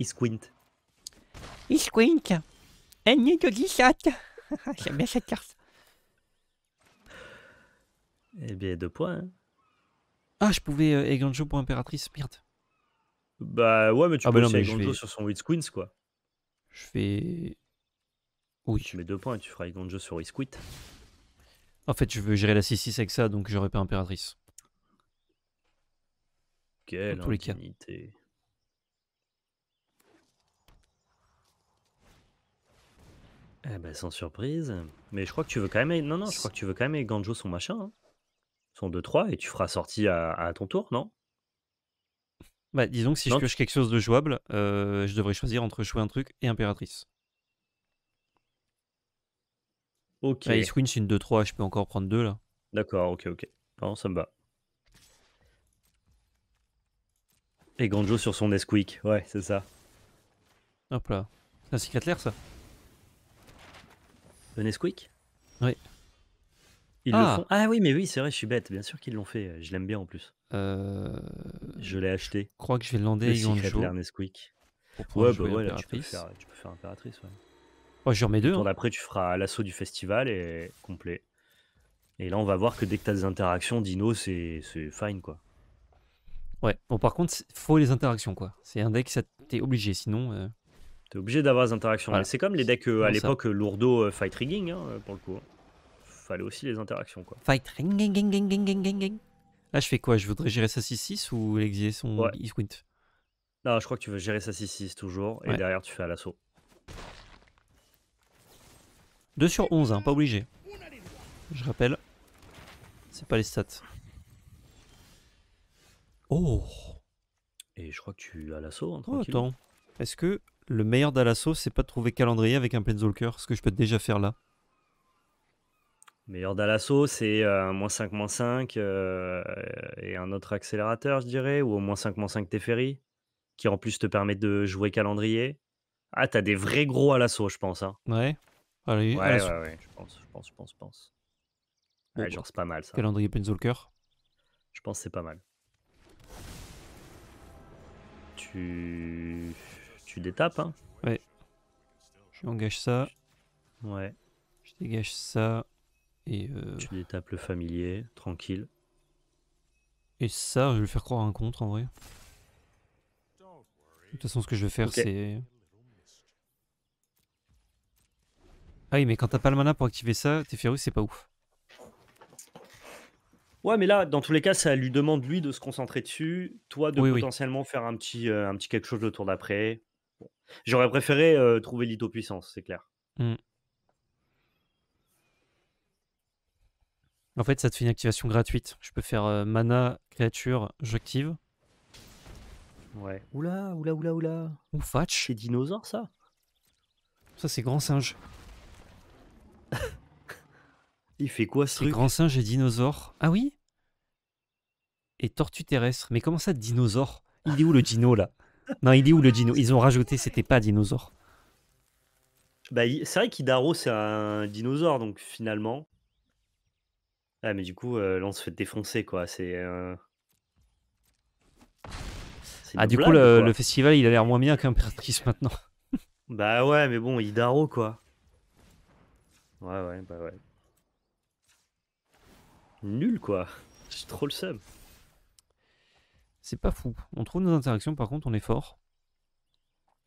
Il squint. Il squint. que J'aime bien cette carte. Eh bien, deux points. Hein. Ah, je pouvais Eganjo euh, pour Impératrice, merde. Bah ouais, mais tu ah, peux bah Eganjo sur son Queens, quoi. Je fais... Oui. Tu mets deux points et tu feras Eganjo sur Isquint ». En fait, je veux gérer la 6-6 avec ça, donc j'aurais pas impératrice. Quelle tous Eh ben, sans surprise. Mais je crois que tu veux quand même. Non, non, je crois que tu veux quand même Ganjo son machin. Hein. Son 2-3, et tu feras sortie à, ton tour, non Bah, disons que si je pioche quelque chose de jouable, euh, je devrais choisir entre jouer un truc et impératrice. Ok. Ice Queen, c'est une 2-3, je peux encore prendre 2 là. D'accord, ok, ok. Non, ça me va. Et Ganjo sur son Nesquik, ouais, c'est ça. Hop là. C'est un secret lair ça Le Nesquik Oui. ah. Ah oui, mais oui, c'est vrai, je suis bête. Bien sûr qu'ils l'ont fait. Je l'aime bien en plus. Euh, je l'ai acheté. Je crois que je vais lander le Ganjo. Secret lair Nesquik. Ouais, bah ouais, là, tu peux, faire, tu peux faire Impératrice, ouais. Oh, j'en deux. Hein. Après, tu feras l'assaut du festival et complet. Et là, on va voir que dès que tu des interactions, Dino, c'est fine, quoi. Ouais, bon, par contre, faut les interactions, quoi. C'est un deck, t'es obligé, sinon. Euh, t'es obligé d'avoir des interactions. C'est comme les decks euh, à l'époque lourdeau euh, fight rigging, hein, pour le coup. Hein. Fallait aussi les interactions, quoi. Fight rigging, Là, je fais quoi Je voudrais gérer ça 6-6 ou l'exiler son ouais. Non, je crois que tu veux gérer ça 6-6 toujours, et derrière, tu fais l'assaut. 2 sur 11, hein, pas obligé. Je rappelle, c'est pas les stats. Oh Et je crois que tu as l'assaut. Hein, oh, attends, est-ce que le meilleur d'Alasso, c'est pas de trouver calendrier avec un Plainswalker? ce que je peux déjà faire là Meilleur d'Alasso, c'est un euh, moins 5, 5 euh, et un autre accélérateur, je dirais, ou au moins 5, moins 5 Teferi, qui en plus te permet de jouer calendrier. Ah, t'as des vrais gros à l'assaut, je pense. Hein. Ouais ouais, ouais, ouais, je pense, je pense, je pense, je pense. ouais, genre, c'est pas mal ça. Calendrier Penzolker Je pense c'est pas mal. Tu. Tu détapes, hein Ouais. Je engage ça. Ouais. Je dégage ça. Et euh... Tu détapes le familier, tranquille. Et ça, je vais le faire croire un contre en vrai. De toute façon, ce que je vais faire, c'est. Ah oui, mais quand t'as pas le mana pour activer ça, Teferi, c'est pas ouf. Ouais, mais là, dans tous les cas, ça lui demande lui de se concentrer dessus, toi de potentiellement faire un petit, euh, un petit quelque chose le tour d'après. J'aurais préféré euh, trouver Lito Puissance, c'est clair. Hmm. En fait, ça te fait une activation gratuite. Je peux faire euh, mana, créature, j'active. Ouais. Oula, oula, oula, oula. Ou fatch. C'est dinosaure ça Ça, c'est grand singe. Il fait quoi ce truc Grand singe et dinosaure. Ah oui Et tortue terrestre. Mais comment ça, dinosaure Il est où le dino là Non, il est où le dino Ils ont rajouté, c'était pas dinosaure. Bah, c'est vrai qu'Hidaro, c'est un dinosaure, donc finalement. Ah, mais du coup, l'on euh, là, on se fait défoncer, quoi. C'est. Euh, ah, du coup, le, festival, il a l'air moins bien qu'un qu'Imperatrice maintenant. bah ouais, mais bon, Idaro quoi. Ouais, ouais, bah ouais. Nul quoi. C'est trop le seum. C'est pas fou. On trouve nos interactions, par contre, on est fort.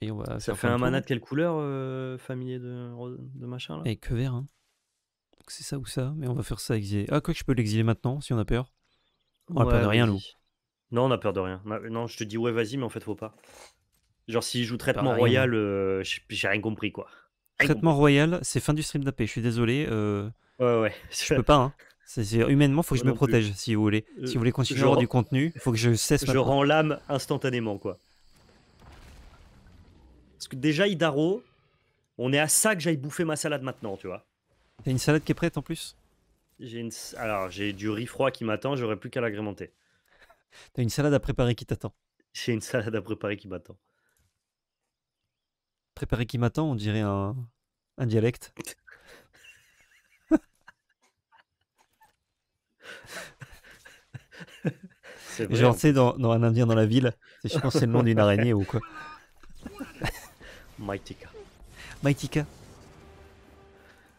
Et on va Ça fait un mana de quelle couleur, euh, familier de, de machin là Et que vert, hein. c'est ça ou ça, mais on va faire ça exilé Ah, quoi que je peux l'exiler maintenant si on a peur. On a peur de rien, nous. Non, on a peur de rien. Bah, non, je te dis ouais, vas-y, mais en fait, faut pas. Genre, si je joue traitement bah, royal, euh, j'ai rien compris quoi. Traitement royal, c'est fin du stream d'AP, je suis désolé. Euh, ouais, ouais. Je peux pas, hein. C'est, humainement, faut que je me protège, si vous voulez. Euh, si vous voulez continuer à avoir du contenu, faut que je cesse. Je rends l'âme instantanément, quoi. Parce que déjà, Hidaro on est à ça que j'aille bouffer ma salade maintenant, tu vois. T'as une salade qui est prête en plus J'ai une... Alors, j'ai du riz froid qui m'attend, j'aurais plus qu'à l'agrémenter. T'as une salade à préparer qui t'attend J'ai une salade à préparer qui m'attend. Préparé qui m'attend, on dirait un, dialecte. J'ai lancé dans, un indien dans la ville, je pense que c'est le nom d'une araignée ou quoi. Maitika. Maitika.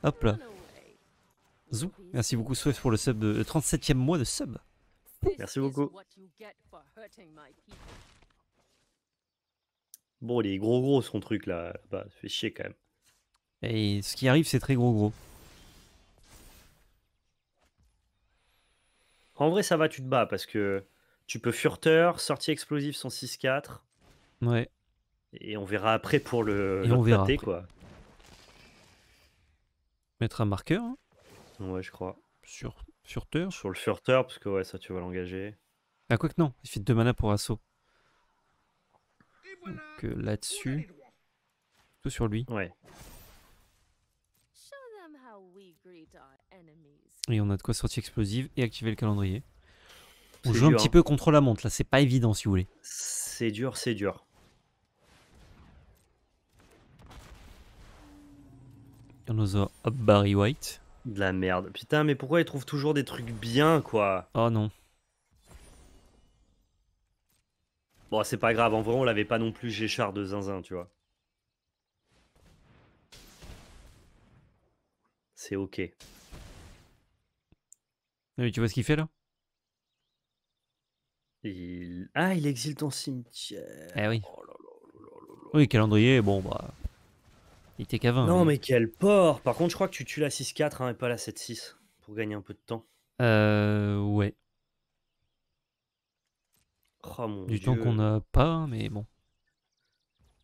Hop là. Zou, merci beaucoup Swift pour le sub de le 37e mois de sub. Merci beaucoup. Bon, il est gros gros son truc là. ça fait chier quand même. Et ce qui arrive, c'est très gros gros. En vrai, ça va, tu te bats parce que tu peux furteur, sortie explosive 6 4 Ouais. Et on verra après pour le. Et on quoi. Mettre un marqueur. Hein. Ouais, je crois. Sur furteur. Sur le furteur, parce que ouais, ça, tu vas l'engager. Ah, quoi que non, il fait deux mana pour assaut. Donc euh, là-dessus, tout sur lui. Ouais. Et on a de quoi sortir explosive et activer le calendrier. On joue un petit hein. peu contre la montre là, c'est pas évident si vous voulez. C'est dur, c'est dur. On a Barry White. De la merde. Putain, mais pourquoi ils trouvent toujours des trucs bien quoi Oh non. Bon, c'est pas grave, en vrai, on l'avait pas non plus Géchard de zinzin, tu vois. C'est ok. Mais tu vois ce qu'il fait là il... Ah, il exile ton cimetière. Eh oui. Oh oui, calendrier, bon, bah. Il était qu'à 20. Non, mais... quel porc Par contre, je crois que tu tues la 6-4 hein, et pas la 7-6 pour gagner un peu de temps. Euh, ouais. Oh, du temps qu'on n'a pas, mais bon.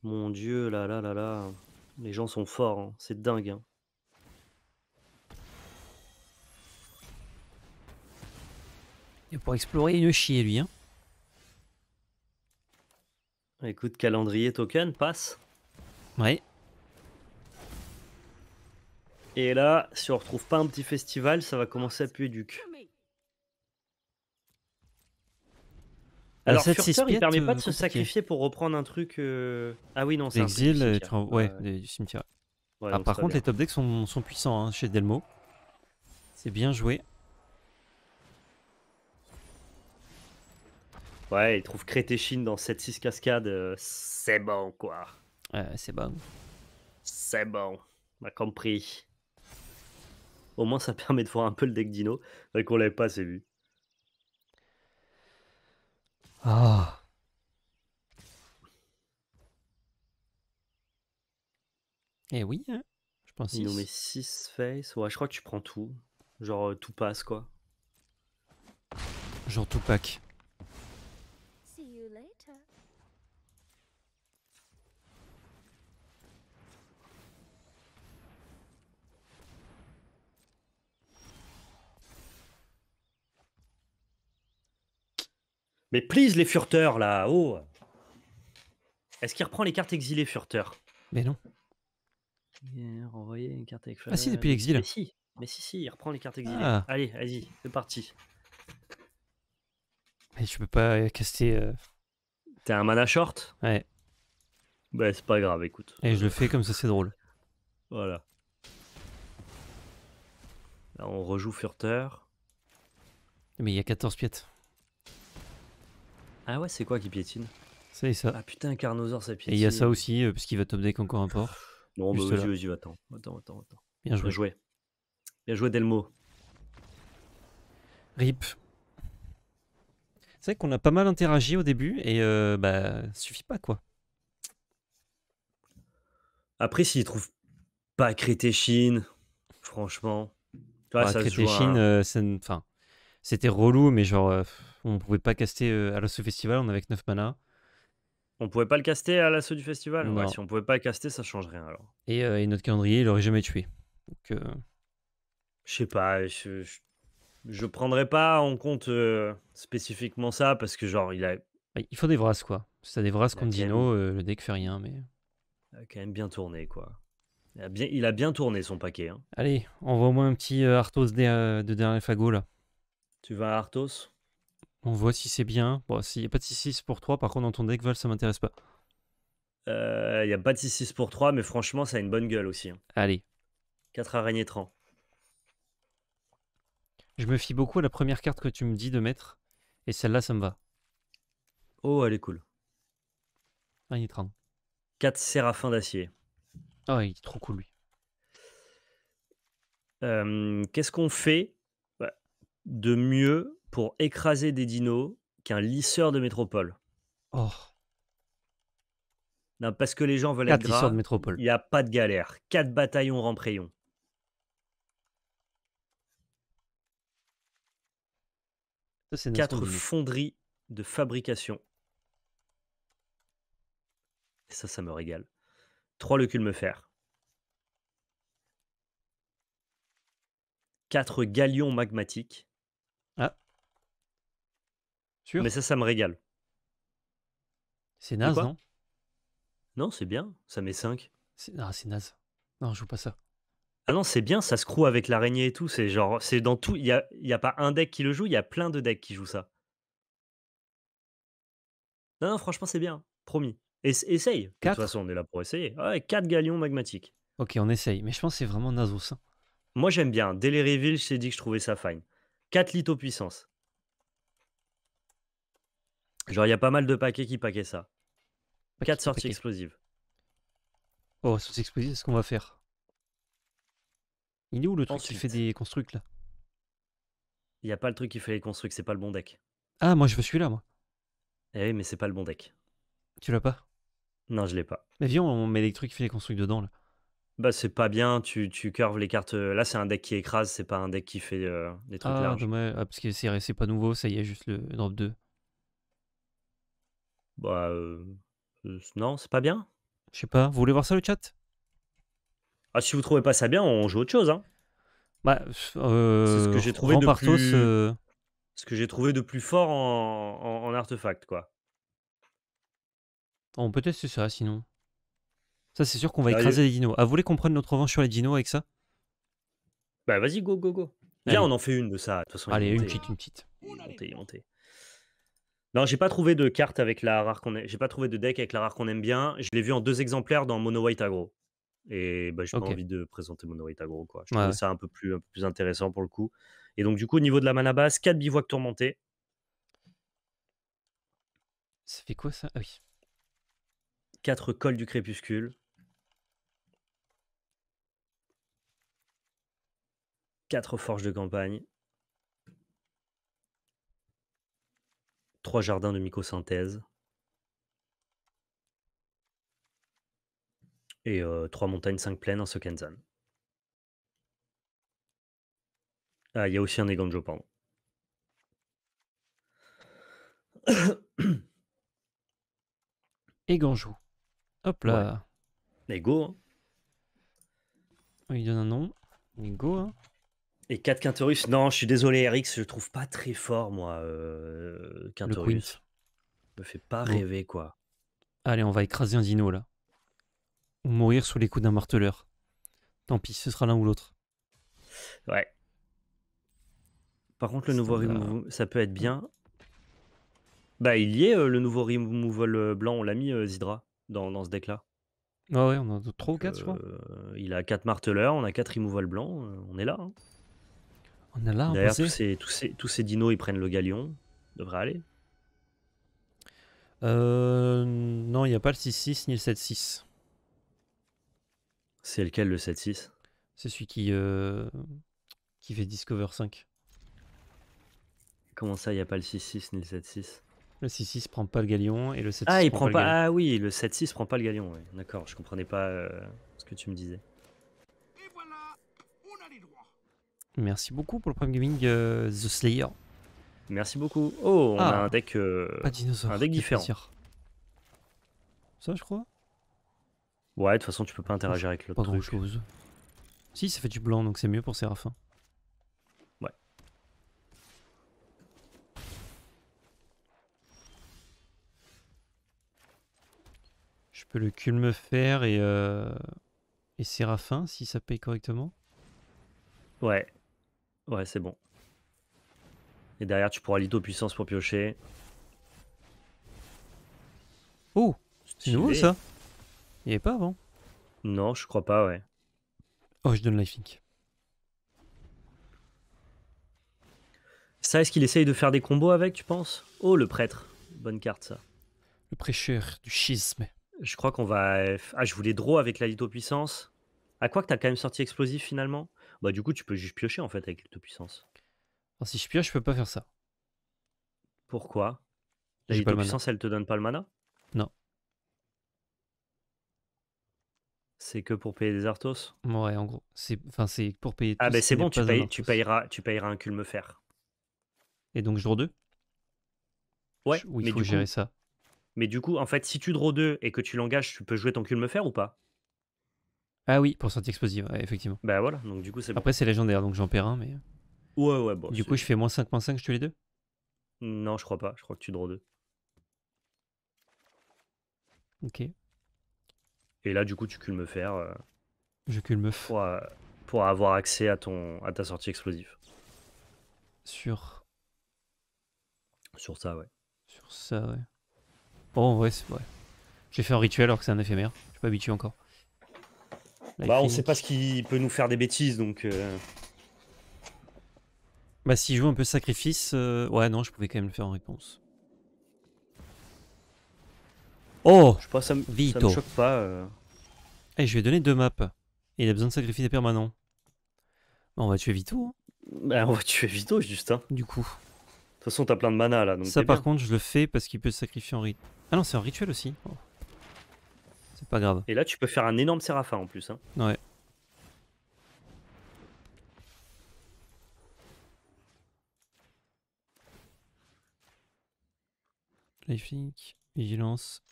Mon Dieu, là, là, là, là. Les gens sont forts, hein. c'est dingue. Hein. Et pour explorer une chier, lui. Hein. Écoute, calendrier token, passe. Ouais. Et là, si on retrouve pas un petit festival, ça va commencer à puer cul. Alors, cette il permet pas de se sacrifier pour reprendre un truc. Euh, ah oui, non, c'est un Exil, du cimetière. Ah, par contre, les top decks sont, puissants hein, chez Delmo. C'est bien joué. Ouais, il trouve Crétéchine dans cette 6 cascade. Euh, c'est bon, quoi. Ouais, c'est bon. C'est bon. On a compris. Au moins, ça permet de voir un peu le deck dino. vu euh, qu'on l'avait pas assez vu. Ah. Eh oui, hein je pense. Il nous met 6 face. Ouais, je crois que tu prends tout. Genre, euh, tout passe, quoi. Genre, tout pack. Mais please, les furteurs, là, haut oh. Est-ce qu'il reprend les cartes exilées furteurs Mais non. Il une carte avec Ah si, depuis l'exil. Mais si, si, il reprend les cartes exilées. Ah. Allez, vas-y, c'est parti. Mais tu peux pas euh, caster... Euh. T'es un mana short Ouais. Bah c'est pas grave, écoute. Et je le fais comme ça, c'est drôle. Voilà. Là, on rejoue furteur. Mais il y a 14 piètes. Ah ouais, c'est quoi qui piétine C'est ça. Ah putain, Carnosaur, ça piétine. Et il y a ça aussi, euh, puisqu'il va top deck encore un port. Non, bah, vas-y, vas-y, attends. Attends, attends, attends. Bien joué. Bien joué, Delmo. RIP. C'est vrai qu'on a pas mal interagi au début et euh, bah suffit pas quoi. Après s'il trouve pas Chine, franchement, bah, euh, c'était relou mais genre euh, on pouvait pas caster euh, à l'assaut festival, on avait que 9 mana. On pouvait pas le caster à l'assaut du festival bah, Si on pouvait pas le caster, ça change rien alors. Et, euh, notre calendrier, il n'aurait jamais tué. Donc, euh, Je sais pas, je, je, prendrais pas en compte spécifiquement ça parce que genre il a. Bah, il faut des vrasses. quoi. Si des vrasses contre Dino, le deck fait rien mais. Il a quand même bien tourné quoi. Il a bien, il a bien tourné son paquet. Hein. Allez, envoie moins un petit Arthos de, de dernier fagot là. Tu vas à Arthos on voit si c'est bien. Bon, s'il n'y a pas de 6-6 pour 3, par contre, dans ton deck, Val, ça m'intéresse pas. Il euh, n'y a pas de 6-6 pour 3, mais franchement, ça a une bonne gueule aussi. Hein. Allez, 4 araignées 30. je me fie beaucoup à la première carte que tu me dis de mettre. Et celle-là, ça me va. Oh, elle est cool. Araignée 30. 4 séraphins d'acier. Oh, il est trop cool, lui. Euh, qu'est-ce qu'on fait bah, de mieux pour écraser des dinos qu'un lisseur de métropole. Oh. Non, parce que les gens veulent être gras, de métropole. Il n'y a pas de galère. Quatre bataillons remprayons. 4 Quatre fonderies de fabrication. ça, ça me régale. Trois le me faire Quatre galions magmatiques. Mais ça, ça me régale. C'est naze, non Non, c'est bien. Ça met 5. Ah, c'est naze. Non, je joue pas ça. Ah non, c'est bien, ça se croue avec l'araignée et tout. C'est genre, c'est dans tout. Il n'y a, a pas un deck qui le joue, il y a plein de decks qui jouent ça. Non, non, franchement, c'est bien. Promis. essaye. Quatre. De toute façon, on est là pour essayer. Ouais, 4 galions magmatiques. Ok, on essaye. Mais je pense que c'est vraiment naze au sein. Moi, j'aime bien. Dès les reveals, dit que je trouvais ça fine. 4 Lito puissance. Genre, il y a pas mal de paquets qui paquaient ça. Quatre sorties explosives. Oh, sorties explosives, c'est ce qu'on va faire. Il est où le truc qui fait des constructs là Il n'y a pas le truc qui fait les constructs, c'est pas le bon deck. Ah, moi je veux celui-là, moi. Eh oui, mais c'est pas le bon deck. Tu l'as pas Non, je l'ai pas. Mais viens, on met les trucs qui font les constructs dedans là. Bah, c'est pas bien, tu, tu curves les cartes. Euh, là, c'est un deck qui écrase, c'est pas un deck qui fait euh, des trucs ah, larges. Ah, parce que c'est pas nouveau, ça y est, juste le drop 2. Bah, euh, euh, non, c'est pas bien. Je sais pas, vous voulez voir ça le chat Ah, si vous trouvez pas ça bien, on joue autre chose. Hein. Bah, euh, c'est ce que j'ai trouvé de plus... Euh. Ce que j'ai trouvé de plus fort en, artefact, quoi. Bon peut-être c'est ça, sinon. Ça, c'est sûr qu'on va écraser les dinos. Ah, vous voulez qu'on prenne notre revanche sur les dinos avec ça Bah, vas-y, go, go, go. Viens, on en fait une de ça. toute Allez, une petite, hein. une petite. On non, j'ai pas trouvé de carte avec la rare qu'on J'ai pas trouvé de deck avec la rare qu'on aime bien. Je l'ai vu en deux exemplaires dans Mono White Agro. Et bah, j'ai pas envie de présenter Mono White Agro. Quoi. Je trouve ça un peu, plus, un peu plus intéressant pour le coup. Et donc, du coup, au niveau de la mana base, 4 bivouacs tourmentés. Ça fait quoi ça ah oui. 4 cols du crépuscule. 4 forges de campagne. trois jardins de mycosynthèse et 3 euh, trois montagnes, cinq plaines, en Sokenzan. Ah, il y a aussi un Eganjo, pardon. Eganjo. Hop là. Ego. Hein. Il donne un nom. Ego. Hein. Et 4 Quinterus, non, je suis désolé, Eric, je le trouve pas très fort, moi, euh, Quinterus. me fait pas rêver, quoi. Allez, on va écraser un dino, là. Ou mourir sous les coups d'un marteleur. Tant pis, ce sera l'un ou l'autre. Ouais. Par contre, le nouveau ça peut être bien. Bah, il y est, euh, le nouveau Removal euh, blanc, on l'a mis, Zidra, dans, ce deck-là. Ah ouais, on en a 3 ou 4, je crois. Il a 4 marteleurs, on a 4 removal blanc on est là. Hein. On a là D'ailleurs, tous ces, tous, ces, dinos, ils prennent le galion. Ça devrait aller. Euh, non, il n'y a pas le 6-6 ni le 7-6. C'est lequel le 7-6 C'est celui qui, euh, qui fait Discover 5. Comment ça, il n'y a pas le 6-6 ni le 7-6 Le 6-6 prend pas le galion et le 7-6 ah, il prend, pas, Ah oui, le 7-6 prend pas le galion, ouais. d'accord, je comprenais pas euh, ce que tu me disais. Merci beaucoup pour le Prime Gaming euh, The Slayer. Merci beaucoup. Oh, on a ah. un deck, euh, un deck différent. Ça, je crois. Ouais, de toute façon, tu peux pas interagir avec l'autre. Pas grand chose. Si, ça fait du blanc, donc c'est mieux pour Séraphin. Ouais. Je peux le me faire et, euh... et Séraphin si ça paye correctement. Ouais, Ouais, c'est bon. Et derrière, tu pourras l'ito puissance pour piocher. Oh, c'est nouveau ça Il n'y avait pas avant Non, je crois pas, ouais. Oh, je donne life Ça, est-ce qu'il essaye de faire des combos avec, tu penses Oh, le prêtre. Bonne carte, ça. Le prêcheur du schisme. Je crois qu'on va... Ah, je voulais draw avec la lito puissance. À quoi que t'as quand même sorti explosif, finalement bah, du coup, tu peux juste piocher en fait avec toute puissance. si je pioche, je peux pas faire ça. Pourquoi La puissance, elle te donne pas le mana Non. C'est que pour payer des Arthos Ouais, en gros. C'est enfin, pour payer. Ah, bah, c'est bon, tu, tu, payeras, un culme fer. Et donc, je 2 Ouais, mais du coup, ça. Mais du coup, en fait, si tu draws 2 et que tu l'engages, tu peux jouer ton culme cul-me-fer ou pas ah oui, pour sortie explosive, effectivement. Bah voilà, donc du coup c'est Après c'est légendaire, donc j'en perds un, mais... Ouais, ouais, bon. Du coup je fais moins 5, moins 5, je tue les deux Non, je crois pas, je crois que tu draws deux. Ok. Et là du coup tu me faire... Euh, je culmes. pour, euh, pour avoir accès à, ton, à ta sortie explosive. Sur... Sur ça, ouais. Sur ça, ouais. Bon, oh, ouais, c'est vrai. J'ai fait un rituel alors que c'est un éphémère. Je suis pas habitué encore. Bah, on sait pas ce qu'il peut nous faire des bêtises, donc. Euh... Bah, s'il joue un peu sacrifice, euh, ouais, non, je pouvais quand même le faire en réponse. Oh Je Vito. ça me choque pas. Euh... Eh, je lui ai donné deux maps. Et il a besoin de sacrifier des permanents. on va tuer Vito. Hein. Bah, on va tuer Vito, juste. Hein. Du coup. De toute façon, t'as plein de mana là. Donc ça, par contre, je le fais parce qu'il peut sacrifier en rituel. Ah non, c'est en rituel aussi. Oh pas grave. Et là, tu peux faire un énorme séraphin en plus. Hein. Ouais. Lifelink, vigilance.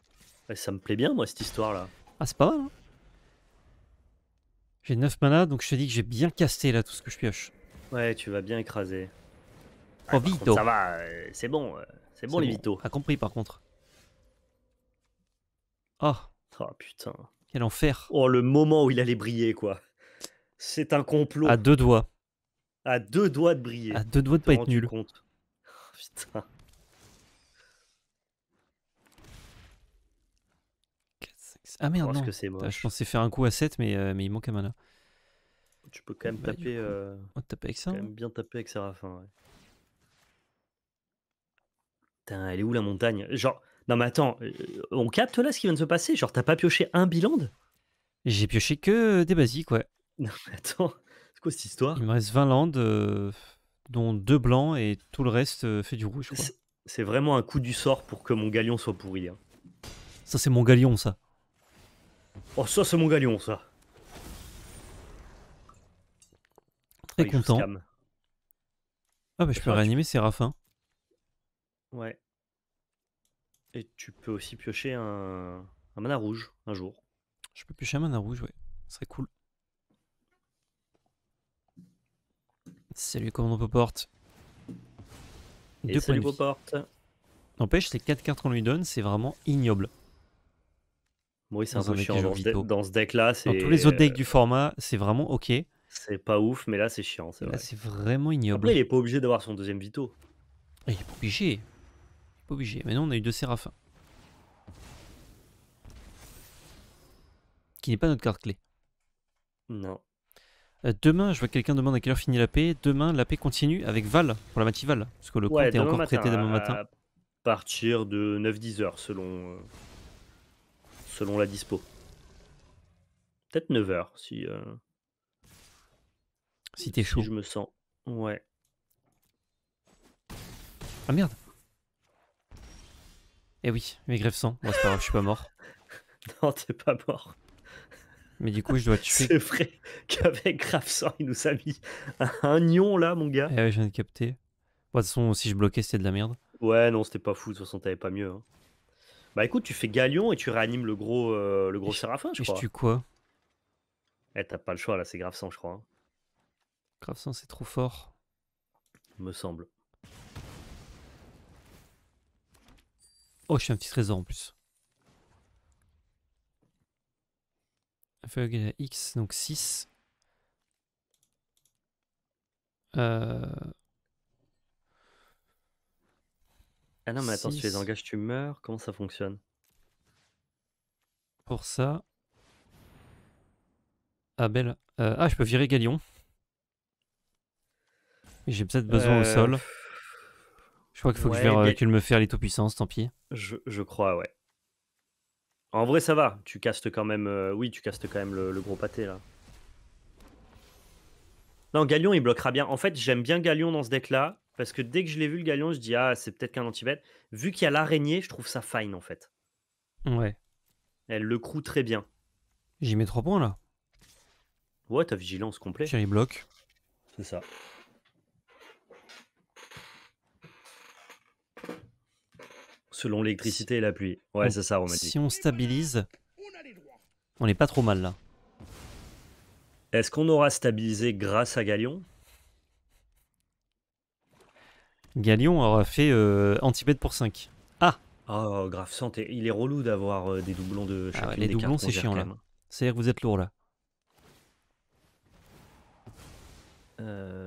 ça me plaît bien, moi, cette histoire-là. Ah, c'est pas mal. Hein j'ai 9 mana, donc je te dis que j'ai bien casté là tout ce que je pioche. Ouais, tu vas bien écraser. Oh, Vito Ça va, euh, euh, c'est bon, c'est bon les Vito. A compris par contre. Oh, Oh putain. Quel enfer. Oh, le moment où il allait briller, quoi. C'est un complot. À deux doigts. À deux doigts de briller. À deux doigts de pas être nul. Compte. Oh, putain. Ah merde, je pensais faire un coup à 7, mais, euh, mais il manque un mana. Tu peux quand même bah, taper, euh... On va taper. avec ça. Quand hein. même bien taper avec Seraphin. Putain, elle est où la montagne Genre, non, mais attends, euh, on capte là ce qui vient de se passer Genre, t'as pas pioché un biland J'ai pioché que euh, des basiques, ouais. Non, mais attends, c'est quoi cette histoire Il me reste 20 landes, euh, dont deux blancs et tout le reste fait du rouge. C'est vraiment un coup du sort pour que mon galion soit pourri. Hein. Ça, c'est mon galion, ça. Oh, ça, c'est mon galion, ça. Très ah content. Ah, bah, je ah, peux réanimer Séraphin. Ouais. Et tu peux aussi piocher un, mana rouge un jour. Je peux piocher un mana rouge, ouais. Ce serait cool. Salut commandant Poport. Deux salut N'empêche, ces 4 cartes qu'on lui donne, c'est vraiment ignoble. Oui, c'est un peu chiant dans, ce deck-là. Dans tous les autres decks euh, du format, c'est vraiment ok. C'est pas ouf, mais là, c'est chiant. Là, c'est vraiment ignoble. Après, il est pas obligé d'avoir son deuxième Vito. Il est pas obligé. Pas obligé. Maintenant, on a eu deux séraphins. Qui n'est pas notre carte clé. Non. Euh, demain, je vois quelqu'un demande à quelle heure finit la paix. Demain, la paix continue avec Val pour la Matival. Parce que le coup est encore matin, prêté demain matin. À partir de 9-10 heures selon, euh, selon la dispo. Peut-être 9 heures si. Euh, si t'es chaud. Si je me sens. Ouais. Ah merde eh oui, mais greffes Moi, c'est pas grave, je suis pas mort. non, t'es pas mort. Mais du coup, je dois tuer. C'est vrai qu'avec Grave il nous a mis un ion là, mon gars. Eh oui, je viens de capter. de toute façon, si je bloquais, c'était de la merde. Ouais, non, c'était pas fou. De toute façon, t'avais pas mieux. Hein. Bah écoute, tu fais Galion et tu réanimes le gros, euh, le gros Séraphin, je, crois. Et je tue quoi Eh, t'as pas le choix là, c'est Grave je crois. Hein. Grave c'est trop fort. Me semble. Oh, je suis un petit trésor en plus. Inférieur à x, donc 6. Euh... Ah non, mais attends, si tu les engages, tu meurs. Comment ça fonctionne Pour ça. Ah, belle. Euh, ah, je peux virer Galion. J'ai peut-être besoin au euh, sol. Je crois qu'il faut que je qu'il me fasse puissance, tant pis. Je, crois, ouais. En vrai, ça va. Tu castes quand même. Euh, oui, tu castes quand même le, gros pâté, là. Non, Galion, il bloquera bien. En fait, j'aime bien Galion dans ce deck-là. Parce que dès que je l'ai vu, le Galion, je dis, ah, c'est peut-être qu'un anti-bête. Vu qu'il y a l'araignée, je trouve ça fine, en fait. Ouais. Elle le croue très bien. J'y mets 3 points, là. Ouais, ta vigilance complète. Cherry bloque. C'est ça. Selon l'électricité et la pluie. Ouais, c'est ça, on Si on stabilise, on n'est pas trop mal là. Est-ce qu'on aura stabilisé grâce à Galion Galion aura fait euh, antipède pour 5. Ah Oh, ah, grave santé. Il est relou d'avoir euh, des doublons de ah chacune Les doublons, c'est chiant là. C'est-à-dire que vous êtes lourd là. Euh,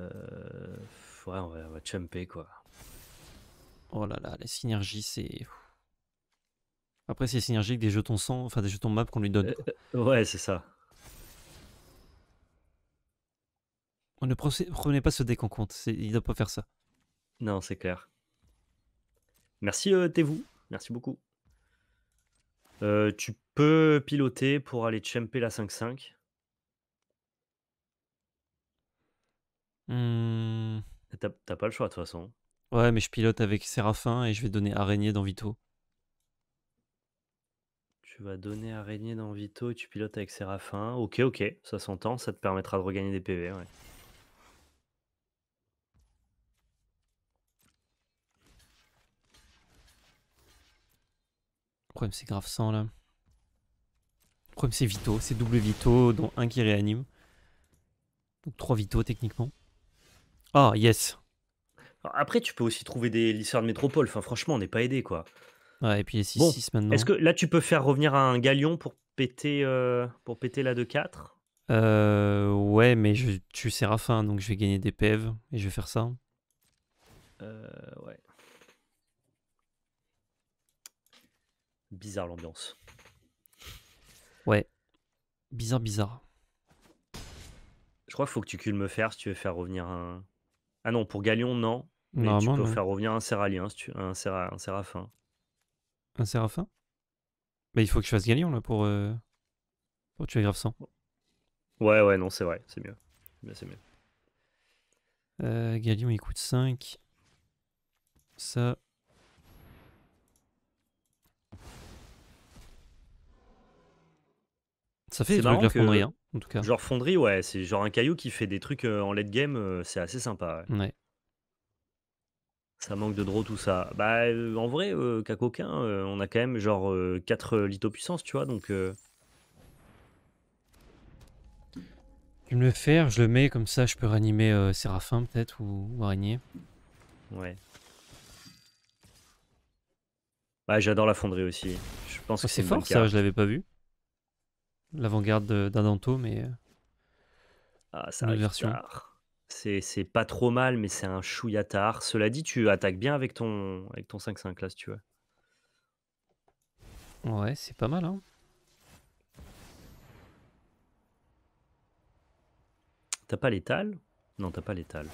ouais, on va, on va chumper quoi. Oh là là, les synergies, c'est. Après, c'est synergique des jetons sans, enfin des jetons map qu'on lui donne. Euh, ouais, c'est ça. On ne prenez pas ce deck en compte, il ne doit pas faire ça. Non, c'est clair. Merci, euh, vous. Merci beaucoup. Euh, tu peux piloter pour aller champer la 5-5. Hmm. T'as pas le choix, de toute façon. Ouais, mais je pilote avec Séraphin et je vais donner Araignée dans Vito. Tu vas donner Araignée dans Vito et tu pilotes avec Séraphin. Ok, ok, ça s'entend, ça te permettra de regagner des PV, ouais. Le problème c'est grave sans là. Le problème c'est Vito, c'est double Vito dont un qui réanime. Donc 3 Vito techniquement. Ah, yes après, tu peux aussi trouver des lycéens de métropole. Enfin, franchement, on n'est pas aidé, quoi. Ouais, et puis les 6-6 maintenant. Est-ce que là, tu peux faire revenir un galion pour péter, euh, pour péter la 2-4 euh, Ouais, mais je seras fin, donc je vais gagner des pèves et je vais faire ça. Euh, ouais. Bizarre l'ambiance. Ouais. Bizarre, bizarre. Je crois qu'il faut que tu me faire si tu veux faire revenir un, ah non, pour Galion, non. Mais tu peux faire revenir un Serralien, un, Séra... un Séraphin. Un Séraphin Bah, il faut que je fasse Galion, là, pour, euh... tu tuer Grave 100. Ouais, ouais, non, c'est vrai, c'est mieux. C'est mieux. Euh, Galion, il coûte 5. Ça. Ça fait des trucs de rien. Genre fonderie, ouais, c'est genre un caillou qui fait des trucs euh, en late game, euh, c'est assez sympa. ouais. Ça manque de draw tout ça. Bah euh, en vrai, qu'à coquin, on a quand même genre 4 puissance tu vois, donc tu me le faire, je le mets comme ça, je peux ranimer Séraphin peut-être ou, Araignée. ouais. Bah j'adore la fonderie aussi. Je pense que c'est fort ça, je l'avais pas vu l'avant-garde d'Adanto, mais. Euh, ah, ça version. C'est pas trop mal, mais c'est un chouïa Cela dit, tu attaques bien avec ton, avec ton 5-5 là, tu vois. Ouais, c'est pas mal, hein. T'as pas l'étal Non, t'as pas l'étal.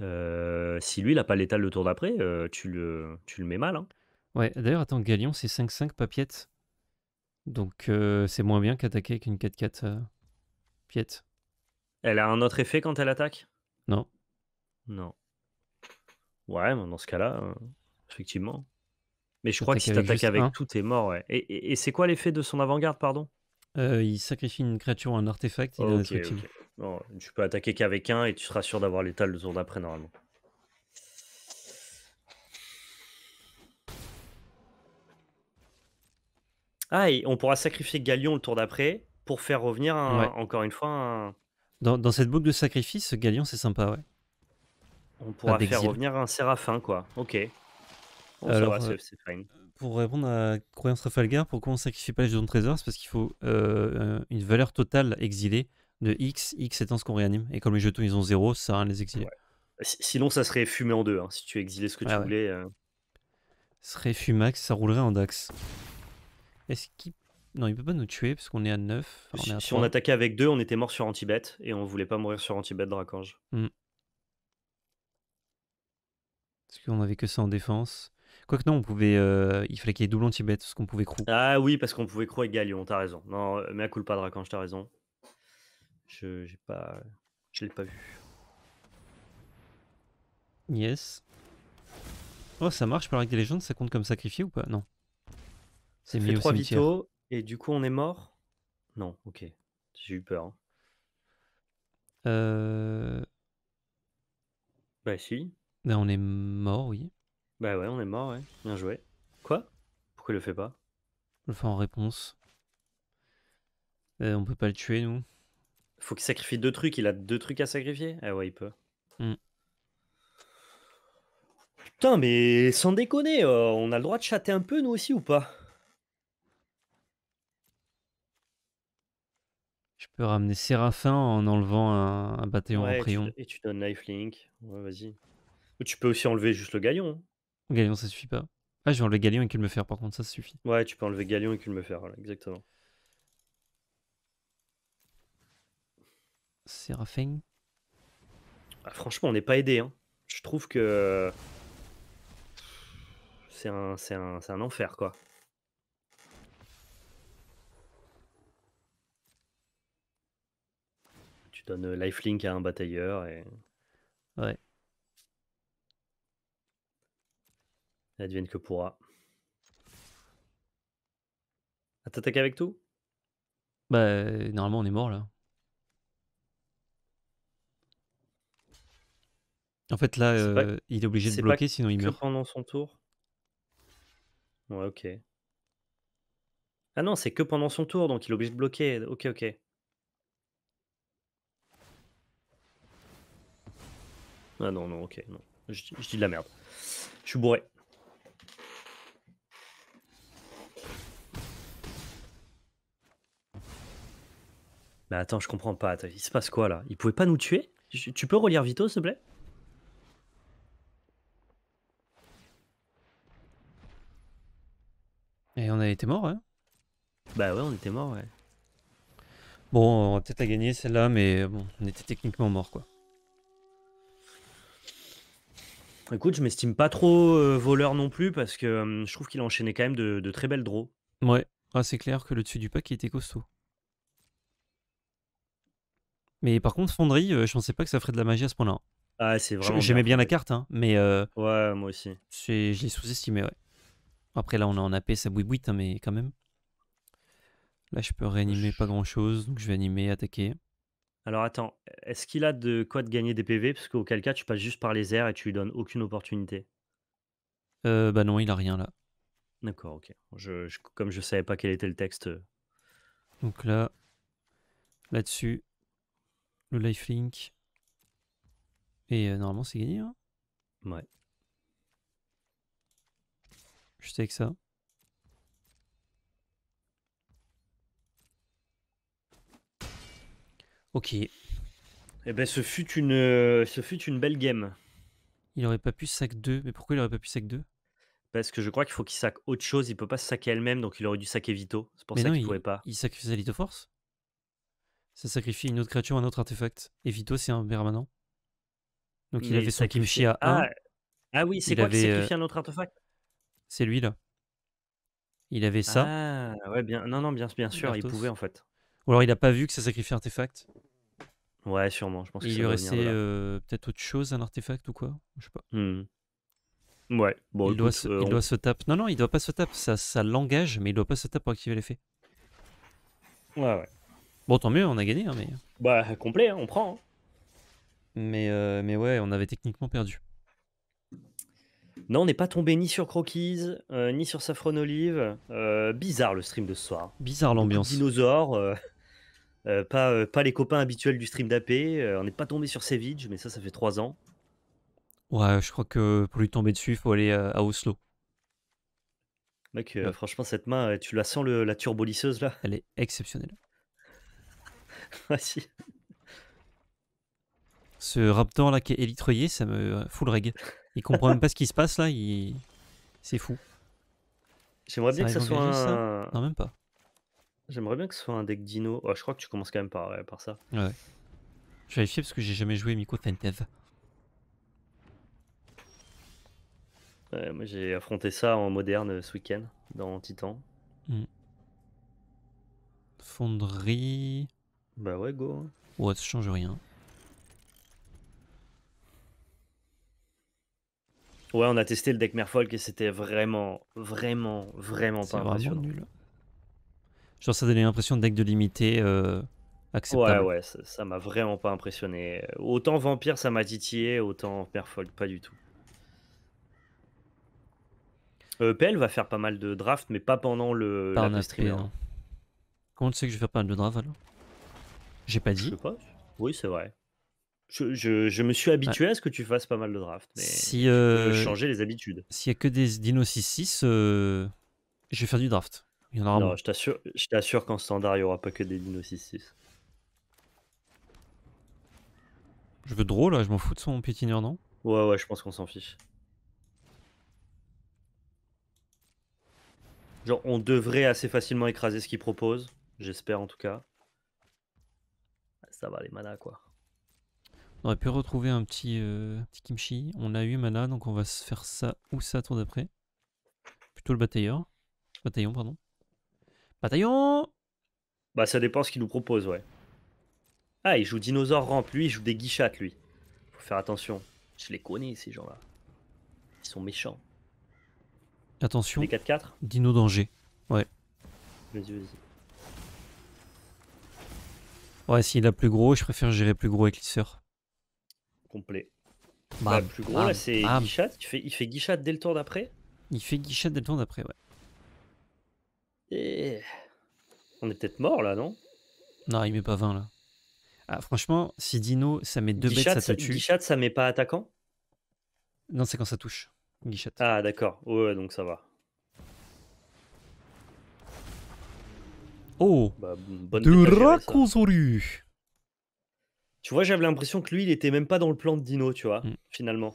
Euh, si lui, il a pas l'étal le tour d'après, euh, tu, le, tu le mets mal. Hein. Ouais, d'ailleurs, attends, Galion, c'est 5-5 papiette. Donc euh, c'est moins bien qu'attaquer avec une 4-4 euh, piète. Elle a un autre effet quand elle attaque Non. Non. Ouais, mais dans ce cas-là, euh, effectivement. Mais je crois que si t'attaques avec, avec tout, t'es mort, ouais. Et, c'est quoi l'effet de son avant-garde, pardon Il sacrifie une créature ou un artefact, il tu peux attaquer qu'avec un et tu seras sûr d'avoir l'étal le jour d'après, normalement. Ah, on pourra sacrifier Galion le tour d'après pour faire revenir, encore une fois, un... Dans, cette boucle de sacrifice, Galion, c'est sympa, ouais. On pourra faire revenir un Séraphin, quoi. Ok. Euh, pour répondre à Croyance Trafalgar, pourquoi on sacrifie pas les jetons de trésor C'est parce qu'il faut euh, une valeur totale exilée de X, X étant ce qu'on réanime. Et comme les jetons, ils ont 0, ça sert les exiler. Sinon, ça serait fumé en deux, hein. si tu exilais ce que tu ah voulais. Euh. Ce serait fumax, ça roulerait en dax est Non, il peut pas nous tuer parce qu'on est à 9. si on attaquait avec 2, on était mort sur Antibet et on voulait pas mourir sur Antibet Dracange. Mmh. Parce qu'on avait que ça en défense. Quoique non, on pouvait, euh, il fallait qu'il y ait double Antibet parce qu'on pouvait crew. Ah oui, parce qu'on pouvait crew avec Galion, t'as raison. Non, euh, mais à coup pas Dracange, t'as raison. Je j'ai pas. Je l'ai pas vu. Yes. Oh, ça marche par avec des légendes, ça compte comme sacrifié ou pas Non. C'est fait trois vitaux et du coup on est mort Non, ok. J'ai eu peur. Hein. Euh... Bah si. Bah, on est mort, oui. Bah ouais, on est mort, ouais. Bien joué. Quoi Pourquoi il le fait pas le fait en réponse. Euh, on peut pas le tuer, nous. Faut qu'il sacrifie deux trucs, il a deux trucs à sacrifier Ah ouais, il peut. Mm. Putain, mais sans déconner, euh, on a le droit de chatter un peu nous aussi ou pas peux ramener Séraphin en enlevant un, bataillon en prion. Et, tu donnes Lifelink. Ouais, vas-y. Ou tu peux aussi enlever juste le Gaillon. Le hein. Gaillon, ça suffit pas. Ah, je vais enlever Galion et qu'il me faire, par contre, ça suffit. Ouais, tu peux enlever Gaillon et qu'il me faire, exactement. Séraphin. Ah, franchement, on n'est pas aidé. Hein. Je trouve que. Euh, c'est un, un, un enfer, quoi. Tu donnes euh, lifelink à un batailleur et. Ouais. Advienne que pourra. À t'attaquer avec tout Bah, euh, normalement, on est mort là. En fait, là, euh, il est obligé de bloquer, sinon il meurt. pendant son tour Ouais, ok. Ah non, c'est que pendant son tour, donc il est obligé de bloquer. Ok, ok. Ah non, non, ok, non. Je, dis de la merde. Je suis bourré. Mais attends, je comprends pas. il se passe quoi là Il pouvait pas nous tuer Tu peux relire Vito, s'il te plaît Et on a été mort, hein Bah ouais, on était mort, ouais. Bon, on a peut-être à gagner celle-là, mais bon, on était techniquement mort, quoi. Écoute, je m'estime pas trop euh, voleur non plus parce que euh, je trouve qu'il a enchaîné quand même de, très belles draws. Ouais, ah, c'est clair que le dessus du pack était costaud. Mais par contre, Fonderie, euh, je pensais pas que ça ferait de la magie à ce point-là. Ah, c'est vraiment. J'aimais bien, la carte, hein, mais. ouais, moi aussi. Je l'ai sous-estimé, ouais. Après, là, on est en AP, ça bouille hein, mais quand même. Là, je peux réanimer pas grand-chose, donc je vais animer, attaquer. Alors attends, est-ce qu'il a de quoi de gagner des PV? Parce qu'auquel cas, tu passes juste par les airs et tu lui donnes aucune opportunité. Euh bah non, il a rien là. D'accord, OK. Comme je comme je savais pas quel était le texte, euh. Donc là, là-dessus, le lifelink et euh, normalement, c'est gagné, hein? Ouais. Juste avec ça. Ok. Et eh ben, ce fut une, ce fut une belle game. Il aurait pas pu sac 2. Mais pourquoi il aurait pas pu sac 2 Parce que je crois qu'il faut qu'il sac autre chose. Il peut pas saquer elle-même, donc il aurait dû saquer Vito. C'est pour ça qu'il pouvait pas. Il sacrifie Force Ça sacrifie une autre créature, un autre artefact. Et Vito, c'est un permanent. Donc il avait son Kimchi à 1. Ah, ah, oui, c'est quoi qui euh, sacrifie un autre artefact C'est lui là. Il avait ça. Ah ouais, bien. Non, non, bien sûr, il pouvait en fait. Ou alors il n'a pas vu que ça sacrifie artefact. Ouais, sûrement. Je pense il lui restait euh, peut-être autre chose, un artefact ou quoi Je sais pas. Hmm. Ouais. Bon, il, doit se, euh, il doit se taper. Non, non, il doit pas se taper. Ça, ça l'engage, mais il doit pas se taper pour activer l'effet. Ouais, ouais. Bon, tant mieux, on a gagné. Hein, mais... Bah, complet, hein, on prend. Hein. Mais, euh, mais ouais, on avait techniquement perdu. Non, on n'est pas tombé ni sur Croquise, ni sur Saffron Olive. bizarre le stream de ce soir. Bizarre l'ambiance. Dinosaure. Euh, euh, pas, les copains habituels du stream d'AP. Euh, on n'est pas tombé sur Savage, mais ça, ça fait 3 ans. Ouais, je crois que pour lui tomber dessus, il faut aller à Oslo. Mec, franchement, cette main, tu la sens la turbolisseuse là Elle est exceptionnelle. vas Ce raptor là qui est ça me fout le reg. Il comprend même pas ce qui se passe là, c'est fou. J'aimerais bien que ça soit un. Non, même pas. J'aimerais bien que ce soit un deck dino. Ah, je crois que tu commences quand même par, euh, par ça. Ouais. Je vais parce que j'ai jamais joué Miko Fentev. Ouais, moi j'ai affronté ça en moderne ce week-end dans Titan. Hmm. Fonderie. Bah ouais, go. Hein. Ouais, ça change rien. Ouais, on a testé le deck Merfolk et c'était vraiment, vraiment, vraiment pas vraiment nul. Genre, ça donnait l'impression de deck de limité euh, acceptable. Ouais, ouais, ça m'a vraiment pas impressionné. Autant Vampire, ça m'a titillé, autant Perfold, pas du tout. Euh, PL va faire pas mal de draft, mais pas pendant le la streamer. Hein. Comment tu sais que je vais faire pas mal de draft alors J'ai pas dit. Je sais pas. Oui, c'est vrai. Je, me suis habitué à ce que tu fasses pas mal de draft, mais si, euh, changer les habitudes. S'il y a que des Dino 6-6, euh, je vais faire du draft. Non, je t'assure, je t'assure qu'en standard, il n'y aura pas que des Dino 6-6. Je veux drôle, là, je m'en fous de son pétineur, non Ouais, ouais, je pense qu'on s'en fiche. Genre, on devrait assez facilement écraser ce qu'il propose. J'espère en tout cas. Ça va, les mana quoi. On aurait pu retrouver euh, un petit, kimchi. On a eu mana, donc on va se faire ça ou ça tour d'après. Plutôt le batailleur. Bataillon, pardon. Bataillon Bah, ça dépend ce qu'il nous propose, ouais. Ah, il joue dinosaure rampe, lui, il joue des guichates, lui. Faut faire attention. Je les connais, ces gens-là. Ils sont méchants. Attention. Les 4-4 Dino Danger. Ouais. Vas-y, vas-y. Ouais, s'il a plus gros, je préfère gérer plus gros éclisseur. Complet. Bah, plus gros, là, c'est Guichat. Il fait, il fait dès le tour d'après Il fait guichette dès le tour d'après, ouais. On est peut-être mort là, non Non, il met pas 20 là. Ah, franchement, si Dino, ça met deux bêtes, ça te tue. Guichat, ça met pas attaquant Non, c'est quand ça touche. Guichat. Ah, d'accord. Ouais, donc ça va. Oh bah, bonne Tu vois, j'avais l'impression que lui, il était même pas dans le plan de Dino, tu vois, mm. finalement.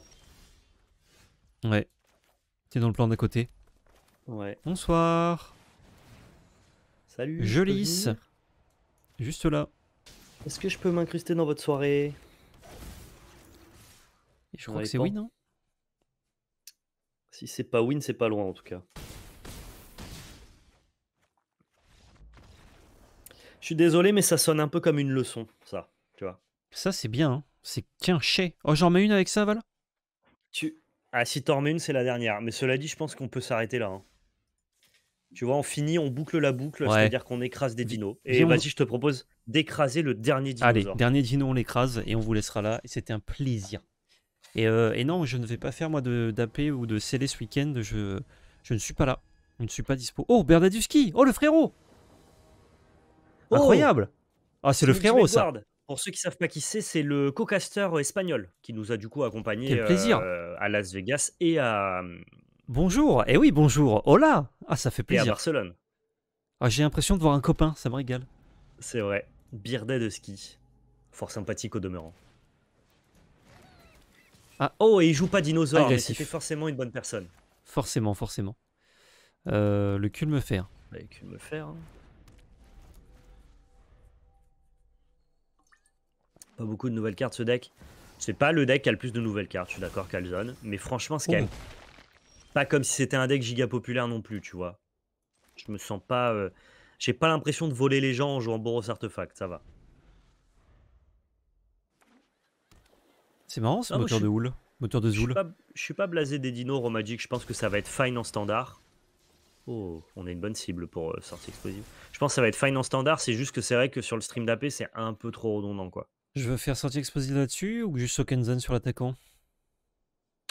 Ouais. T'es dans le plan d'à côté. Ouais. Bonsoir. Salut. Je lisse. Juste là. Est-ce que je peux m'incruster dans votre soirée Je crois que c'est win. Hein. Si c'est pas win, c'est pas loin en tout cas. Je suis désolé, mais ça sonne un peu comme une leçon, ça, tu vois. Ça, c'est bien, hein. c'est qu'un chais. Oh, j'en mets une avec ça, Val Tu... Ah, si t'en remets une, c'est la dernière. Mais cela dit, je pense qu'on peut s'arrêter là. Hein. Tu vois, on finit, on boucle la boucle, c'est-à-dire qu'on écrase des dinos. Et vas-y, je te propose d'écraser le dernier dinosaure. Allez, dernier dino, on l'écrase et on vous laissera là. c'était un plaisir. Euh, et, non, je ne vais pas faire moi d'AP ou de scellé ce week-end. Je, ne suis pas là. Je ne suis pas dispo. Oh, Bernaduski Oh, le frérot oh Incroyable Ah, c'est le frérot, ça Pour ceux qui ne savent pas qui c'est, c'est le co-caster espagnol qui nous a du coup accompagné euh, à Las Vegas et à, Bonjour, et eh oui, bonjour, hola Ah, ça fait plaisir. Et Barcelone. Ah, j'ai l'impression de voir un copain, ça me régale. C'est vrai, birdet de ski. Fort sympathique au demeurant. Ah, oh, et il joue pas dinosaure, Il mais c'était forcément une bonne personne. Forcément, forcément. Euh, le cul me faire. Bah, le cul me faire. Pas beaucoup de nouvelles cartes ce deck. C'est pas le deck qui a le plus de nouvelles cartes, je suis d'accord, Calzone. Mais franchement, ce qu'elle comme si c'était un deck giga populaire non plus, tu vois. Je me sens pas. Euh, j'ai pas l'impression de voler les gens en jouant Boros Artefact, ça va. C'est marrant ce moteur, de houle, moteur de Zoul. Je suis, pas, blasé des dinos romagic je pense que ça va être fine en standard. Oh, on est une bonne cible pour sortir euh, sortie explosive. Je pense que ça va être fine en standard, c'est juste que c'est vrai que sur le stream d'AP, c'est un peu trop redondant quoi. Je veux faire sortie explosive là-dessus ou juste Sokenzen sur l'attaquant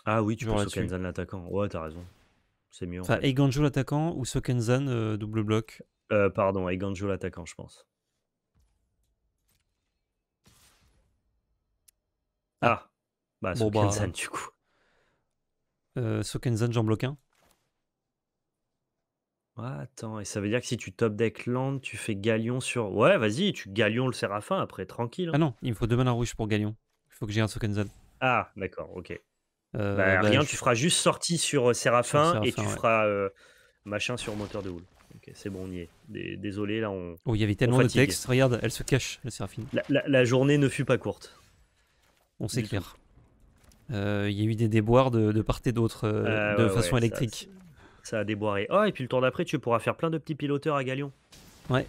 ah oui, tu prends penses l'attaquant. Ouais, t'as raison. C'est mieux Enfin, l'attaquant ou Sokenzan euh, double bloc. Euh, pardon, Eiganjo l'attaquant, je pense. Ah, ah. bah Bon, bah, Sokenzan du coup. Euh, Sokenzan j'en bloque un. Ouais, attends, et ça veut dire que si tu top deck land, tu fais Galion sur. Ouais, vas-y, tu Galion le séraphin après, tranquille. Hein. Ah non, il me faut deux manas rouges pour Galion. Il faut que j'ai un Sokenzan. Ah, d'accord, ok. Euh, bah, bah, rien, tu feras juste sortie sur euh, Séraphin, et tu feras euh, machin sur moteur de houle. Ok c'est bon, on y est. Désolé, là on. Oh, il y avait tellement de textes. Regarde, elle se cache, la Séraphine. La, journée ne fut pas courte. On s'éclaire. Il y a eu des déboires de, part et d'autre de façon électrique. Ça, a déboiré. Oh, et puis le tour d'après, tu pourras faire plein de petits piloteurs à Galion. Ouais.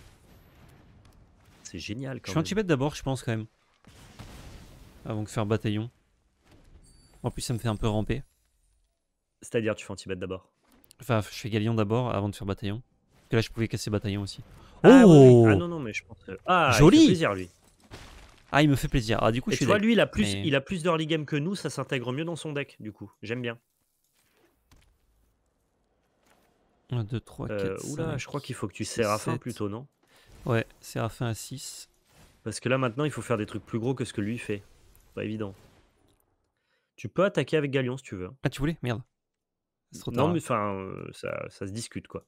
C'est génial. Quand je suis un petit bête d'abord, je pense quand même. Avant de faire bataillon. En plus, ça me fait un peu ramper. C'est-à-dire, tu fais anti bête d'abord Enfin, je fais Galion d'abord avant de faire Bataillon. Parce que là, je pouvais casser Bataillon aussi. Ah oh ah non, non, mais je pense Ah, Joli fait plaisir, lui. Ah, il me fait plaisir. Ah, du coup, je suis tu vois, lui, il a plus, il plus d'early game que nous, ça s'intègre mieux dans son deck, du coup. J'aime bien. 1, 2, 3, 4, Oula, je crois qu'il faut que tu à fin, plutôt, non Ouais, Séraphin à 6. Parce que là, maintenant, il faut faire des trucs plus gros que ce que lui fait. Pas évident. Tu peux attaquer avec Galion si tu veux. Hein. Ah, tu voulais Merde. C'est trop tard. Non, mais enfin, euh, ça, se discute, quoi.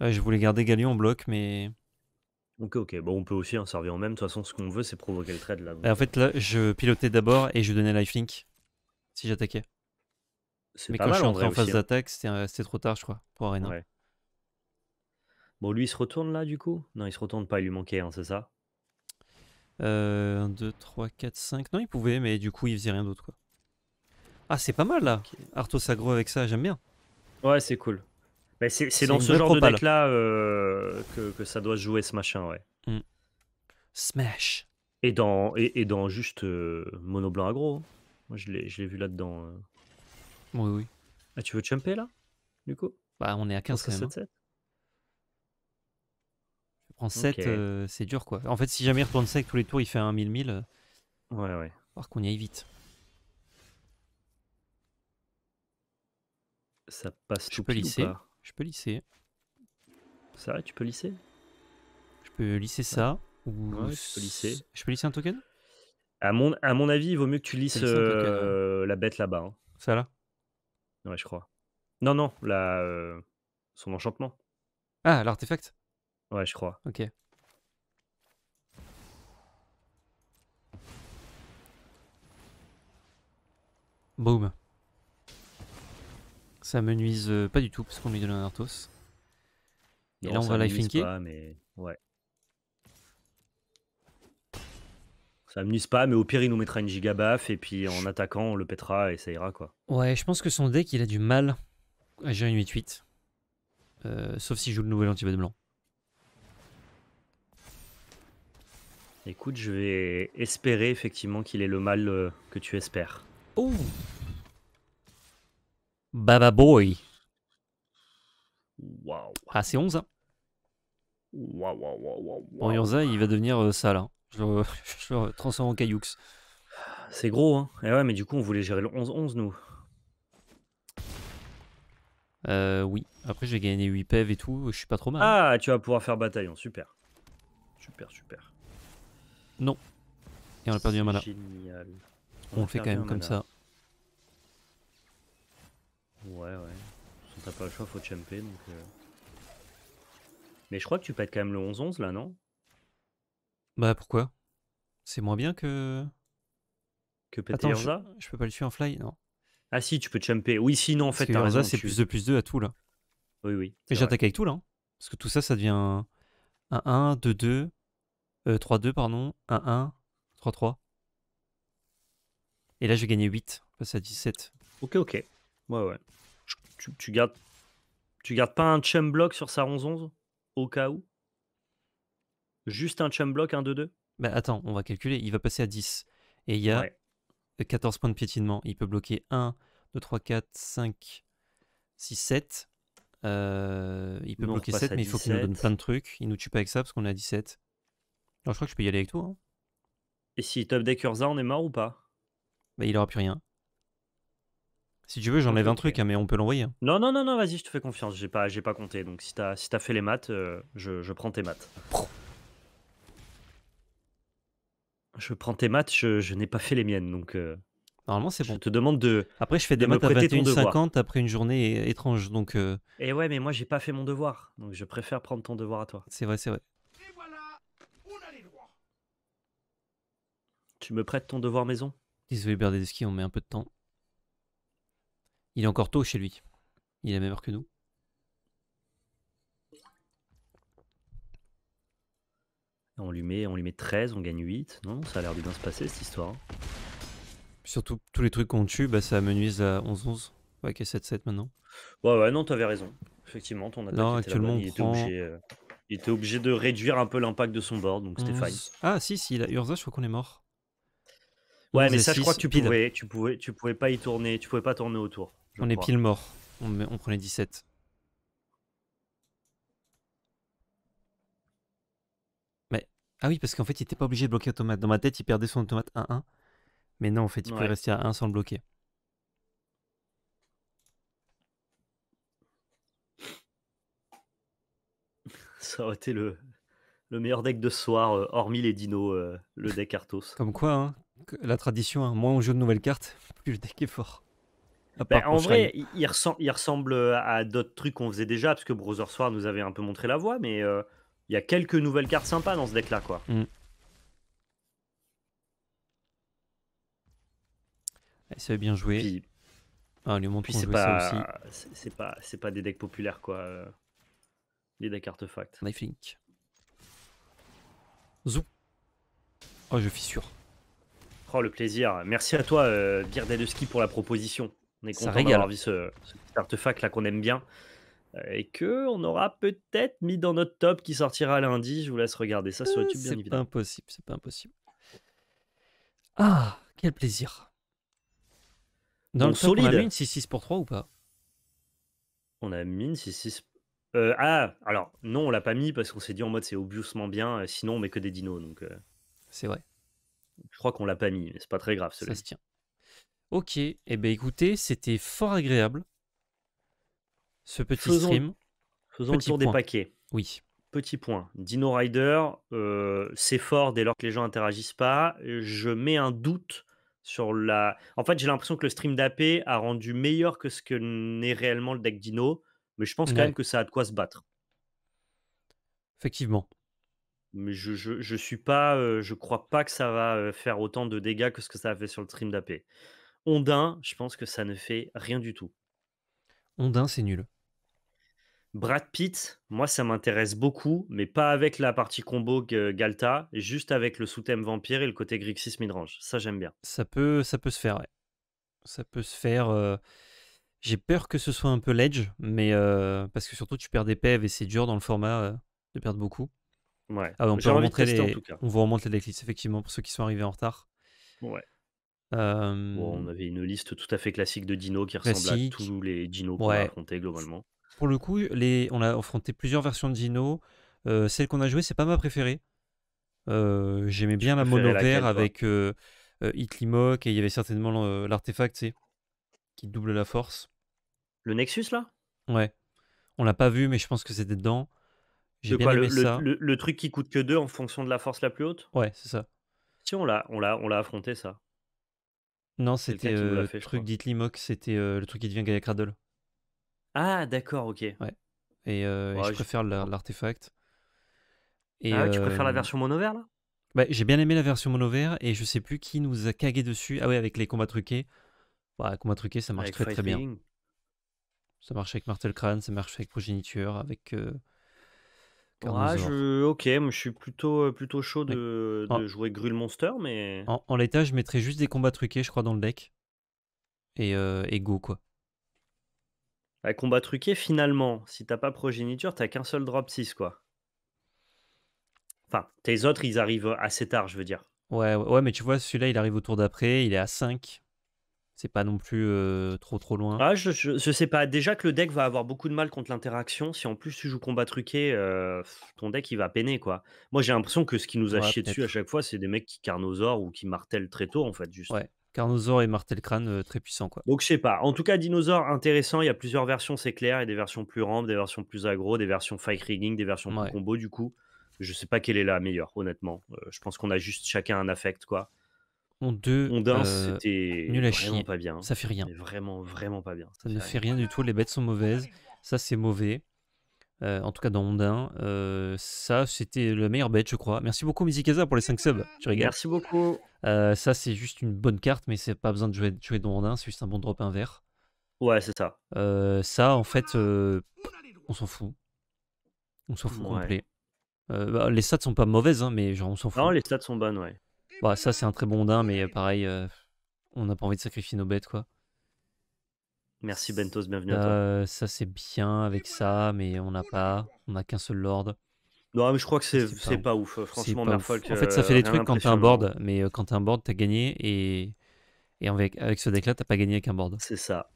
je voulais garder Galion en bloc, mais. Ok, ok. Bon, on peut aussi en servir en même. De toute façon, ce qu'on veut, c'est provoquer le trade là. en fait, là, euh, je pilotais d'abord et je donnais lifelink si j'attaquais. Mais quand je suis entré en, phase hein. d'attaque, euh, c'était trop tard, je crois, pour Arena. Bon, lui, il se retourne là, du coup Non, il se retourne pas, il lui manquait, hein, c'est ça 1, 2, 3, 4, 5. Non, il pouvait, mais du coup, il faisait rien d'autre, quoi. Ah, c'est pas mal là. Arthos aggro avec ça, j'aime bien. Ouais, c'est cool. Mais c'est dans ce genre de deck là euh, que, ça doit jouer ce machin, ouais. Mm. Smash. Et dans, et, dans juste euh, mono blanc aggro. Hein. Moi je l'ai vu là-dedans. Euh. Oui, oui. Ah, tu veux chumper là Du coup Bah, on est à 15 quand même. je hein. prends 7, c'est dur quoi. En fait, si jamais il retourne sec tous les tours, il fait un 1000-1000. Ouais, ouais. Faut qu'on y aille vite. Ça passe je peux lisser. Je peux lisser. Ça tu peux lisser Je peux lisser ça. Ou je peux lisser. un token à mon, à mon avis, il vaut mieux que tu lisses euh, la bête là-bas. Hein. Ça là Ouais, je crois. Non, non, la, euh, son enchantement. Ah, l'artefact Ouais, je crois. Ok. Boom. Ça me nuise euh, pas du tout parce qu'on lui donne un Arthos. Et là on va life pas, mais... Ouais. Ça me nuise pas, mais au pire il nous mettra une giga baffe et puis en attaquant on le pètera et ça ira quoi. Ouais, je pense que son deck il a du mal à gérer une 8-8. Euh, sauf je joue le nouvel anti blanc. Écoute, je vais espérer effectivement qu'il ait le mal euh, que tu espères. Oh Baba Boy. Wow. Ah, c'est 11 ans. Wow, wow, il va devenir ça euh, là, hein. Je, le, transforme en cailloux. C'est gros, hein. Et eh ouais, mais du coup, on voulait gérer le 11-11, nous. Euh, oui. Après, j'ai gagné 8 PEV et tout. Je suis pas trop mal. Hein. Ah, tu vas pouvoir faire bataillon. Super. Super, super. Non. Et on a perdu un mana. Génial. On, le fait quand même comme ça. pas le choix, faut champer. Euh. Mais je crois que tu pètes quand même le 11-11 là, non Bah pourquoi C'est moins bien que. Que péter Attends, je, peux pas le tuer en fly, non Ah si, tu peux champer. Oui, sinon en fait, c'est plus de plus 2 à tout là. Oui, oui. Et j'attaque avec tout là. Hein. Parce que tout ça, ça devient un 1, 2, 2, 3, 2, pardon, 1, 1, 3, 3. Et là, je vais gagner 8, passer à 17. Ok, ok. Ouais, ouais tu, gardes, tu gardes pas un chum block sur sa 11-11 au cas où Juste un chum block, 1 2-2 Bah attends, on va calculer. Il va passer à 10. Et il y a 14 points de piétinement. Il peut bloquer 1, 2, 3, 4, 5, 6, 7. il peut bloquer 7, mais il faut qu'il nous donne plein de trucs. Il nous tue pas avec ça parce qu'on est à 17. Alors, je crois que je peux y aller avec toi. Hein. Et si top deck on est mort ou pas Bah, il aura plus rien. Si tu veux, j'enlève un truc, mais on peut l'envoyer. Hein. Non, non, non, non, vas-y, je te fais confiance. J'ai pas, pas compté. Donc si t'as, si fait les maths, euh, je, prends tes maths. Je prends tes maths, je, n'ai pas fait les miennes. Donc euh, Normalement, c'est je te demande de. Après, je fais des maths à 50 après une journée étrange. Donc, Et euh. eh ouais, mais moi, j'ai pas fait mon devoir. Donc je préfère prendre ton devoir à toi. c'est vrai, c'est vrai. Tu me prêtes ton devoir maison Désolé, skis, on met un peu de temps. Il est encore tôt chez lui. Il est la même heure que nous. On lui, met, on lui met 13, on gagne 8. Non, ça a l'air de bien se passer cette histoire. Surtout, tous les trucs qu'on tue, bah, ça menuise à 11-11. Ouais, qui 7-7 maintenant. Ouais, ouais, non, t'avais raison. Effectivement, ton attaque non, actuellement, euh, il, était obligé, de réduire un peu l'impact de son board, donc c'était fine. Ah, si, si, a Urza, je crois qu'on est mort. Ouais, mais ça, je crois que tu tu pouvais, tu pouvais pas y tourner, tu pouvais pas tourner autour. On est pile mort. On, on prenait 17. Mais ah oui, parce qu'en fait, il était pas obligé de bloquer automate. Dans ma tête, il perdait son automate 1-1. Mais non, en fait, il pouvait rester à 1 sans le bloquer. Ça aurait été le, meilleur deck de soir, euh, hormis les dinos, euh, le deck Arthos. Comme quoi, hein, la tradition, hein. moins on joue de nouvelles cartes, plus le deck est fort. Ben, en vrai, il, ressemble, euh, à d'autres trucs qu'on faisait déjà, parce que Brother Soir nous avait un peu montré la voie, mais euh, il y a quelques nouvelles cartes sympas dans ce deck-là. quoi. Mm. Eh, ça bien joué. Ah, c'est pas, c'est pas, c'est pas des decks populaires quoi. les euh, decks artefacts. Oh, je suis sûr. Oh, le plaisir. Merci à toi, euh, pour la proposition. On est content d'avoir vu ce, artefact là qu'on aime bien euh, et que on aura peut-être mis dans notre top qui sortira lundi. Je vous laisse regarder ça sur euh, YouTube, bien évidemment. C'est pas impossible, c'est pas impossible. Ah, quel plaisir. Dans Donc, le on a mis une 6-6 pour 3 ou pas On a mis une 6-6. ah, alors non, on l'a pas mis parce qu'on s'est dit en mode c'est obviously bien, euh, sinon on met que des dinos. Donc, C'est vrai. Je crois qu'on l'a pas mis, mais c'est pas très grave. ça se tient. Ok, et eh ben écoutez, c'était fort agréable. Ce petit stream. Faisons le tour des paquets. Oui. Petit point. Dino Rider, euh, c'est fort dès lors que les gens interagissent pas. Je mets un doute sur la. En fait, j'ai l'impression que le stream d'AP a rendu meilleur que ce que n'est réellement le deck Dino, mais je pense quand même que ça a de quoi se battre. Effectivement. Mais je, ne suis pas, euh, je crois pas que ça va euh, faire autant de dégâts que ce que ça a fait sur le stream d'AP. Ondin, je pense que ça ne fait rien du tout. Ondin, c'est nul. Brad Pitt, moi ça m'intéresse beaucoup, mais pas avec la partie combo Galta, juste avec le sous-thème vampire et le côté Grixis midrange. Ça j'aime bien. Ça peut, ça peut se faire, Ça peut se faire. Euh, j'ai peur que ce soit un peu ledge, mais euh, parce que surtout tu perds des pèves et c'est dur dans le format euh, de perdre beaucoup. Ouais. Ah, on, peut remonter les... on vous remonte les decklists effectivement pour ceux qui sont arrivés en retard. Ouais on avait une liste tout à fait classique de dinos qui ressemble à tous les dinos qu'on a affrontés globalement. Pour le coup, les... on a affronté plusieurs versions de dinos. celle qu'on a jouée, c'est pas ma préférée. J'aimais bien la mono avec avec Itlimoc et il y avait certainement l'artefact qui double la force. Le Nexus là Ouais. On l'a pas vu, mais je pense que c'était dedans. J'ai bien le, le, truc qui coûte que 2 en fonction de la force la plus haute Ouais, c'est ça. Si on l'a affronté ça. Non, c'était le euh, truc d'Itlimoc, c'était euh, le truc qui devient Gaia Cradle. Ah, d'accord, ok. Ouais. Et, euh, je préfère l'artefact. ah ouais, tu préfères la version mono-vert là bah, J'ai bien aimé la version mono-vert et je sais plus qui nous a cagué dessus. Ah ouais, avec les combats truqués. Bah, combats truqués, ça marche très très bien. Ça marche avec Martel Crane, ça marche avec Progéniture, avec ah, je... ok, je suis plutôt, euh, plutôt chaud de, jouer Grul Monster, mais. En, l'état, je mettrais juste des combats truqués, je crois, dans le deck. Et, euh, go, quoi. Les bah, combat truqué, finalement, si t'as pas progéniture, t'as qu'un seul drop 6, quoi. Enfin, tes autres, ils arrivent assez tard, je veux dire. Ouais, ouais, mais tu vois, celui-là, il arrive au tour d'après, il est à 5 c'est pas non plus euh, trop trop loin. Ah, je, je, sais pas. Déjà que le deck va avoir beaucoup de mal contre l'interaction. Si en plus tu joues combat truqué, euh, ton deck il va peiner quoi. Moi j'ai l'impression que ce qui nous a chié dessus à chaque fois, c'est des mecs qui carnosaurent ou qui martèlent très tôt en fait. Juste. Ouais. Carnosaure et Martel Crâne euh, très puissant quoi. Donc je sais pas. En tout cas, dinosaure intéressant. Il y a plusieurs versions, c'est clair. Il y a des versions plus rampes, des versions plus aggro, des versions fight rigging, des versions plus combo. Du coup, je sais pas quelle est la meilleure, honnêtement. je pense qu'on a juste chacun un affect quoi. On 2, on euh, c'était nul à pas bien. Ça fait rien. Vraiment, vraiment pas bien. Ça, ne fait rien. du tout. Les bêtes sont mauvaises. Ça, c'est mauvais. Euh, en tout cas, dans mon euh, ça, c'était le meilleur bête, je crois. Merci beaucoup, Mizikaza, pour les 5 subs. Tu rigoles. Merci beaucoup. ça, c'est juste une bonne carte, mais c'est pas besoin de jouer, de jouer dans C'est juste un bon drop vert. Ouais, c'est ça. ça, en fait, on s'en fout. On s'en fout complet. Bah, les stats sont pas mauvaises, hein, mais genre, on s'en fout. Non, les stats sont bonnes, ouais. Bah, ça, c'est un très bon daim, mais euh, pareil, euh, on n'a pas envie de sacrifier nos bêtes, quoi. Merci Bentos, bienvenue à toi. Euh, ça, c'est bien avec ça, mais on n'a pas. On n'a qu'un seul lord. Non, mais je crois que c'est pas, pas, ouf. Franchement, Merfolk En fait, ça fait des trucs quand t'as un board, mais quand t'as un board, t'as gagné. Et, avec, avec ce deck-là, t'as pas gagné avec un board. C'est ça.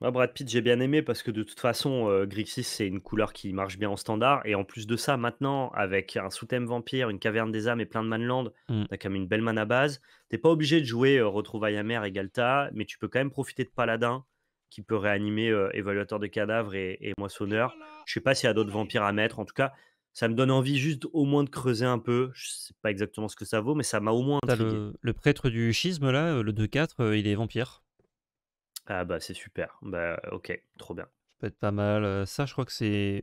Moi, Brad Pitt, j'ai bien aimé parce que de toute façon, euh, Grixis, c'est une couleur qui marche bien en standard. Et en plus de ça, maintenant, avec un sous-thème vampire, une caverne des âmes et plein de Manland, tu mm. t'as quand même une belle mana base. T'es pas obligé de jouer euh, à et Galta, mais tu peux quand même profiter de Paladin qui peut réanimer euh, Évaluateur de cadavres et, Moissonneur. Je sais pas s'il y a d'autres vampires à mettre. En tout cas, ça me donne envie juste au moins de creuser un peu. Je sais pas exactement ce que ça vaut, mais ça m'a au moins intrigué. Le, le, prêtre du schisme, là, euh, le 2-4, il est vampire. Ah bah c'est super. Bah ok, trop bien. Ça peut être pas mal. Ça, je crois que c'est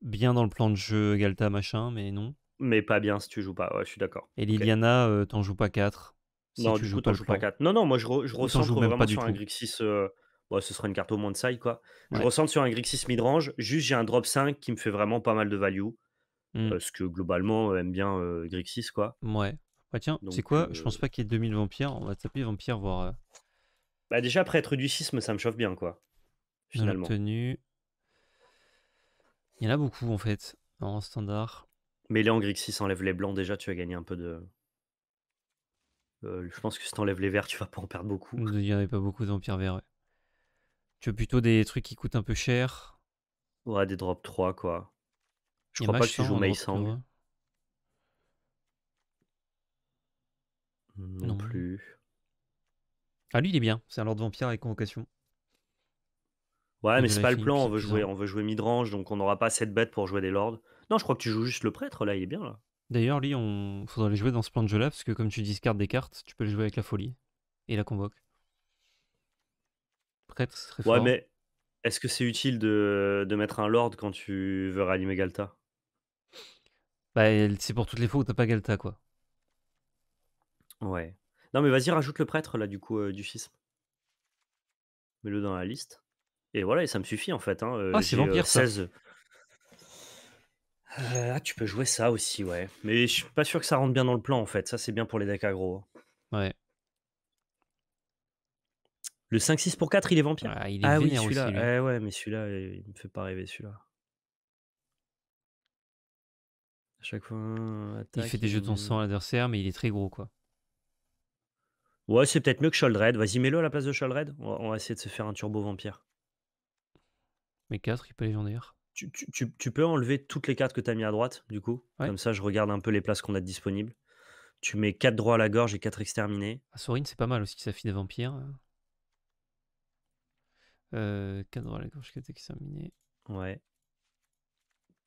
bien dans le plan de jeu Galta machin, mais non. Mais pas bien si tu joues pas. Ouais, je suis d'accord. Et Liliana, t'en joues pas 4. Non, tu du joues coup, pas joues pas 4. Non, non, moi, je, ressens je vraiment sur un 6, ce sera une carte au moins de ça quoi. Je ressens sur un Grixis midrange. Juste, j'ai un drop 5 qui me fait vraiment pas mal de value. ce mmh. Parce que globalement, aime bien euh, Grixis, quoi. Ouais. Ouais, tiens, c'est sais quoi Je pense pas qu'il y ait 2000 vampires. On va taper vampires, voir. Bah déjà, être du sisme, ça me chauffe bien, quoi. Finalement. Il y en a beaucoup, en fait, en standard. Mais les en enlève les blancs, déjà, tu as gagné un peu de... Euh, je pense que si t'enlèves les verts, tu vas pas en perdre beaucoup. Il n'y avait pas beaucoup d'empire verts, ouais. Tu veux plutôt des trucs qui coûtent un peu cher Ouais, des drops 3, quoi. Je crois pas que tu joues Maïsang. non plus. Ah, lui, il est bien. C'est un Lord Vampire avec Convocation. Ouais, mais c'est pas le plan. On veut, jouer, on veut jouer midrange, donc on n'aura pas cette bête pour jouer des lords. Non, je crois que tu joues juste le prêtre, là, il est bien, là. D'ailleurs, lui, on faudrait le jouer dans ce plan de jeu-là, parce que comme tu discardes des cartes, tu peux le jouer avec la folie et la convoque. Prêtre, serait fort. Ouais, mais est-ce que c'est utile de... mettre un lord quand tu veux Réanimer Galta Bah, c'est pour toutes les fois où t'as pas Galta, quoi. Ouais. Non, mais vas-y, rajoute le prêtre, là, du coup, euh, du schisme. Mets-le dans la liste. Et voilà, et ça me suffit, en fait. Hein, euh, ah, c'est euh, vampire, 16... ah, tu peux jouer ça aussi, ouais. Mais je suis pas sûr que ça rentre bien dans le plan, en fait. Ça, c'est bien pour les decks agro hein. Ouais. Le 5-6 pour 4, il est vampire. Ah, il est ah oui, celui-là. Eh ouais, mais celui-là, il me fait pas rêver, celui-là. À chaque fois, il fait des jetons sans l'adversaire, mais il est très gros, quoi. Ouais, c'est peut-être mieux que Sholdred. Vas-y, mets-le à la place de Sholdred. On va, essayer de se faire un turbo vampire. Mais 4, il peut légendaire. Tu, tu, tu, peux enlever toutes les cartes que tu as mis à droite, du coup. Comme ça, je regarde un peu les places qu'on a disponibles. Tu mets 4 droits à la gorge et 4 exterminés. Ah, Sorin, c'est pas mal aussi, sa fille des vampires. 4 euh, droits à la gorge, 4 exterminés. Ouais.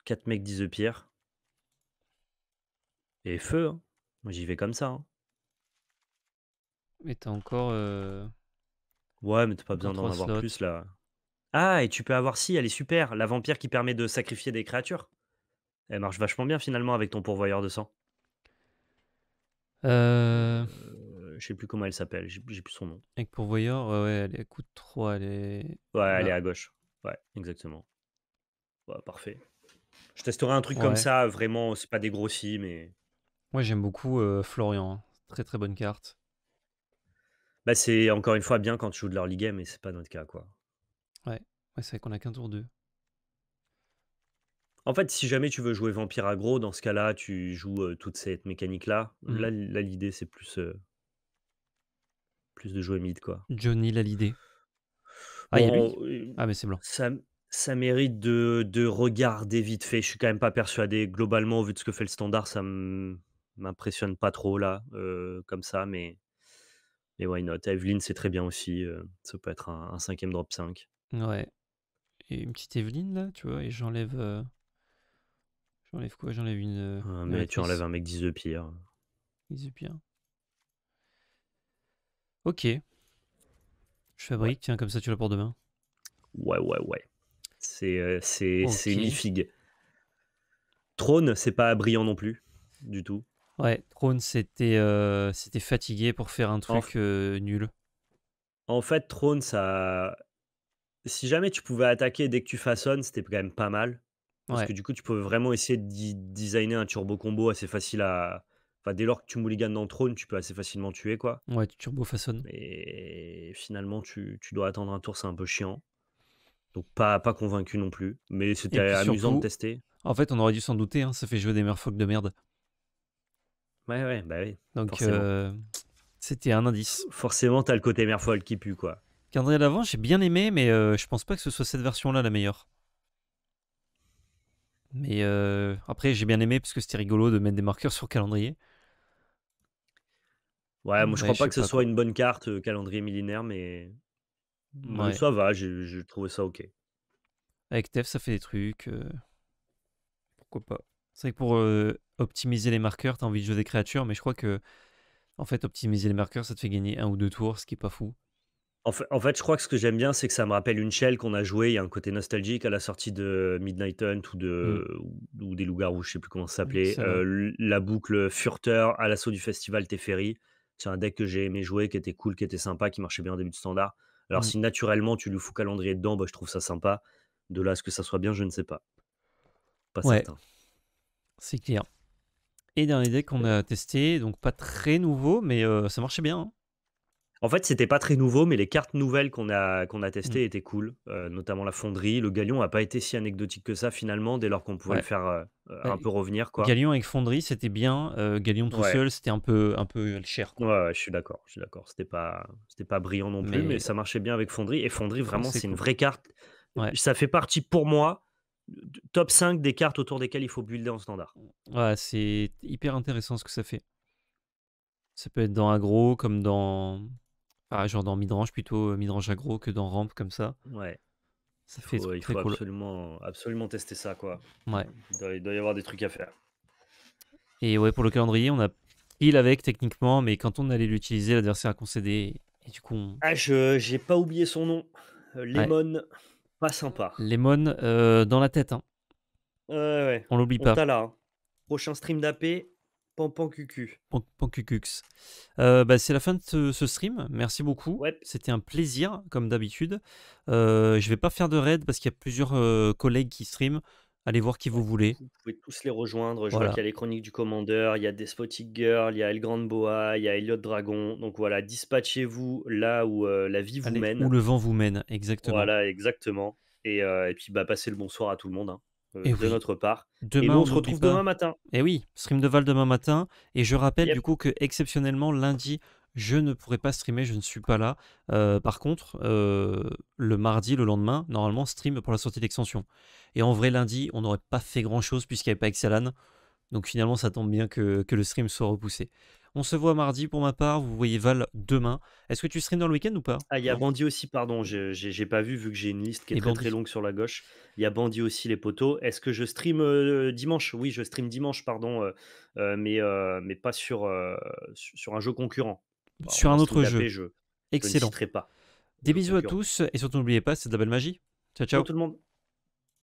4 mecs, 10 de pierre. Et feu, hein. Moi, j'y vais comme ça. Hein. Mais t'as encore. Euh, ouais, mais t'as pas besoin d'en avoir plus là. Ah, et tu peux avoir si, elle est super, la vampire qui permet de sacrifier des créatures. Elle marche vachement bien finalement avec ton pourvoyeur de sang. Euh... euh je sais plus comment elle s'appelle, j'ai plus son nom. Avec pourvoyeur, euh, ouais, elle est à elle est. Ouais, ah. elle est à gauche. Ouais, exactement. Ouais, parfait. Je testerai un truc comme ça, vraiment, c'est pas des dégrossi, mais. Moi j'aime beaucoup Florian, hein. très très bonne carte. Bah, c'est encore une fois bien quand tu joues de l'early game, mais c'est pas notre cas, quoi. Ouais, c'est vrai qu'on a qu'un tour 2. En fait, si jamais tu veux jouer Vampire Agro, dans ce cas-là, tu joues euh, toute cette mécanique-là. Mmh. Là, l'idée, c'est plus, euh, plus de jouer mid, quoi. Johnny, là, l'idée. Ah, euh, ah, mais c'est blanc. Ça, mérite de, regarder vite fait. Je suis quand même pas persuadé. Globalement, vu de ce que fait le standard, ça m'impressionne pas trop, là, comme ça, mais et why not Evelyne c'est très bien aussi. Euh, ça peut être un, cinquième drop 5. Ouais. Et une petite Evelyne, là, tu vois, et j'enlève. Euh, j'enlève quoi J'enlève une. Euh, ah, mais tu enlèves un mec 10 de pire. 10 de pire. Ok. Je fabrique, tiens, comme ça tu l'as pour demain. Ouais, ouais, ouais. C'est c'est Trône, c'est pas brillant non plus, du tout. Ouais, Throne euh, c'était fatigué pour faire un truc euh, nul. En fait, Throne, ça. Si jamais tu pouvais attaquer dès que tu façonnes, c'était quand même pas mal. Parce que du coup, tu pouvais vraiment essayer de designer un turbo combo assez facile à. Enfin, dès lors que tu mulliganes dans Throne, tu peux assez facilement tuer, quoi. Ouais, tu turbo façonnes. Et finalement, tu, dois attendre un tour, c'est un peu chiant. Donc, pas, pas convaincu non plus. Mais c'était amusant de tester. En fait, on aurait dû s'en douter, hein, ça fait jouer des merfolk de merde. Ouais, ouais, bah Donc, euh, c'était un indice. Forcément, t'as le côté merfolk qui pue, quoi. calendrier d'avant j'ai bien aimé, mais euh, je pense pas que ce soit cette version-là la meilleure. Mais euh, après, j'ai bien aimé parce que c'était rigolo de mettre des marqueurs sur calendrier. Ouais, moi je crois pas que ce soit une bonne carte calendrier millénaire, mais. ça va, j'ai trouvé ça ok. Avec Tef, ça fait des trucs. Pourquoi pas c'est vrai que pour optimiser les marqueurs, t'as envie de jouer des créatures, mais je crois que en fait, optimiser les marqueurs, ça te fait gagner un ou deux tours, ce qui est pas fou. En fait, je crois que ce que j'aime bien, c'est que ça me rappelle une shell qu'on a jouée. Il y a un côté nostalgique à la sortie de Midnight Hunt ou, mmh. de, ou, des loups-garous, je sais plus comment ça s'appelait. la boucle Furter, à l'assaut du festival Teferi. C'est un deck que j'ai aimé jouer, qui était cool, qui était sympa, qui marchait bien au début de standard. Alors, mmh. si naturellement tu lui fous calendrier dedans, bah, je trouve ça sympa. De là est ce que ça soit bien, je ne sais pas. Pas certain. C'est clair. Et dernier deck qu'on a testé, donc pas très nouveau, mais euh, ça marchait bien. Hein. En fait, c'était pas très nouveau, mais les cartes nouvelles qu'on a, qu'on a testées mm. étaient cool, euh, notamment la fonderie. Le Galion n'a pas été si anecdotique que ça finalement, dès lors qu'on pouvait le faire euh, un peu revenir. Quoi. Galion avec fonderie, c'était bien. Galion tout seul, c'était un peu, un peu cher. Quoi. Ouais, je suis d'accord, je suis d'accord. C'était pas, pas brillant non plus, mais... ça marchait bien avec fonderie. Et fonderie, vraiment, c'est une vraie carte. Ça fait partie pour moi top 5 des cartes autour desquelles il faut builder en standard. Ouais, c'est hyper intéressant ce que ça fait. Ça peut être dans aggro, comme dans. genre dans midrange plutôt, euh, midrange aggro que dans ramp comme ça. Ouais. Ça fait il faut, absolument, tester ça, quoi. Ouais. Il doit, y avoir des trucs à faire. Et ouais, pour le calendrier, on a pile avec techniquement, mais quand on allait l'utiliser, l'adversaire a concédé. Et du coup. Ah, j'ai pas oublié son nom. Euh, Lemon sympa. Lemon euh, dans la tête. Hein. On l'oublie pas. Hein. Prochain stream d'AP, pan Cucu. pan Cucux. Euh, bah, c'est la fin de ce, stream. Merci beaucoup. C'était un plaisir, comme d'habitude. Euh, je vais pas faire de raid parce qu'il y a plusieurs collègues qui streament. Allez voir qui vous voulez. Vous pouvez tous les rejoindre. Je vois qu'il y a les chroniques du commandeur, il y a Despotic Girl, il y a El Grand Boa, il y a Elliot Dragon. Donc voilà, dispatchez-vous là où euh, la vie vous mène. Où le vent vous mène, exactement. Voilà, exactement. Et, euh, et puis bah, passez le bonsoir à tout le monde. Hein, euh, eh de notre part. Demain, et on, se retrouve demain matin. Et eh oui, stream de Val demain matin. Et je rappelle du coup que exceptionnellement lundi, je ne pourrais pas streamer, je ne suis pas là. Euh, par contre, euh, le mardi, le lendemain, normalement, stream pour la sortie d'extension. Et en vrai, lundi, on n'aurait pas fait grand-chose puisqu'il n'y avait pas Excelan. Donc finalement, ça tombe bien que, le stream soit repoussé. On se voit mardi pour ma part. Vous voyez Val demain. Est-ce que tu streams dans le week-end ou pas Ah, il y a Bandi aussi, pardon. J'ai pas vu vu que j'ai une liste qui est très longue sur la gauche. Il y a Bandit aussi, les poteaux. Est-ce que je stream euh, dimanche Oui, je stream dimanche, pardon, mais, mais pas sur, sur un jeu concurrent. Bah, sur un autre jeu. Excellent. Je Des bisous à tous et surtout n'oubliez pas, c'est de la belle magie. Ciao, ciao. tout le monde.